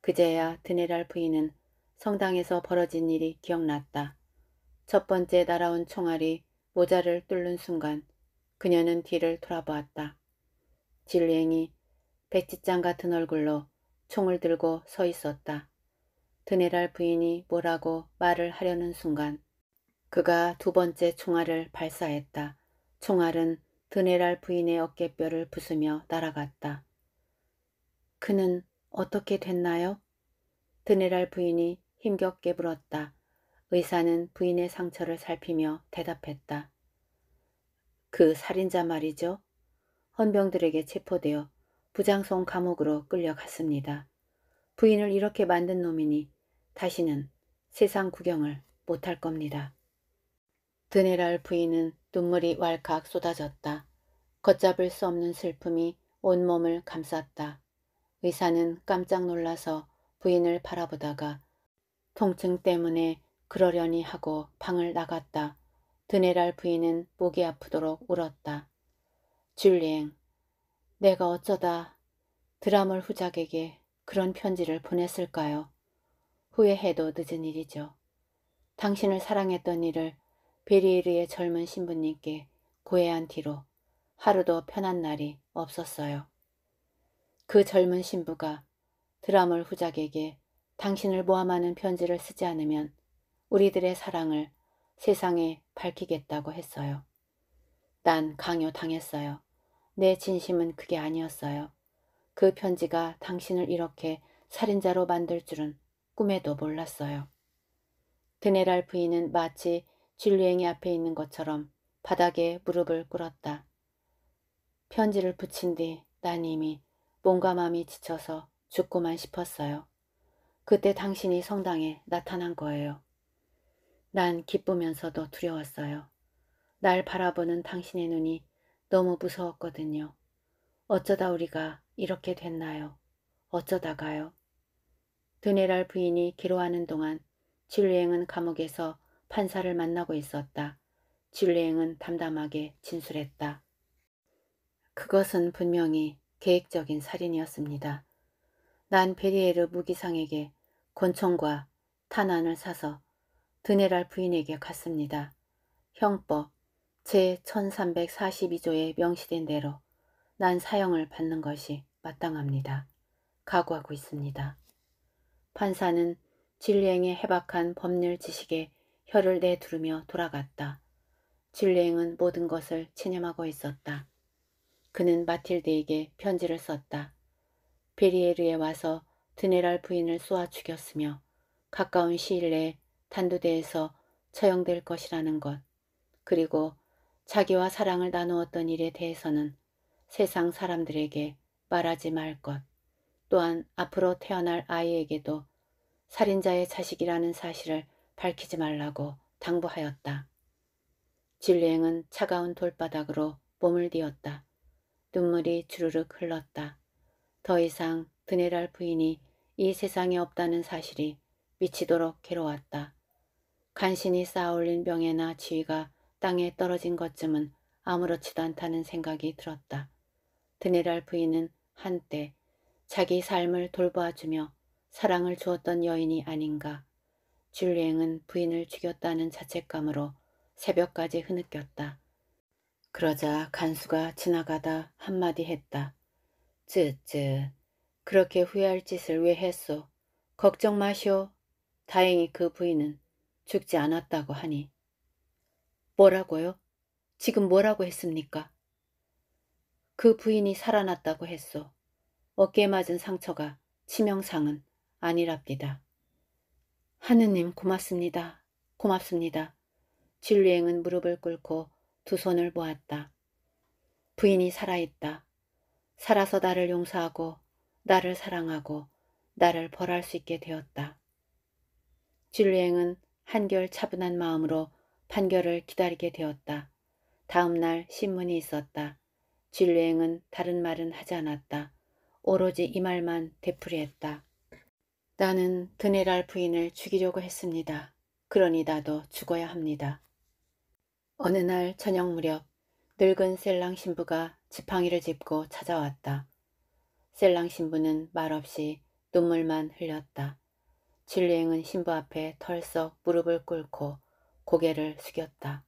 그제야 드네랄 부인은 성당에서 벌어진 일이 기억났다. 첫 번째 날아온 총알이 모자를 뚫는 순간 그녀는 뒤를 돌아보았다. 진리행이 백지장 같은 얼굴로 총을 들고 서 있었다. 드네랄 부인이 뭐라고 말을 하려는 순간 그가 두 번째 총알을 발사했다. 총알은 드네랄 부인의 어깨뼈를 부수며 날아갔다. 그는 어떻게 됐나요? 드네랄 부인이 힘겹게 물었다. 의사는 부인의 상처를 살피며 대답했다. 그 살인자 말이죠. 헌병들에게 체포되어 부장성 감옥으로 끌려갔습니다. 부인을 이렇게 만든 놈이니 다시는 세상 구경을 못할 겁니다. 드네랄 부인은 눈물이 왈칵 쏟아졌다. 걷잡을 수 없는 슬픔이 온몸을 감쌌다. 의사는 깜짝 놀라서 부인을 바라보다가 통증 때문에 그러려니 하고 방을 나갔다. 드네랄 부인은 목이 아프도록 울었다. 줄리엥, 내가 어쩌다 드라몰 후작에게 그런 편지를 보냈을까요? 후회해도 늦은 일이죠. 당신을 사랑했던 일을 베리에르의 젊은 신부님께 고해한 뒤로 하루도 편한 날이 없었어요. 그 젊은 신부가 드라몰 후작에게 당신을 모함하는 편지를 쓰지 않으면 우리들의 사랑을 세상에 밝히겠다고 했어요. 난 강요당했어요. 내 진심은 그게 아니었어요. 그 편지가 당신을 이렇게 살인자로 만들 줄은 꿈에도 몰랐어요. 드네랄 부인은 마치 줄리앵이 앞에 있는 것처럼 바닥에 무릎을 꿇었다. 편지를 붙인 뒤 난 이미 몸과 마음이 지쳐서 죽고만 싶었어요. 그때 당신이 성당에 나타난 거예요. 난 기쁘면서도 두려웠어요. 날 바라보는 당신의 눈이 너무 무서웠거든요. 어쩌다 우리가 이렇게 됐나요? 어쩌다가요? 드네랄 부인이 기로하는 동안 진리행은 감옥에서 판사를 만나고 있었다. 진리행은 담담하게 진술했다. 그것은 분명히 계획적인 살인이었습니다. 난 베리에르 무기상에게 권총과 탄환을 사서 드네랄 부인에게 갔습니다. 형법 제1342조에 명시된 대로 난 사형을 받는 것이 마땅합니다. 각오하고 있습니다. 판사는 진리행의 해박한 법률 지식에 혀를 내두르며 돌아갔다. 진리행은 모든 것을 체념하고 있었다. 그는 마틸드에게 편지를 썼다. 베리에르에 와서 드네랄 부인을 쏘아 죽였으며 가까운 시일 내에 단두대에서 처형될 것이라는 것, 그리고 자기와 사랑을 나누었던 일에 대해서는 세상 사람들에게 말하지 말 것. 또한 앞으로 태어날 아이에게도 살인자의 자식이라는 사실을 밝히지 말라고 당부하였다. 진리행은 차가운 돌바닥으로 몸을 띄었다 눈물이 주르륵 흘렀다. 더 이상 드네랄 부인이 이 세상에 없다는 사실이 미치도록 괴로웠다. 간신히 쌓아올린 명예나 지위가 땅에 떨어진 것쯤은 아무렇지도 않다는 생각이 들었다. 드네랄 부인은 한때 자기 삶을 돌봐주며 사랑을 주었던 여인이 아닌가. 줄리앵은 부인을 죽였다는 자책감으로 새벽까지 흐느꼈다. 그러자 간수가 지나가다 한마디 했다. 쯔쯔 그렇게 후회할 짓을 왜 했소? 걱정 마시오. 다행히 그 부인은 죽지 않았다고 하니. 뭐라고요? 지금 뭐라고 했습니까? 그 부인이 살아났다고 했소. 어깨에 맞은 상처가 치명상은 아니랍니다. 하느님 고맙습니다. 고맙습니다. 진리행은 무릎을 꿇고 두 손을 모았다. 부인이 살아있다. 살아서 나를 용서하고 나를 사랑하고 나를 벌할 수 있게 되었다. 진리행은 한결 차분한 마음으로 판결을 기다리게 되었다. 다음날 신문이 있었다. 진리행은 다른 말은 하지 않았다. 오로지 이 말만 되풀이했다. 나는 드네랄 부인을 죽이려고 했습니다. 그러니 나도 죽어야 합니다. 어느 날 저녁 무렵 늙은 셀랑 신부가 지팡이를 짚고 찾아왔다. 셀랑 신부는 말없이 눈물만 흘렸다. 진리행은 신부 앞에 털썩 무릎을 꿇고 고개를 숙였다.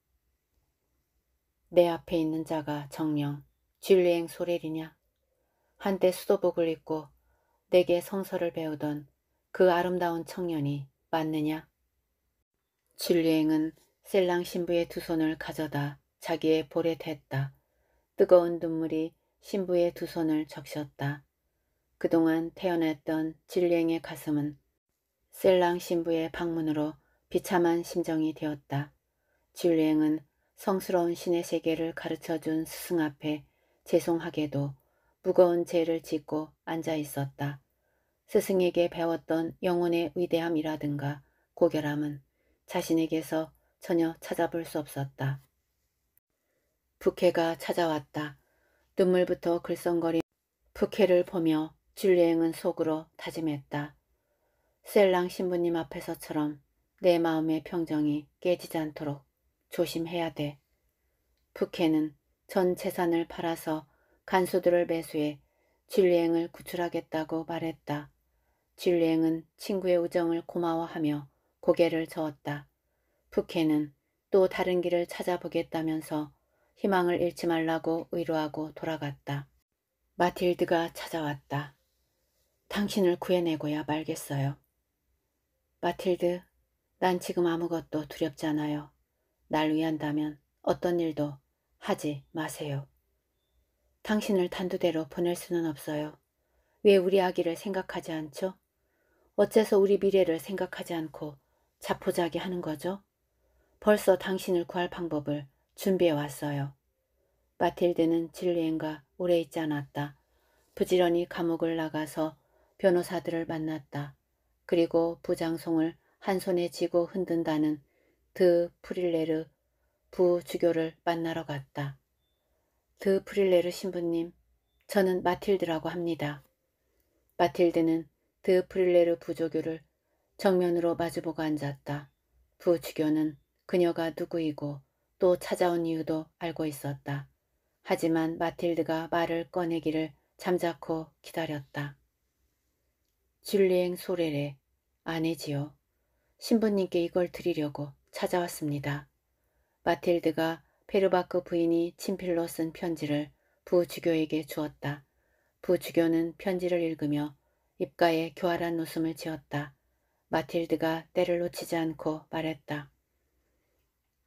내 앞에 있는 자가 정령 진리행 소리리냐 한때 수도복을 입고 내게 성서를 배우던 그 아름다운 청년이 맞느냐? 진리행은 셀랑 신부의 두 손을 가져다 자기의 볼에 댔다. 뜨거운 눈물이 신부의 두 손을 적셨다. 그동안 태어났던 진리행의 가슴은 셀랑 신부의 방문으로 비참한 심정이 되었다. 진리행은 성스러운 신의 세계를 가르쳐준 스승 앞에 죄송하게도 무거운 죄를 짓고 앉아 있었다. 스승에게 배웠던 영혼의 위대함이라든가 고결함은 자신에게서 전혀 찾아볼 수 없었다. 부캐가 찾아왔다. 눈물부터 글썽거리 부캐를 보며 줄리앵은 속으로 다짐했다. 셀랑 신부님 앞에서처럼 내 마음의 평정이 깨지지 않도록 조심해야 돼. 부캐는 전 재산을 팔아서 간수들을 매수해 진리행을 구출하겠다고 말했다. 진리행은 친구의 우정을 고마워하며 고개를 저었다. 부캐는 또 다른 길을 찾아보겠다면서 희망을 잃지 말라고 의로하고 돌아갔다. 마틸드가 찾아왔다. 당신을 구해내고야 말겠어요. 마틸드, 난 지금 아무것도 두렵잖아요. 날 위한다면 어떤 일도 하지 마세요. 당신을 단두대로 보낼 수는 없어요. 왜 우리 아기를 생각하지 않죠? 어째서 우리 미래를 생각하지 않고 자포자기 하는 거죠? 벌써 당신을 구할 방법을 준비해 왔어요. 마틸드는 질리엔과 오래 있지 않았다. 부지런히 감옥을 나가서 변호사들을 만났다. 그리고 부장송을 한 손에 쥐고 흔든다는 드 프릴레르 부주교를 만나러 갔다. 드 그 프릴레르 신부님, 저는 마틸드라고 합니다. 마틸드는 드 그 프릴레르 부조교를 정면으로 마주보고 앉았다. 부주교는 그녀가 누구이고 또 찾아온 이유도 알고 있었다. 하지만 마틸드가 말을 꺼내기를 잠자코 기다렸다. 줄리엥 소레레, 아내지요. 신부님께 이걸 드리려고 찾아왔습니다. 마틸드가 페르바크 부인이 친필로 쓴 편지를 부주교에게 주었다. 부주교는 편지를 읽으며 입가에 교활한 웃음을 지었다. 마틸드가 때를 놓치지 않고 말했다.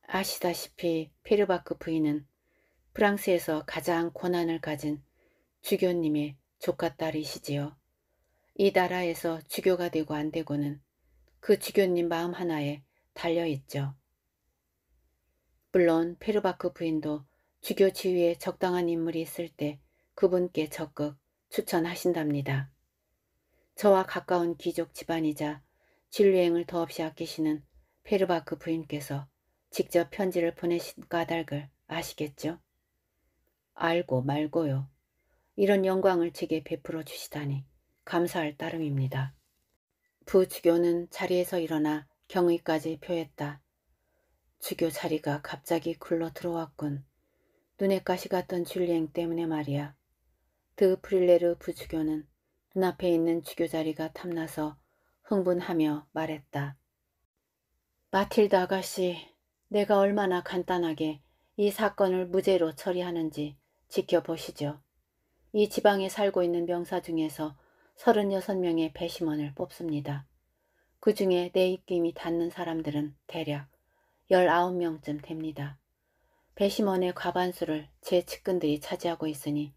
아시다시피 페르바크 부인은 프랑스에서 가장 권한을 가진 주교님의 조카 딸이시지요. 이 나라에서 주교가 되고 안 되고는 그 주교님 마음 하나에 달려있죠. 물론 페르바크 부인도 주교 지위에 적당한 인물이 있을 때 그분께 적극 추천하신답니다. 저와 가까운 귀족 집안이자 진리행을 더없이 아끼시는 페르바크 부인께서 직접 편지를 보내신 까닭을 아시겠죠? 알고 말고요. 이런 영광을 제게 베풀어 주시다니 감사할 따름입니다. 부주교는 자리에서 일어나 경의까지 표했다. 주교 자리가 갑자기 굴러 들어왔군. 눈에 가시 같던 줄리행 때문에 말이야. 드 그 프릴레르 부주교는 눈앞에 있는 주교 자리가 탐나서 흥분하며 말했다. 마틸다 아가씨, 내가 얼마나 간단하게 이 사건을 무죄로 처리하는지 지켜보시죠. 이 지방에 살고 있는 명사 중에서 36명의 배심원을 뽑습니다. 그 중에 내 입김이 닿는 사람들은 대략 19명쯤 됩니다. 배심원의 과반수를 제 측근들이 차지하고 있으니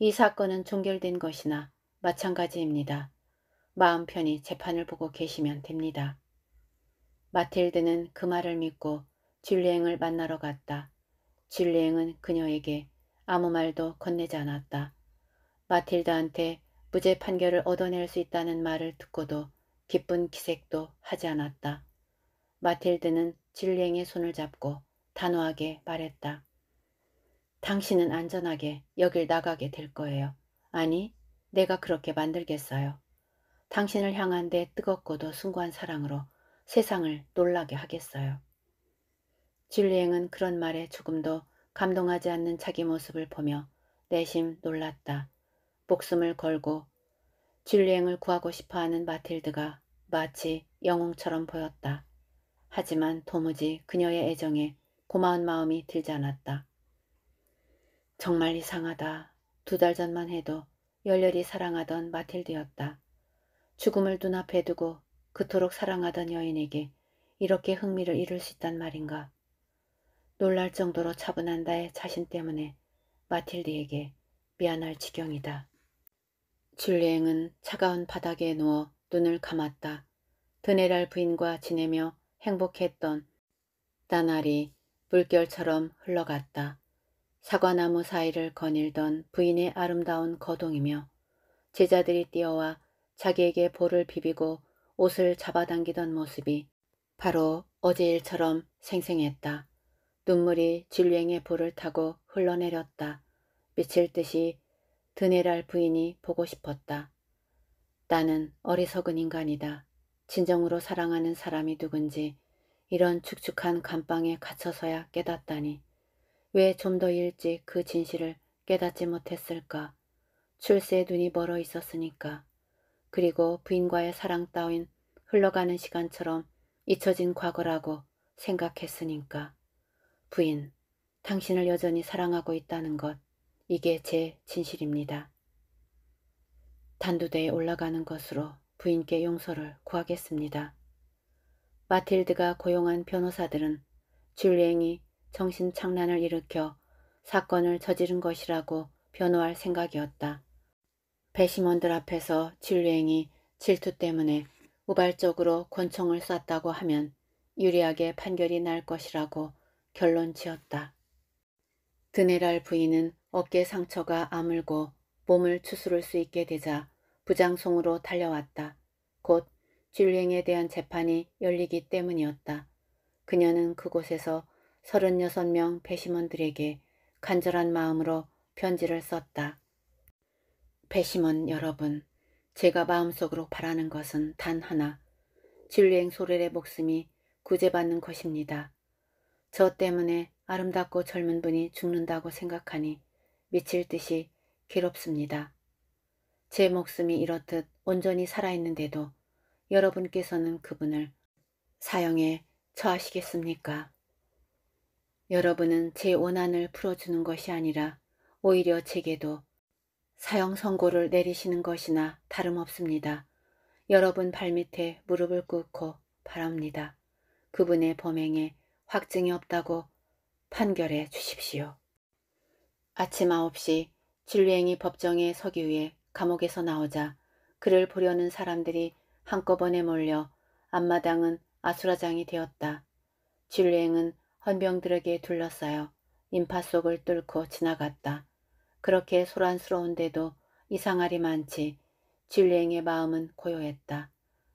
이 사건은 종결된 것이나 마찬가지입니다. 마음 편히 재판을 보고 계시면 됩니다. 마틸드는 그 말을 믿고 줄리앵을 만나러 갔다. 줄리앵은 그녀에게 아무 말도 건네지 않았다. 마틸드한테 무죄 판결을 얻어낼 수 있다는 말을 듣고도 기쁜 기색도 하지 않았다. 마틸드는 진리행의 손을 잡고 단호하게 말했다. 당신은 안전하게 여길 나가게 될 거예요. 아니, 내가 그렇게 만들겠어요. 당신을 향한 내 뜨겁고도 숭고한 사랑으로 세상을 놀라게 하겠어요. 진리행은 그런 말에 조금도 감동하지 않는 자기 모습을 보며 내심 놀랐다. 목숨을 걸고 진리행을 구하고 싶어하는 마틸드가 마치 영웅처럼 보였다. 하지만 도무지 그녀의 애정에 고마운 마음이 들지 않았다. 정말 이상하다. 두 달 전만 해도 열렬히 사랑하던 마틸드였다. 죽음을 눈앞에 두고 그토록 사랑하던 여인에게 이렇게 흥미를 잃을 수 있단 말인가. 놀랄 정도로 차분한 나의 자신 때문에 마틸드에게 미안할 지경이다. 줄리앵은 차가운 바닥에 누워 눈을 감았다. 드네랄 부인과 지내며 행복했던 나날이 물결처럼 흘러갔다. 사과나무 사이를 거닐던 부인의 아름다운 거동이며 제자들이 뛰어와 자기에게 볼을 비비고 옷을 잡아당기던 모습이 바로 어제 일처럼 생생했다. 눈물이 진류행의 볼을 타고 흘러내렸다. 미칠 듯이 드네랄 부인이 보고 싶었다. 나는 어리석은 인간이다. 진정으로 사랑하는 사람이 누군지 이런 축축한 감방에 갇혀서야 깨닫다니 왜 좀 더 일찍 그 진실을 깨닫지 못했을까 출세의 눈이 멀어 있었으니까 그리고 부인과의 사랑 따윈 흘러가는 시간처럼 잊혀진 과거라고 생각했으니까 부인 당신을 여전히 사랑하고 있다는 것 이게 제 진실입니다. 단두대에 올라가는 것으로 부인께 용서를 구하겠습니다. 마틸드가 고용한 변호사들은 줄리앵이 정신착란을 일으켜 사건을 저지른 것이라고 변호할 생각이었다. 배심원들 앞에서 줄리앵이 질투 때문에 우발적으로 권총을 쐈다고 하면 유리하게 판결이 날 것이라고 결론 지었다. 드네랄 부인은 어깨 상처가 아물고 몸을 추스를 수 있게 되자 부장송으로 달려왔다. 곧 진행에 리 대한 재판이 열리기 때문이었다. 그녀는 그곳에서 36명 배심원들에게 간절한 마음으로 편지를 썼다. 배심원 여러분, 제가 마음속으로 바라는 것은 단 하나, 진리행 소렐의 목숨이 구제받는 것입니다. 저 때문에 아름답고 젊은 분이 죽는다고 생각하니 미칠 듯이 괴롭습니다. 제 목숨이 이렇듯 온전히 살아있는데도 여러분께서는 그분을 사형에 처하시겠습니까? 여러분은 제 원한을 풀어주는 것이 아니라 오히려 제게도 사형 선고를 내리시는 것이나 다름없습니다. 여러분 발밑에 무릎을 꿇고 바랍니다. 그분의 범행에 확증이 없다고 판결해 주십시오. 아침 9시 진리행위 법정에 서기 위해 감옥에서 나오자 그를 보려는 사람들이 한꺼번에 몰려 앞마당은 아수라장이 되었다. 진례행은 헌병들에게 둘러싸여 인파 속을 뚫고 지나갔다. 그렇게 소란스러운데도 이상할이 많지 진례행의 마음은 고요했다.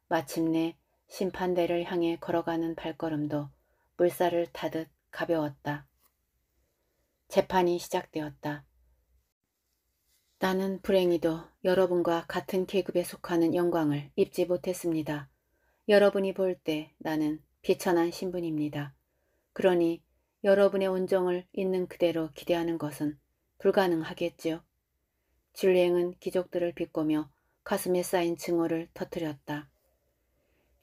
마침내 심판대를 향해 걸어가는 발걸음도 물살을 타듯 가벼웠다. 재판이 시작되었다. 나는 불행히도 여러분과 같은 계급에 속하는 영광을 입지 못했습니다. 여러분이 볼 때 나는 비천한 신분입니다. 그러니 여러분의 온정을 있는 그대로 기대하는 것은 불가능하겠지요. 줄리행은 귀족들을 비꼬며 가슴에 쌓인 증오를 터뜨렸다.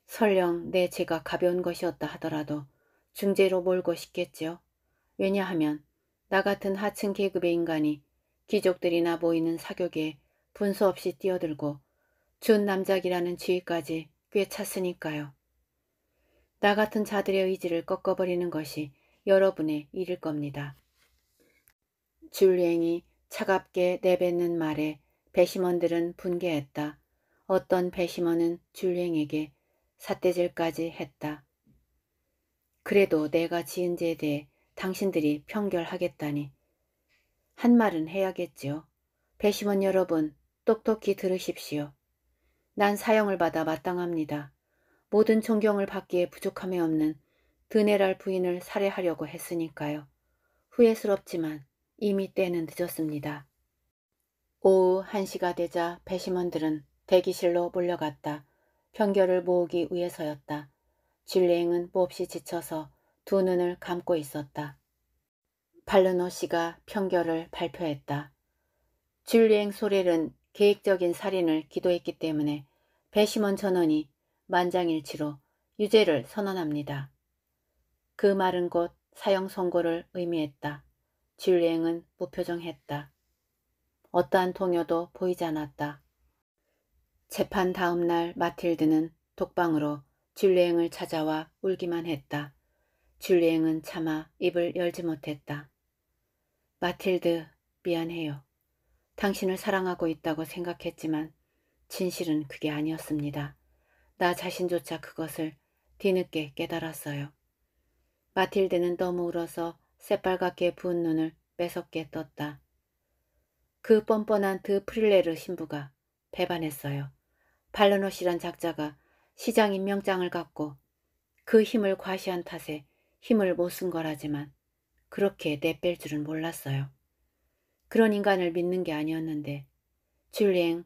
설령 내 죄가 가벼운 것이었다 하더라도 중재로 몰고 싶겠지요. 왜냐하면 나 같은 하층 계급의 인간이 귀족들이나 보이는 사교계에 분수 없이 뛰어들고 준 남작이라는 지위까지 꽤 찼으니까요. 나 같은 자들의 의지를 꺾어버리는 것이 여러분의 일일 겁니다. 줄리앵이 차갑게 내뱉는 말에 배심원들은 분개했다. 어떤 배심원은 줄리앵에게 삿대질까지 했다. 그래도 내가 지은 죄에 대해 당신들이 평결하겠다니. 한 말은 해야겠지요. 배심원 여러분, 똑똑히 들으십시오. 난 사형을 받아 마땅합니다. 모든 존경을 받기에 부족함이 없는 드네랄 부인을 살해하려고 했으니까요. 후회스럽지만 이미 때는 늦었습니다. 오후 1시가 되자 배심원들은 대기실로 몰려갔다. 편결을 모으기 위해서였다. 줄리잉은 몹시 지쳐서 두 눈을 감고 있었다. 발르노 씨가 편결을 발표했다. 줄리행 소렐은 계획적인 살인을 기도했기 때문에 배심원 전원이 만장일치로 유죄를 선언합니다. 그 말은 곧 사형 선고를 의미했다. 줄리행은 무표정했다. 어떠한 동요도 보이지 않았다. 재판 다음 날 마틸드는 독방으로 줄리행을 찾아와 울기만 했다. 줄리행은 차마 입을 열지 못했다. 마틸드 미안해요. 당신을 사랑하고 있다고 생각했지만 진실은 그게 아니었습니다. 나 자신조차 그것을 뒤늦게 깨달았어요. 마틸드는 너무 울어서 새빨갛게 부은 눈을 빼섭게 떴다. 그 뻔뻔한 드 프릴레르 신부가 배반했어요. 발르노시란 작자가 시장 인명장을 갖고 그 힘을 과시한 탓에 힘을 못쓴 거라지만 그렇게 내 뺄 줄은 몰랐어요. 그런 인간을 믿는 게 아니었는데. 줄리엔,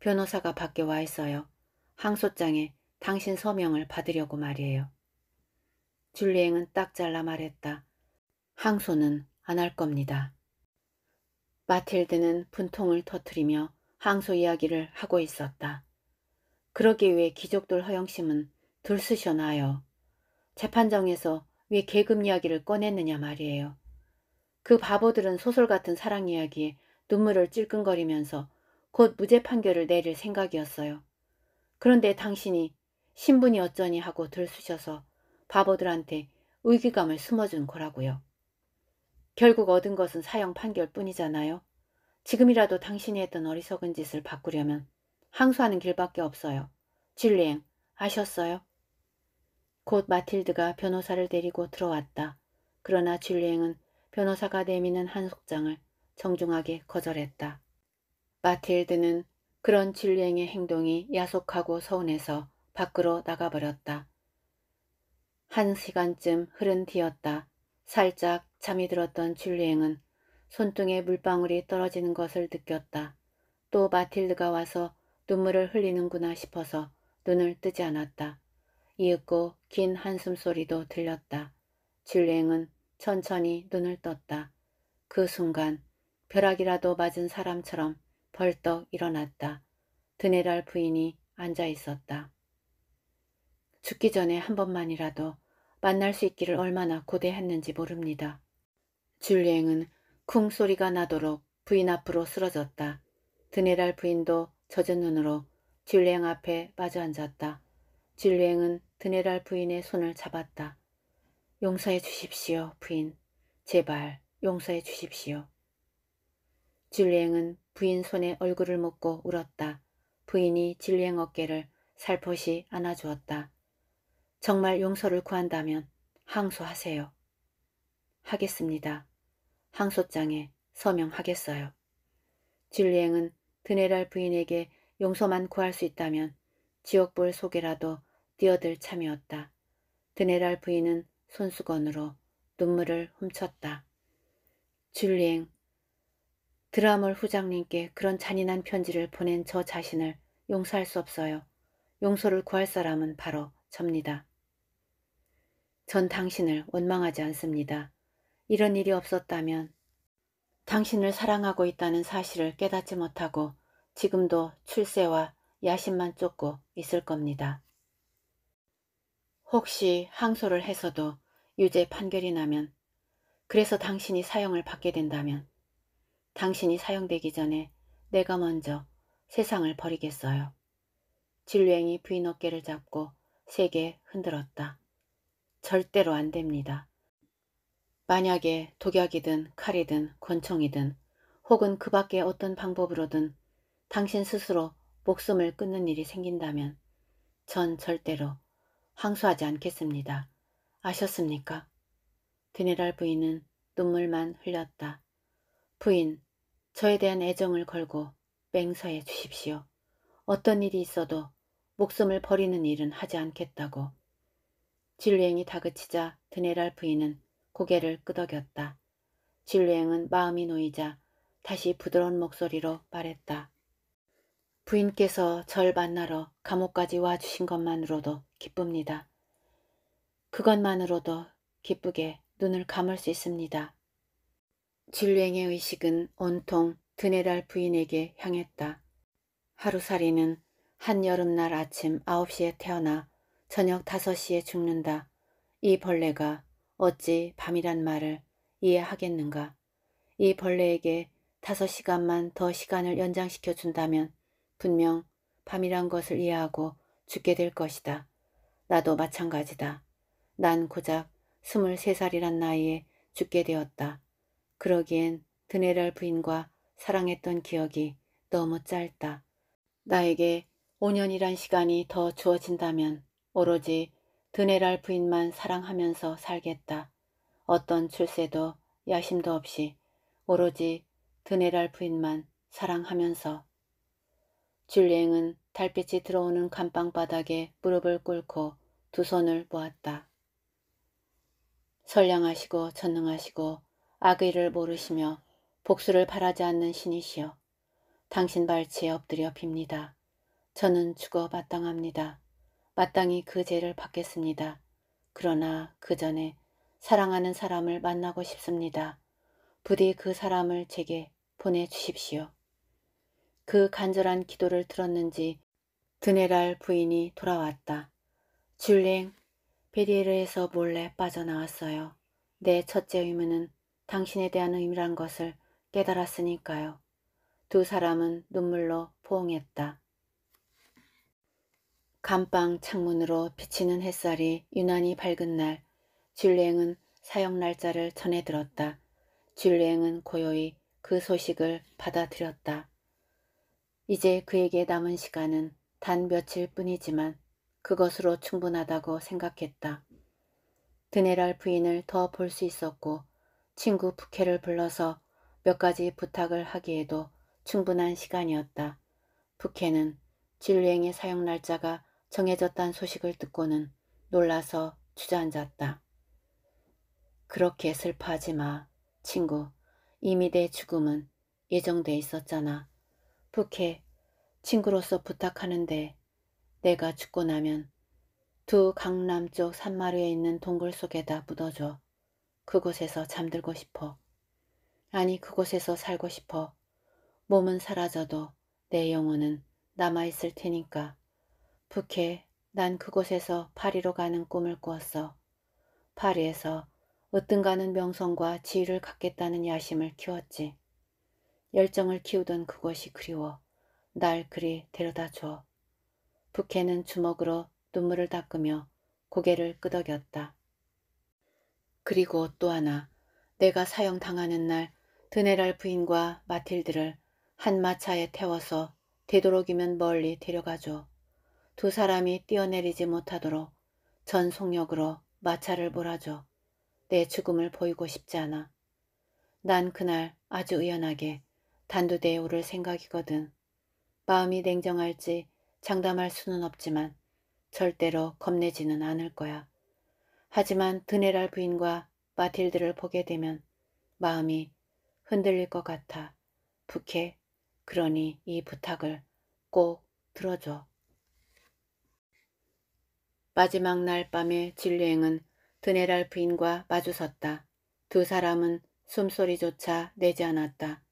변호사가 밖에 와 있어요. 항소장에 당신 서명을 받으려고 말이에요. 줄리앵은 딱 잘라 말했다. 항소는 안 할 겁니다. 마틸드는 분통을 터뜨리며 항소 이야기를 하고 있었다. 그러기 위해 귀족들 허영심은 들쑤셔나요. 재판정에서 왜 계급 이야기를 꺼냈느냐 말이에요. 그 바보들은 소설 같은 사랑 이야기에 눈물을 찔끔거리면서곧 무죄 판결을 내릴 생각이었어요. 그런데 당신이 신분이 어쩌니 하고 들쑤셔서 바보들한테 의기감을 숨어준 거라고요. 결국 얻은 것은 사형 판결뿐이잖아요. 지금이라도 당신이 했던 어리석은 짓을 바꾸려면 항소하는 길밖에 없어요. 진리행 아셨어요? 곧 마틸드가 변호사를 데리고 들어왔다. 그러나 진리행은 변호사가 내미는 한 속장을 정중하게 거절했다. 마틸드는 그런 진리행의 행동이 야속하고 서운해서 밖으로 나가버렸다. 한 시간쯤 흐른 뒤였다. 살짝 잠이 들었던 줄리행은 손등에 물방울이 떨어지는 것을 느꼈다. 또 마틸드가 와서 눈물을 흘리는구나 싶어서 눈을 뜨지 않았다. 이윽고 긴 한숨 소리도 들렸다. 줄리행은 천천히 눈을 떴다. 그 순간 벼락이라도 맞은 사람처럼 벌떡 일어났다. 드네랄 부인이 앉아 있었다. 죽기 전에 한 번만이라도 만날 수 있기를 얼마나 고대했는지 모릅니다. 줄리앵은 쿵 소리가 나도록 부인 앞으로 쓰러졌다. 드네랄 부인도 젖은 눈으로 줄리앵 앞에 마주 앉았다. 줄리앵은 드네랄 부인의 손을 잡았다. 용서해 주십시오, 부인. 제발 용서해 주십시오. 질리행은 부인 손에 얼굴을 묶고 울었다. 부인이 질리행 어깨를 살포시 안아주었다. 정말 용서를 구한다면 항소하세요. 하겠습니다. 항소장에 서명하겠어요. 질리행은 드네랄 부인에게 용서만 구할 수 있다면 지옥불 속에라도 뛰어들 참이었다. 드네랄 부인은 손수건으로 눈물을 훔쳤다. 줄리엥, 드라몰 후장님께 그런 잔인한 편지를 보낸 저 자신을 용서할 수 없어요. 용서를 구할 사람은 바로 접니다. 전 당신을 원망하지 않습니다. 이런 일이 없었다면 당신을 사랑하고 있다는 사실을 깨닫지 못하고 지금도 출세와 야심만 쫓고 있을 겁니다. 혹시 항소를 해서도 유죄 판결이 나면 그래서 당신이 사형을 받게 된다면 당신이 사형되기 전에 내가 먼저 세상을 버리겠어요. 진루행이 부인 어깨를 잡고 세게 흔들었다. 절대로 안 됩니다. 만약에 독약이든 칼이든 권총이든 혹은 그 밖에 어떤 방법으로든 당신 스스로 목숨을 끊는 일이 생긴다면 전 절대로 항소하지 않겠습니다. 아셨습니까? 드네랄 부인은 눈물만 흘렸다. 부인, 저에 대한 애정을 걸고 맹서해 주십시오. 어떤 일이 있어도 목숨을 버리는 일은 하지 않겠다고. 진루행이 다그치자 드네랄 부인은 고개를 끄덕였다. 진루행은 마음이 놓이자 다시 부드러운 목소리로 말했다. 부인께서 절 만나러 감옥까지 와주신 것만으로도 기쁩니다. 그것만으로도 기쁘게 눈을 감을 수 있습니다. 진행의 의식은 온통 드네랄 부인에게 향했다. 하루살이는 한여름날 아침 9시에 태어나 저녁 5시에 죽는다. 이 벌레가 어찌 밤이란 말을 이해하겠는가. 이 벌레에게 5시간만 더 시간을 연장시켜 준다면 분명 밤이란 것을 이해하고 죽게 될 것이다. 나도 마찬가지다. 난 고작 23살이란 나이에 죽게 되었다. 그러기엔 드네랄 부인과 사랑했던 기억이 너무 짧다. 나에게 5년이란 시간이 더 주어진다면 오로지 드네랄 부인만 사랑하면서 살겠다. 어떤 출세도 야심도 없이 오로지 드네랄 부인만 사랑하면서 줄리앵은 달빛이 들어오는 감방 바닥에 무릎을 꿇고 두 손을 모았다. 선량하시고 전능하시고 악의를 모르시며 복수를 바라지 않는 신이시여 당신 발치에 엎드려 빕니다. 저는 죽어 마땅합니다. 마땅히 그 죄를 받겠습니다. 그러나 그 전에 사랑하는 사람을 만나고 싶습니다. 부디 그 사람을 제게 보내주십시오. 그 간절한 기도를 들었는지 드네랄 부인이 돌아왔다. 줄랭, 베리에르에서 몰래 빠져나왔어요. 내 첫째 의무는 당신에 대한 의미란 것을 깨달았으니까요. 두 사람은 눈물로 포옹했다. 감방 창문으로 비치는 햇살이 유난히 밝은 날, 줄랭은 사형 날짜를 전해 들었다. 줄랭은 고요히 그 소식을 받아들였다. 이제 그에게 남은 시간은 단 며칠 뿐이지만 그것으로 충분하다고 생각했다. 드네랄 부인을 더 볼 수 있었고 친구 부케를 불러서 몇 가지 부탁을 하기에도 충분한 시간이었다. 부케는 진루행의 사용 날짜가 정해졌다는 소식을 듣고는 놀라서 주저앉았다. 그렇게 슬퍼하지 마, 친구. 이미 내 죽음은 예정돼 있었잖아. 부케 친구로서 부탁하는데 내가 죽고 나면 두 강남 쪽 산마루에 있는 동굴 속에다 묻어줘. 그곳에서 잠들고 싶어. 아니 그곳에서 살고 싶어. 몸은 사라져도 내 영혼은 남아있을 테니까. 부케난 그곳에서 파리로 가는 꿈을 꾸었어. 파리에서 으뜸가는 명성과 지위를 갖겠다는 야심을 키웠지. 열정을 키우던 그것이 그리워 날 그리 데려다 줘. 부캐는 주먹으로 눈물을 닦으며 고개를 끄덕였다. 그리고 또 하나 내가 사형당하는 날 드네랄 부인과 마틸드를 한 마차에 태워서 되도록이면 멀리 데려가줘. 두 사람이 뛰어내리지 못하도록 전속력으로 마차를 몰아줘. 내 죽음을 보이고 싶지 않아. 난 그날 아주 의연하게 단두대에 오를 생각이거든. 마음이 냉정할지 장담할 수는 없지만 절대로 겁내지는 않을 거야. 하지만 드네랄 부인과 마틸드를 보게 되면 마음이 흔들릴 것 같아. 부캐, 그러니 이 부탁을 꼭 들어줘. 마지막 날 밤에 진리행은 드네랄 부인과 마주섰다. 두 사람은 숨소리조차 내지 않았다.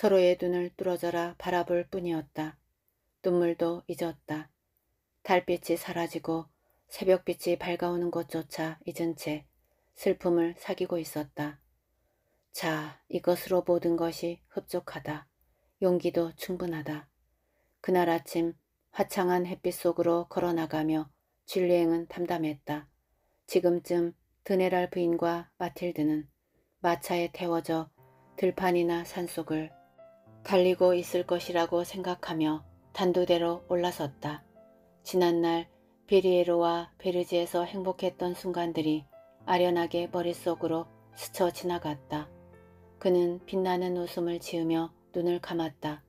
서로의 눈을 뚫어져라 바라볼 뿐이었다. 눈물도 잊었다. 달빛이 사라지고 새벽빛이 밝아오는 것조차 잊은 채 슬픔을 사귀고 있었다. 자, 이것으로 모든 것이 흡족하다. 용기도 충분하다. 그날 아침 화창한 햇빛 속으로 걸어나가며 진리행은 담담했다. 지금쯤 드네랄 부인과 마틸드는 마차에 태워져 들판이나 산속을 갈리고 있을 것이라고 생각하며 단두대로 올라섰다. 지난날 비리에로와 베르지에서 행복했던 순간들이 아련하게 머릿속으로 스쳐 지나갔다. 그는 빛나는 웃음을 지으며 눈을 감았다.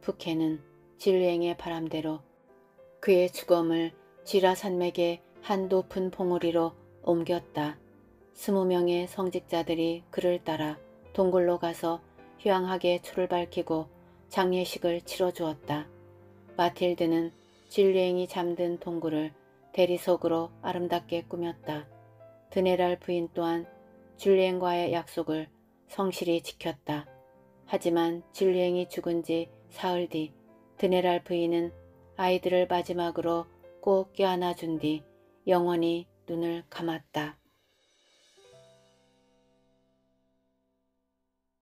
부캐는 진행의 바람대로 그의 주검을 지라산맥의 한 높은 봉우리로 옮겼다. 스무 명의 성직자들이 그를 따라 동굴로 가서 휴양하게 초을 밝히고 장례식을 치러주었다. 마틸드는 진리행이 잠든 동굴을 대리석으로 아름답게 꾸몄다. 드네랄 부인 또한 진리행과의 약속을 성실히 지켰다. 하지만 진리행이 죽은 지 사흘 뒤 드네랄 부인은 아이들을 마지막으로 꼭 껴안아준 뒤 영원히 눈을 감았다.